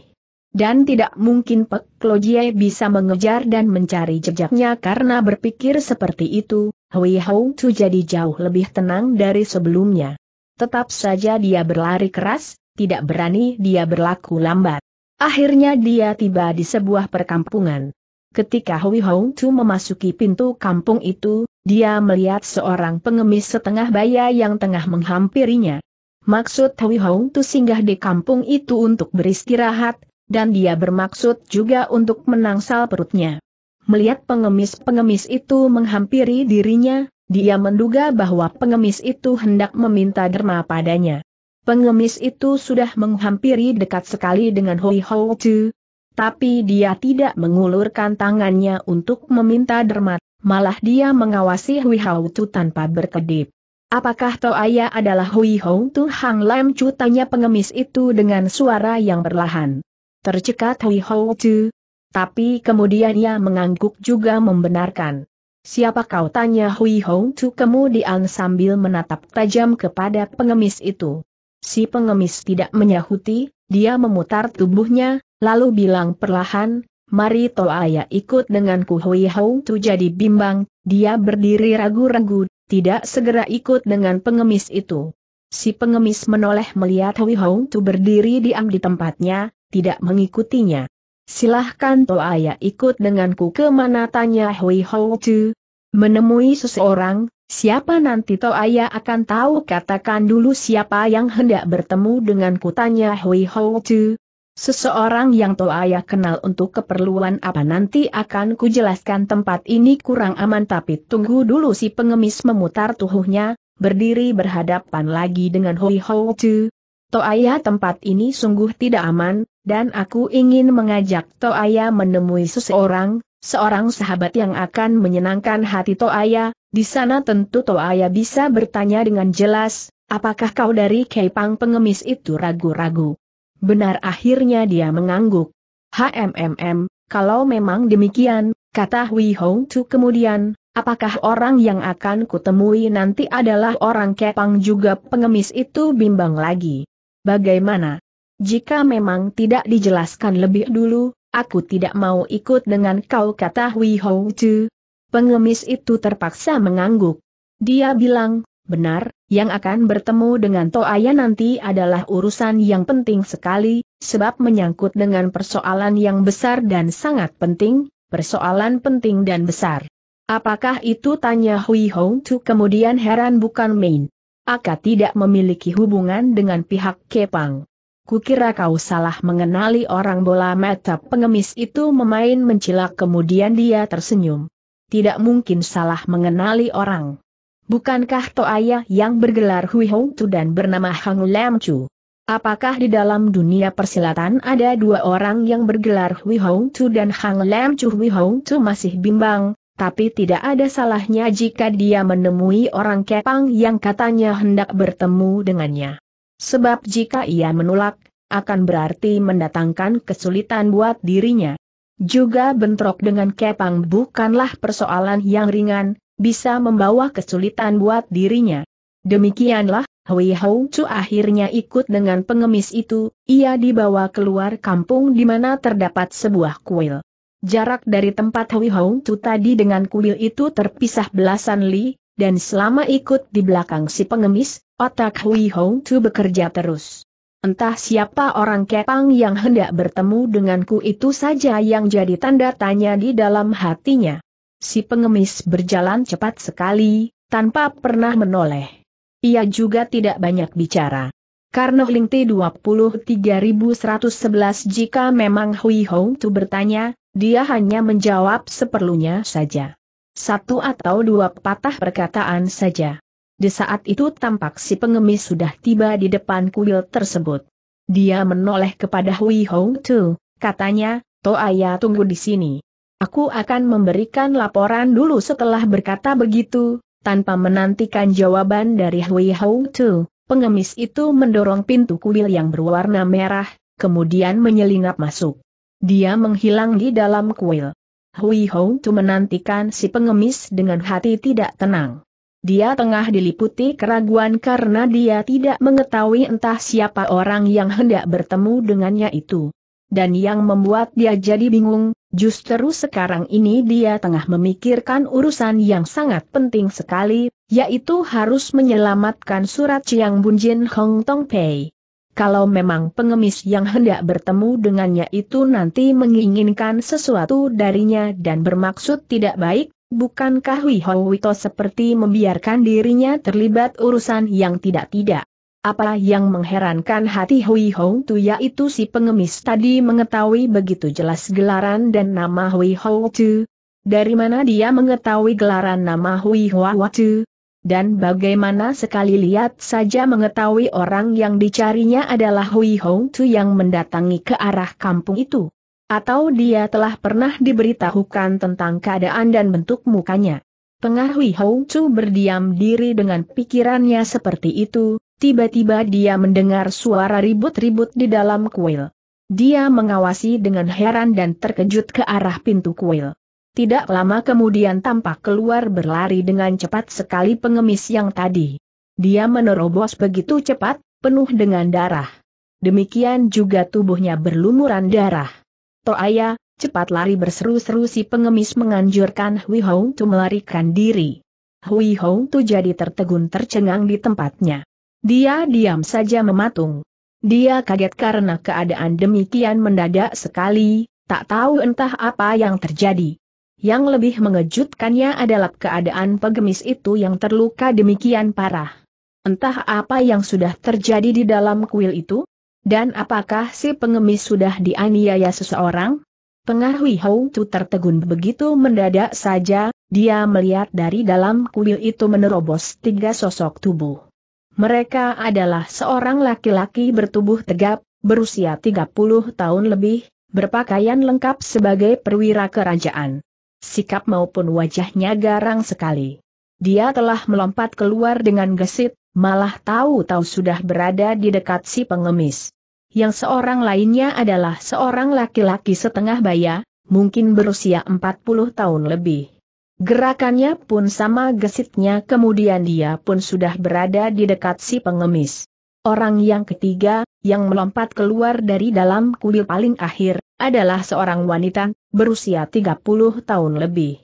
Dan tidak mungkin Pek Lojiai bisa mengejar dan mencari jejaknya karena berpikir seperti itu, Hui Hong Tu jadi jauh lebih tenang dari sebelumnya. Tetap saja dia berlari keras, tidak berani dia berlaku lambat. Akhirnya dia tiba di sebuah perkampungan. Ketika Hui Hong Tu memasuki pintu kampung itu, dia melihat seorang pengemis setengah baya yang tengah menghampirinya. Maksud Hui Hong Tu singgah di kampung itu untuk beristirahat, dan dia bermaksud juga untuk menangsal perutnya. Melihat pengemis-pengemis itu menghampiri dirinya, dia menduga bahwa pengemis itu hendak meminta derma padanya. Pengemis itu sudah menghampiri dekat sekali dengan Hui Hou Chu, tapi dia tidak mengulurkan tangannya untuk meminta derma, malah dia mengawasi Hui Hou Chu tanpa berkedip. Apakah Toaya adalah Hui Hou Tu Hang Lam Chu tanya pengemis itu dengan suara yang berlahan. Tercekat Hui Hou Chu, tapi kemudian ia mengangguk juga membenarkan. Siapa kau tanya Hui Hong Tu kemudian sambil menatap tajam kepada pengemis itu. Si pengemis tidak menyahuti, dia memutar tubuhnya, lalu bilang perlahan, Mari Toaya ikut denganku Hui Hong Tu jadi bimbang, dia berdiri ragu-ragu, tidak segera ikut dengan pengemis itu. Si pengemis menoleh melihat Hui Hong Tu berdiri diam di tempatnya, tidak mengikutinya. Silahkan Toaya ikut denganku ke mana tanya Hui Hou Chu. Menemui seseorang, siapa nanti Toaya akan tahu katakan dulu siapa yang hendak bertemu denganku tanya Hui Hou Chu. Seseorang yang Toaya kenal untuk keperluan apa nanti akan kujelaskan tempat ini kurang aman tapi tunggu dulu si pengemis memutar tubuhnya, berdiri berhadapan lagi dengan Hui Hou Chu. Toaya tempat ini sungguh tidak aman, dan aku ingin mengajak Toaya menemui seseorang, seorang sahabat yang akan menyenangkan hati Toaya, di sana tentu Toaya bisa bertanya dengan jelas, apakah kau dari Kepang pengemis itu ragu-ragu. Benar akhirnya dia mengangguk. HMMM, kalau memang demikian, kata Hui Hong Tu kemudian, apakah orang yang akan kutemui nanti adalah orang Kepang juga pengemis itu bimbang lagi. Bagaimana? Jika memang tidak dijelaskan lebih dulu, aku tidak mau ikut dengan kau kata Hui Hou Chu. Pengemis itu terpaksa mengangguk. Dia bilang, benar, yang akan bertemu dengan Toaya nanti adalah urusan yang penting sekali, sebab menyangkut dengan persoalan yang besar dan sangat penting, persoalan penting dan besar. Apakah itu tanya Hui Hong Tu kemudian heran bukan main. Aka tidak memiliki hubungan dengan pihak Kepang. Kukira kau salah mengenali orang bola mata pengemis itu memain mencilak kemudian dia tersenyum. Tidak mungkin salah mengenali orang. Bukankah Toaya yang bergelar Hui Hong Tu dan bernama Hang Lam Chu? Apakah di dalam dunia persilatan ada dua orang yang bergelar Hui Hong Tu dan Hang Lam Chu Hui Hong Tu masih bimbang, tapi tidak ada salahnya jika dia menemui orang kepang yang katanya hendak bertemu dengannya. Sebab jika ia menolak, akan berarti mendatangkan kesulitan buat dirinya. Juga bentrok dengan kepang bukanlah persoalan yang ringan, bisa membawa kesulitan buat dirinya. Demikianlah, Hui Hou Chu akhirnya ikut dengan pengemis itu, ia dibawa keluar kampung di mana terdapat sebuah kuil. Jarak dari tempat Hui Hong Chu tadi dengan kuil itu terpisah belasan li, dan selama ikut di belakang si pengemis, otak Hui Hong Chu bekerja terus. Entah siapa orang Kepang yang hendak bertemu denganku itu saja yang jadi tanda tanya di dalam hatinya. Si pengemis berjalan cepat sekali, tanpa pernah menoleh. Ia juga tidak banyak bicara. Karena t 23111 jika memang Hui Hong Tu bertanya, dia hanya menjawab seperlunya saja. Satu atau dua patah perkataan saja. Di saat itu tampak si pengemis sudah tiba di depan kuil tersebut. Dia menoleh kepada Hui Hong Tu, katanya, Toaya tunggu di sini. Aku akan memberikan laporan dulu setelah berkata begitu, tanpa menantikan jawaban dari Hui Hong Tu. Pengemis itu mendorong pintu kuil yang berwarna merah, kemudian menyelinap masuk. Dia menghilang di dalam kuil. Hui Hou Tu menantikan si pengemis dengan hati tidak tenang. Dia tengah diliputi keraguan karena dia tidak mengetahui entah siapa orang yang hendak bertemu dengannya itu. Dan yang membuat dia jadi bingung, justru sekarang ini dia tengah memikirkan urusan yang sangat penting sekali, yaitu harus menyelamatkan surat Chiang Bunjin Hong Tong Pei kalau memang pengemis yang hendak bertemu dengannya itu nanti menginginkan sesuatu darinya dan bermaksud tidak baik, bukankah Hui Wihowito seperti membiarkan dirinya terlibat urusan yang tidak-tidak? Apa yang mengherankan hati Hui Hou Tu yaitu si pengemis tadi mengetahui begitu jelas gelaran dan nama Hui Hou Tu. Dari mana dia mengetahui gelaran nama Hui Hua Tu? Dan bagaimana sekali lihat saja mengetahui orang yang dicarinya adalah Hui Hong Tu yang mendatangi ke arah kampung itu. Atau dia telah pernah diberitahukan tentang keadaan dan bentuk mukanya. Tengah Hui Hong Tu berdiam diri dengan pikirannya seperti itu, tiba-tiba dia mendengar suara ribut-ribut di dalam kuil. Dia mengawasi dengan heran dan terkejut ke arah pintu kuil. Tidak lama kemudian tampak keluar berlari dengan cepat sekali pengemis yang tadi. Dia menerobos begitu cepat, penuh dengan darah. Demikian juga tubuhnya berlumuran darah. Toaya, cepat lari berseru-seru si pengemis menganjurkan Hui Hong Tu melarikan diri. Hui Hong Tu jadi tertegun tercengang di tempatnya. Dia diam saja mematung. Dia kaget karena keadaan demikian mendadak sekali, tak tahu entah apa yang terjadi. Yang lebih mengejutkannya adalah keadaan pegemis itu yang terluka demikian parah. Entah apa yang sudah terjadi di dalam kuil itu? Dan apakah si pengemis sudah dianiaya seseorang? Pengahwi Hou Tu tertegun begitu mendadak saja, dia melihat dari dalam kuil itu menerobos tiga sosok tubuh. Mereka adalah seorang laki-laki bertubuh tegap, berusia 30 tahun lebih, berpakaian lengkap sebagai perwira kerajaan sikap maupun wajahnya garang sekali. Dia telah melompat keluar dengan gesit, malah tahu-tahu sudah berada di dekat si pengemis. Yang seorang lainnya adalah seorang laki-laki setengah baya, mungkin berusia 40 tahun lebih. Gerakannya pun sama gesitnya kemudian dia pun sudah berada di dekat si pengemis. Orang yang ketiga, yang melompat keluar dari dalam kuil paling akhir, adalah seorang wanita, berusia 30 tahun lebih.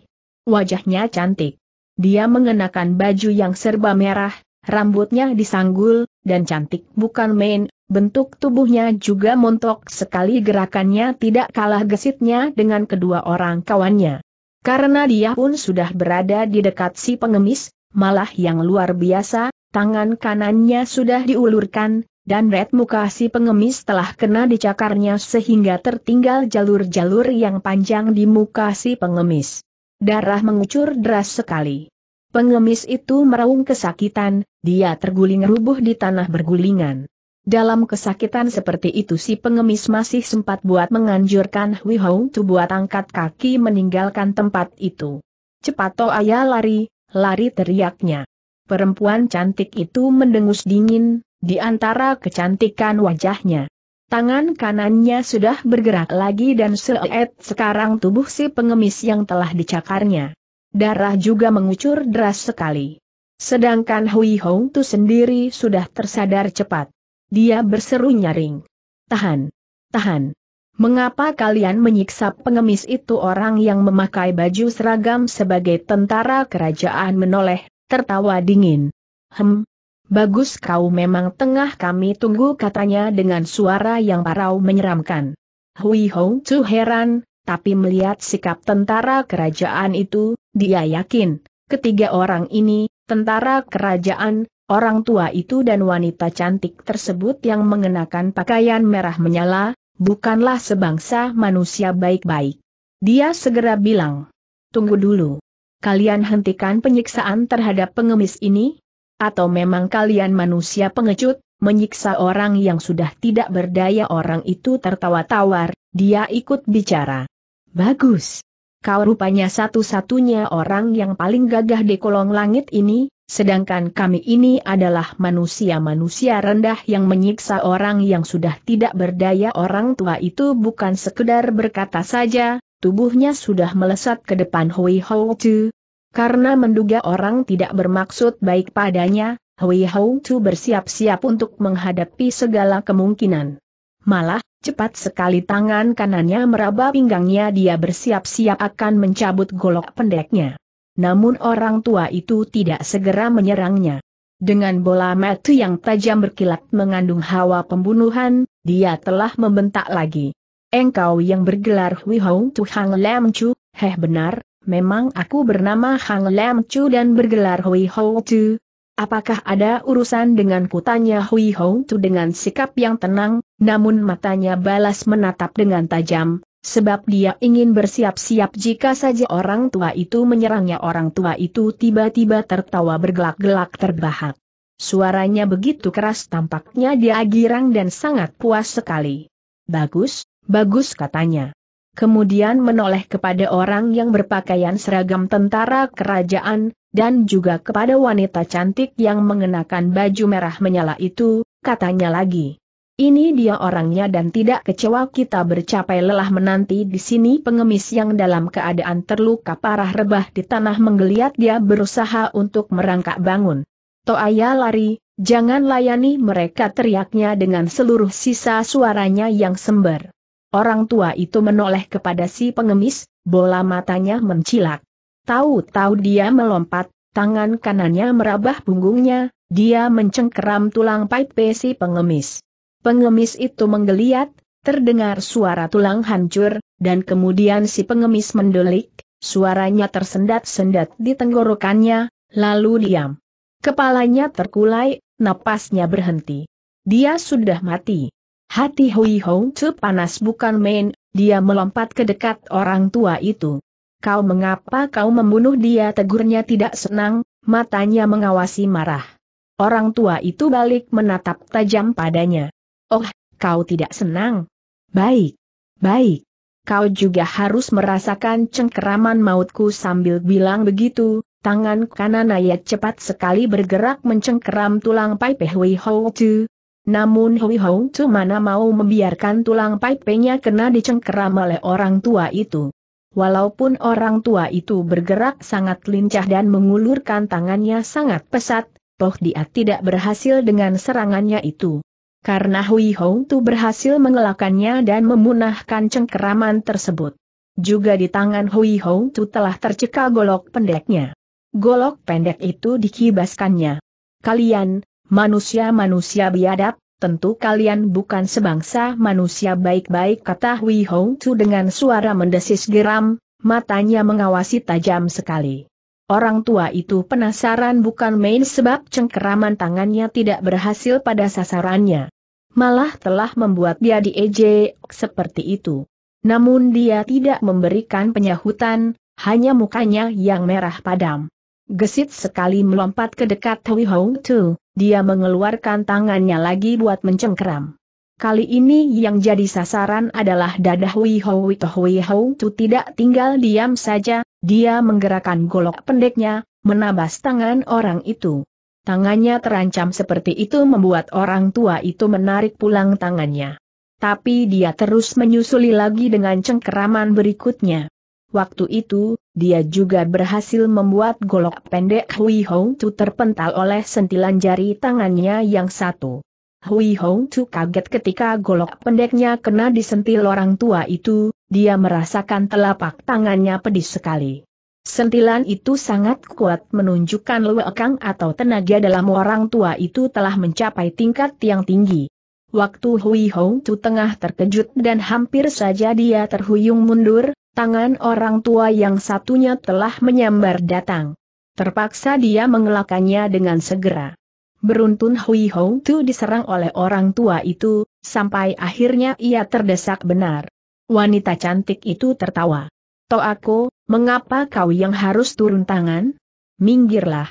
Wajahnya cantik. Dia mengenakan baju yang serba merah, rambutnya disanggul, dan cantik bukan main, bentuk tubuhnya juga montok sekali gerakannya tidak kalah gesitnya dengan kedua orang kawannya. Karena dia pun sudah berada di dekat si pengemis, malah yang luar biasa, tangan kanannya sudah diulurkan, dan red muka si pengemis telah kena dicakarnya sehingga tertinggal jalur-jalur yang panjang di muka si pengemis. Darah mengucur deras sekali. Pengemis itu meraung kesakitan, dia terguling rubuh di tanah bergulingan. Dalam kesakitan seperti itu si pengemis masih sempat buat menganjurkan Hui Hong tu buat angkat kaki meninggalkan tempat itu. Cepat toh ayah lari, lari teriaknya. Perempuan cantik itu mendengus dingin, di antara kecantikan wajahnya. Tangan kanannya sudah bergerak lagi dan seet sekarang tubuh si pengemis yang telah dicakarnya. Darah juga mengucur deras sekali. Sedangkan Hui Hong Tu sendiri sudah tersadar cepat. Dia berseru nyaring. Tahan. Tahan. Mengapa kalian menyiksa pengemis itu orang yang memakai baju seragam sebagai tentara kerajaan menoleh, tertawa dingin. Hem, Bagus kau memang tengah kami tunggu katanya dengan suara yang parau menyeramkan. Hui Hong Chu heran, tapi melihat sikap tentara kerajaan itu, dia yakin, ketiga orang ini, tentara kerajaan, orang tua itu dan wanita cantik tersebut yang mengenakan pakaian merah menyala, bukanlah sebangsa manusia baik-baik. Dia segera bilang, tunggu dulu. Kalian hentikan penyiksaan terhadap pengemis ini? atau memang kalian manusia pengecut, menyiksa orang yang sudah tidak berdaya orang itu tertawa tawar, dia ikut bicara. Bagus. Kau rupanya satu-satunya orang yang paling gagah di kolong langit ini, sedangkan kami ini adalah manusia-manusia rendah yang menyiksa orang yang sudah tidak berdaya orang tua itu bukan sekedar berkata saja, tubuhnya sudah melesat ke depan Hui Hou Tu, karena menduga orang tidak bermaksud baik padanya, Hui Hou Chu bersiap-siap untuk menghadapi segala kemungkinan. Malah, cepat sekali tangan kanannya meraba pinggangnya dia bersiap-siap akan mencabut golok pendeknya. Namun orang tua itu tidak segera menyerangnya. Dengan bola mata yang tajam berkilat mengandung hawa pembunuhan, dia telah membentak lagi. Engkau yang bergelar Hui Hou Tu Hang Lam Chu, heh benar, Memang aku bernama Hang Lam Chu dan bergelar Hui Ho Chu. Apakah ada urusan dengan kutanya Hui Ho Chu dengan sikap yang tenang, namun matanya balas menatap dengan tajam, sebab dia ingin bersiap-siap jika saja orang tua itu menyerangnya orang tua itu tiba-tiba tertawa bergelak-gelak terbahak. Suaranya begitu keras tampaknya dia girang dan sangat puas sekali. Bagus, bagus katanya kemudian menoleh kepada orang yang berpakaian seragam tentara kerajaan, dan juga kepada wanita cantik yang mengenakan baju merah menyala itu, katanya lagi. Ini dia orangnya dan tidak kecewa kita bercapai lelah menanti di sini pengemis yang dalam keadaan terluka parah rebah di tanah menggeliat dia berusaha untuk merangkak bangun. Toaya lari, jangan layani mereka teriaknya dengan seluruh sisa suaranya yang sember. Orang tua itu menoleh kepada si pengemis, bola matanya mencilak. Tahu-tahu dia melompat, tangan kanannya merabah punggungnya, dia mencengkeram tulang pipe si pengemis. Pengemis itu menggeliat, terdengar suara tulang hancur, dan kemudian si pengemis mendelik, suaranya tersendat-sendat di tenggorokannya, lalu diam. Kepalanya terkulai, napasnya berhenti. Dia sudah mati. Hati Hui Hong Tzu panas bukan main, dia melompat ke dekat orang tua itu. Kau mengapa kau membunuh dia tegurnya tidak senang, matanya mengawasi marah. Orang tua itu balik menatap tajam padanya. Oh, kau tidak senang. Baik, baik. Kau juga harus merasakan cengkeraman mautku sambil bilang begitu, tangan kanan ayat cepat sekali bergerak mencengkeram tulang Pai Pei Hui Hou Tzu, namun Hui Hong mana mau membiarkan tulang pipenya kena dicengkeram oleh orang tua itu. Walaupun orang tua itu bergerak sangat lincah dan mengulurkan tangannya sangat pesat, Toh Dia tidak berhasil dengan serangannya itu. Karena Hui Hong Tu berhasil mengelakannya dan memunahkan cengkeraman tersebut. Juga di tangan Hui Hong Tu telah tercekal golok pendeknya. Golok pendek itu dikibaskannya. Kalian, manusia-manusia biadab, tentu kalian bukan sebangsa manusia baik-baik kata Hui Hong dengan suara mendesis geram, matanya mengawasi tajam sekali. Orang tua itu penasaran bukan main sebab cengkeraman tangannya tidak berhasil pada sasarannya. Malah telah membuat dia diejek seperti itu. Namun dia tidak memberikan penyahutan, hanya mukanya yang merah padam. Gesit sekali melompat ke dekat Hui Hong Tu. Dia mengeluarkan tangannya lagi buat mencengkeram. Kali ini yang jadi sasaran adalah dadah Wihou Witoh Wihou Tu tidak tinggal diam saja, dia menggerakkan golok pendeknya, menabas tangan orang itu. Tangannya terancam seperti itu membuat orang tua itu menarik pulang tangannya. Tapi dia terus menyusuli lagi dengan cengkeraman berikutnya. Waktu itu, dia juga berhasil membuat golok pendek Hui Hong Tu terpental oleh sentilan jari tangannya yang satu. Hui Hong Tu kaget ketika golok pendeknya kena disentil orang tua itu, dia merasakan telapak tangannya pedih sekali. Sentilan itu sangat kuat menunjukkan luekang atau tenaga dalam orang tua itu telah mencapai tingkat yang tinggi. Waktu Hui Hong Tu tengah terkejut dan hampir saja dia terhuyung mundur, tangan orang tua yang satunya telah menyambar datang. Terpaksa dia mengelakannya dengan segera. Beruntun Hui Hong Tu diserang oleh orang tua itu, sampai akhirnya ia terdesak benar. Wanita cantik itu tertawa. aku, mengapa kau yang harus turun tangan? Minggirlah.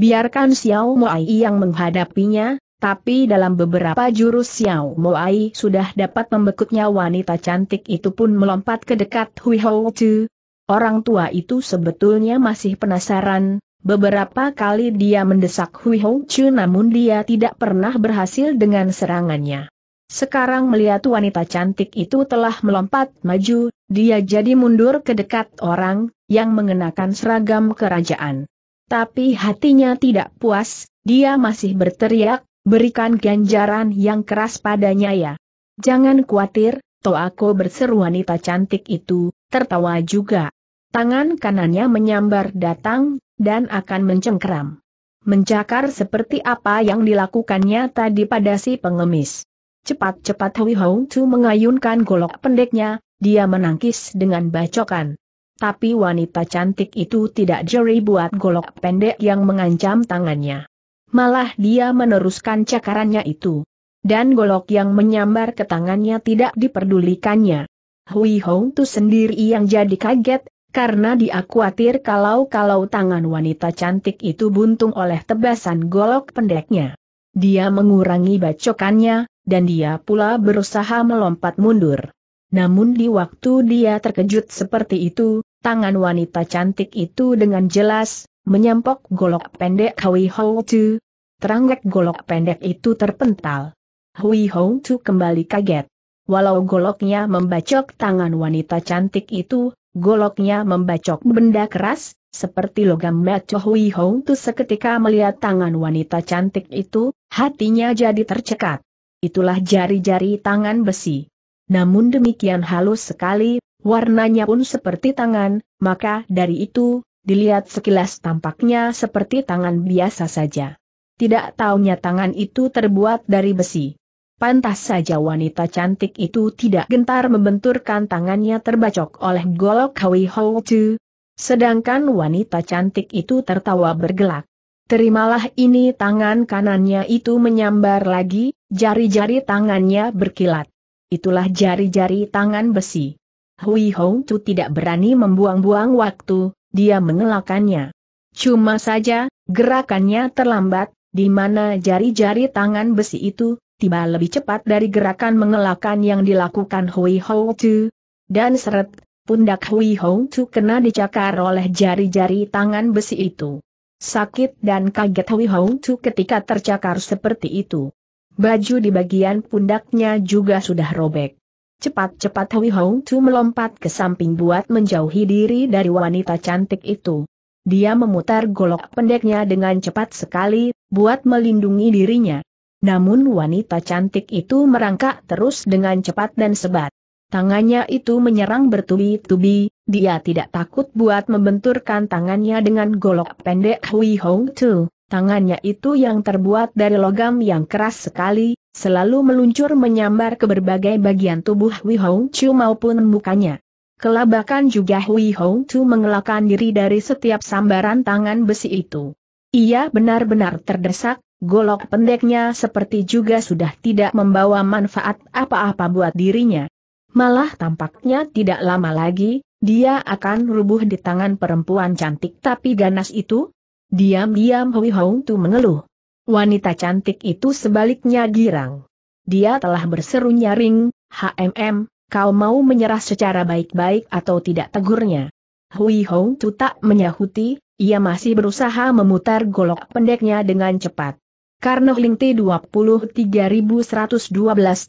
Biarkan Xiao Moai yang menghadapinya, tapi dalam beberapa jurus Xiao Ai sudah dapat membekutnya wanita cantik itu pun melompat ke dekat Hui Hou Chu. Orang tua itu sebetulnya masih penasaran, beberapa kali dia mendesak Hui Hou Chu namun dia tidak pernah berhasil dengan serangannya. Sekarang melihat wanita cantik itu telah melompat maju, dia jadi mundur ke dekat orang yang mengenakan seragam kerajaan. Tapi hatinya tidak puas, dia masih berteriak, berikan ganjaran yang keras padanya ya. Jangan khawatir, aku berseru wanita cantik itu, tertawa juga. Tangan kanannya menyambar datang, dan akan mencengkeram. Mencakar seperti apa yang dilakukannya tadi pada si pengemis. Cepat-cepat Hui Hong Tu mengayunkan golok pendeknya, dia menangkis dengan bacokan. Tapi wanita cantik itu tidak jeri buat golok pendek yang mengancam tangannya malah dia meneruskan cakarannya itu. Dan golok yang menyambar ke tangannya tidak diperdulikannya. Hui Hong Tu sendiri yang jadi kaget, karena dia khawatir kalau-kalau tangan wanita cantik itu buntung oleh tebasan golok pendeknya. Dia mengurangi bacokannya, dan dia pula berusaha melompat mundur. Namun di waktu dia terkejut seperti itu, tangan wanita cantik itu dengan jelas, menyampok golok pendek Hui Hou Chu. terangkat golok pendek itu terpental. Hui Hou Chu kembali kaget. Walau goloknya membacok tangan wanita cantik itu, goloknya membacok benda keras, seperti logam maco Hui Hou Chu seketika melihat tangan wanita cantik itu, hatinya jadi tercekat. Itulah jari-jari tangan besi. Namun demikian halus sekali, warnanya pun seperti tangan, maka dari itu, dilihat sekilas tampaknya seperti tangan biasa saja. Tidak taunya tangan itu terbuat dari besi. Pantas saja wanita cantik itu tidak gentar membenturkan tangannya terbacok oleh golok Hui Hou Chu. Sedangkan wanita cantik itu tertawa bergelak. Terimalah ini tangan kanannya itu menyambar lagi, jari-jari tangannya berkilat. Itulah jari-jari tangan besi. Hui Hong Chu tidak berani membuang-buang waktu, dia mengelakannya. Cuma saja, gerakannya terlambat, di mana jari-jari tangan besi itu, tiba lebih cepat dari gerakan mengelakan yang dilakukan Hui Hou Tu. Dan seret, pundak Hui Hou Tu kena dicakar oleh jari-jari tangan besi itu. Sakit dan kaget Hui Hou Tu ketika tercakar seperti itu. Baju di bagian pundaknya juga sudah robek. Cepat-cepat Hui Hong Tu melompat ke samping buat menjauhi diri dari wanita cantik itu. Dia memutar golok pendeknya dengan cepat sekali, buat melindungi dirinya. Namun wanita cantik itu merangkak terus dengan cepat dan sebat. Tangannya itu menyerang bertubi-tubi, dia tidak takut buat membenturkan tangannya dengan golok pendek Hui Hong Tu. Tangannya itu yang terbuat dari logam yang keras sekali, selalu meluncur menyambar ke berbagai bagian tubuh Hui Hong Chu maupun mukanya. Kelabakan juga Hui Hong Chu mengelakkan diri dari setiap sambaran tangan besi itu. Ia benar-benar terdesak, golok pendeknya seperti juga sudah tidak membawa manfaat apa-apa buat dirinya. Malah tampaknya tidak lama lagi, dia akan rubuh di tangan perempuan cantik tapi ganas itu. Diam-diam Hui Hong Tu mengeluh. Wanita cantik itu sebaliknya girang. Dia telah berseru nyaring, HMM, kau mau menyerah secara baik-baik atau tidak tegurnya. Hui Hong Tu tak menyahuti, ia masih berusaha memutar golok pendeknya dengan cepat. Karena Ling T 23112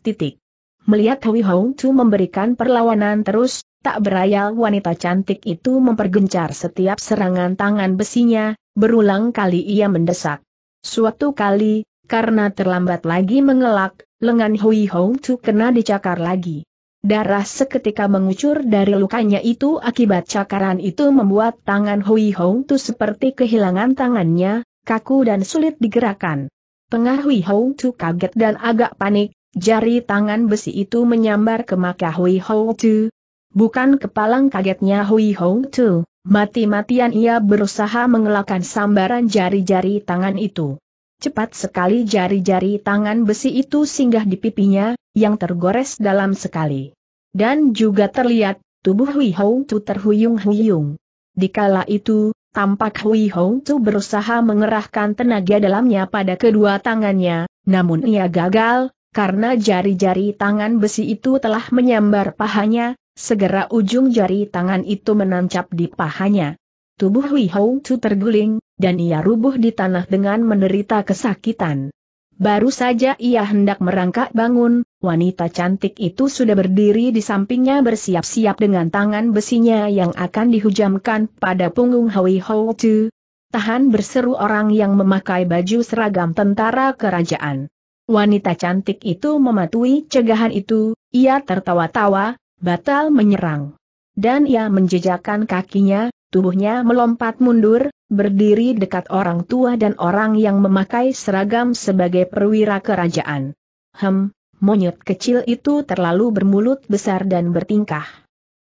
titik. Melihat Hui Hong Tu memberikan perlawanan terus, tak berayal wanita cantik itu mempergencar setiap serangan tangan besinya, berulang kali ia mendesak. Suatu kali, karena terlambat lagi mengelak, lengan Hui Hong Chu kena dicakar lagi. Darah seketika mengucur dari lukanya itu akibat cakaran itu membuat tangan Hui Hong Tu seperti kehilangan tangannya, kaku dan sulit digerakkan. Tengah Hui Hong Tu kaget dan agak panik, jari tangan besi itu menyambar ke maka Hui Hong Tu. Bukan kepalang kagetnya Hui Hong Tu, Mati-matian ia berusaha mengelakkan sambaran jari-jari tangan itu. Cepat sekali jari-jari tangan besi itu singgah di pipinya, yang tergores dalam sekali. Dan juga terlihat, tubuh Hui Hong Tu terhuyung-huyung. Dikala itu, tampak Hui Hong Tu berusaha mengerahkan tenaga dalamnya pada kedua tangannya, namun ia gagal, karena jari-jari tangan besi itu telah menyambar pahanya, Segera ujung jari tangan itu menancap di pahanya. Tubuh Hui Hou Chu terguling, dan ia rubuh di tanah dengan menderita kesakitan. Baru saja ia hendak merangkak bangun, wanita cantik itu sudah berdiri di sampingnya bersiap-siap dengan tangan besinya yang akan dihujamkan pada punggung Hui Hou Chu. Tahan berseru orang yang memakai baju seragam tentara kerajaan. Wanita cantik itu mematuhi cegahan itu, ia tertawa-tawa, batal menyerang. Dan ia menjejakkan kakinya, tubuhnya melompat mundur, berdiri dekat orang tua dan orang yang memakai seragam sebagai perwira kerajaan. Hem, monyet kecil itu terlalu bermulut besar dan bertingkah.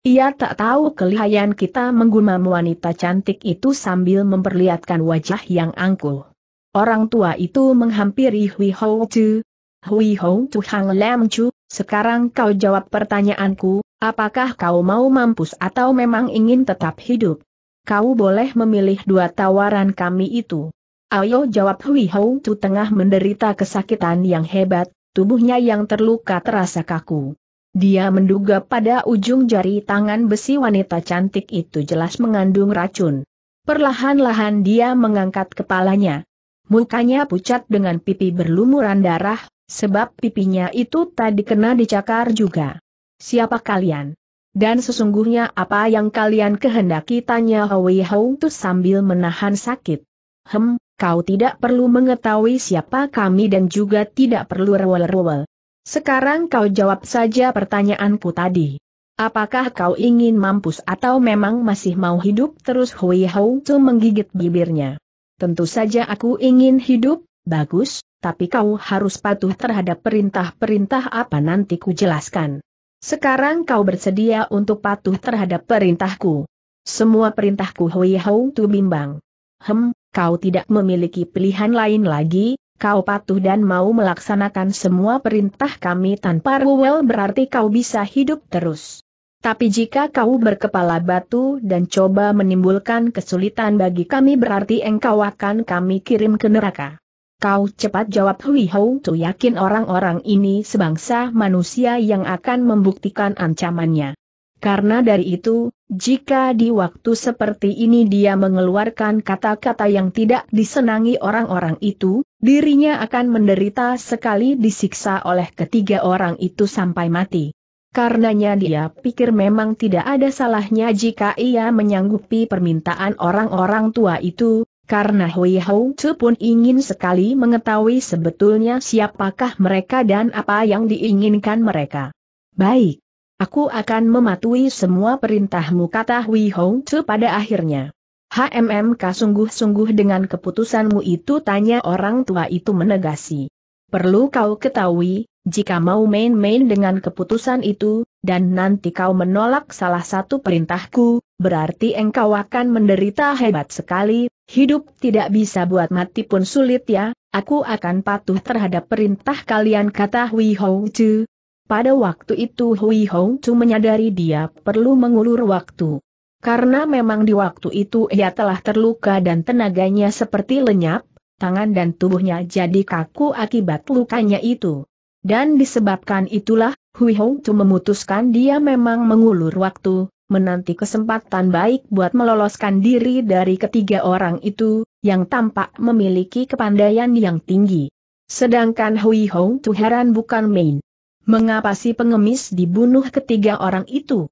Ia tak tahu kelihayan kita menggumam wanita cantik itu sambil memperlihatkan wajah yang angkuh. Orang tua itu menghampiri Hui Hou Tu. Hui Hou Tu Hang Lam Chu, sekarang kau jawab pertanyaanku, Apakah kau mau mampus atau memang ingin tetap hidup? Kau boleh memilih dua tawaran kami itu. Ayo jawab Hui Hou Tu tengah menderita kesakitan yang hebat, tubuhnya yang terluka terasa kaku. Dia menduga pada ujung jari tangan besi wanita cantik itu jelas mengandung racun. Perlahan-lahan dia mengangkat kepalanya. Mukanya pucat dengan pipi berlumuran darah, sebab pipinya itu tadi kena dicakar juga siapa kalian? Dan sesungguhnya apa yang kalian kehendaki tanya Hwi Hou sambil menahan sakit. Hem, kau tidak perlu mengetahui siapa kami dan juga tidak perlu rewel-rewel. Sekarang kau jawab saja pertanyaanku tadi. Apakah kau ingin mampus atau memang masih mau hidup terus Hui Hou menggigit bibirnya. Tentu saja aku ingin hidup, bagus, tapi kau harus patuh terhadap perintah-perintah apa nanti ku jelaskan. Sekarang kau bersedia untuk patuh terhadap perintahku. Semua perintahku Hui Hong Tu bimbang. Hem, kau tidak memiliki pilihan lain lagi, kau patuh dan mau melaksanakan semua perintah kami tanpa ruwel berarti kau bisa hidup terus. Tapi jika kau berkepala batu dan coba menimbulkan kesulitan bagi kami berarti engkau akan kami kirim ke neraka. Kau cepat jawab Hui Hou Tu yakin orang-orang ini sebangsa manusia yang akan membuktikan ancamannya. Karena dari itu, jika di waktu seperti ini dia mengeluarkan kata-kata yang tidak disenangi orang-orang itu, dirinya akan menderita sekali disiksa oleh ketiga orang itu sampai mati. Karenanya dia pikir memang tidak ada salahnya jika ia menyanggupi permintaan orang-orang tua itu, karena Hui Hou Tzu pun ingin sekali mengetahui sebetulnya siapakah mereka dan apa yang diinginkan mereka. Baik. Aku akan mematuhi semua perintahmu kata Hui Hou Tzu pada akhirnya. HMMK sungguh-sungguh dengan keputusanmu itu tanya orang tua itu menegasi. Perlu kau ketahui, jika mau main-main dengan keputusan itu, dan nanti kau menolak salah satu perintahku, berarti engkau akan menderita hebat sekali, hidup tidak bisa buat mati pun sulit ya, aku akan patuh terhadap perintah kalian kata Hui Hou Chu. Pada waktu itu Hui Hou Chu menyadari dia perlu mengulur waktu. Karena memang di waktu itu ia telah terluka dan tenaganya seperti lenyap, tangan dan tubuhnya jadi kaku akibat lukanya itu. Dan disebabkan itulah, Hui Hong Chu memutuskan dia memang mengulur waktu, menanti kesempatan baik buat meloloskan diri dari ketiga orang itu, yang tampak memiliki kepandaian yang tinggi. Sedangkan Hui Hong Tuheran bukan main. Mengapa si pengemis dibunuh ketiga orang itu?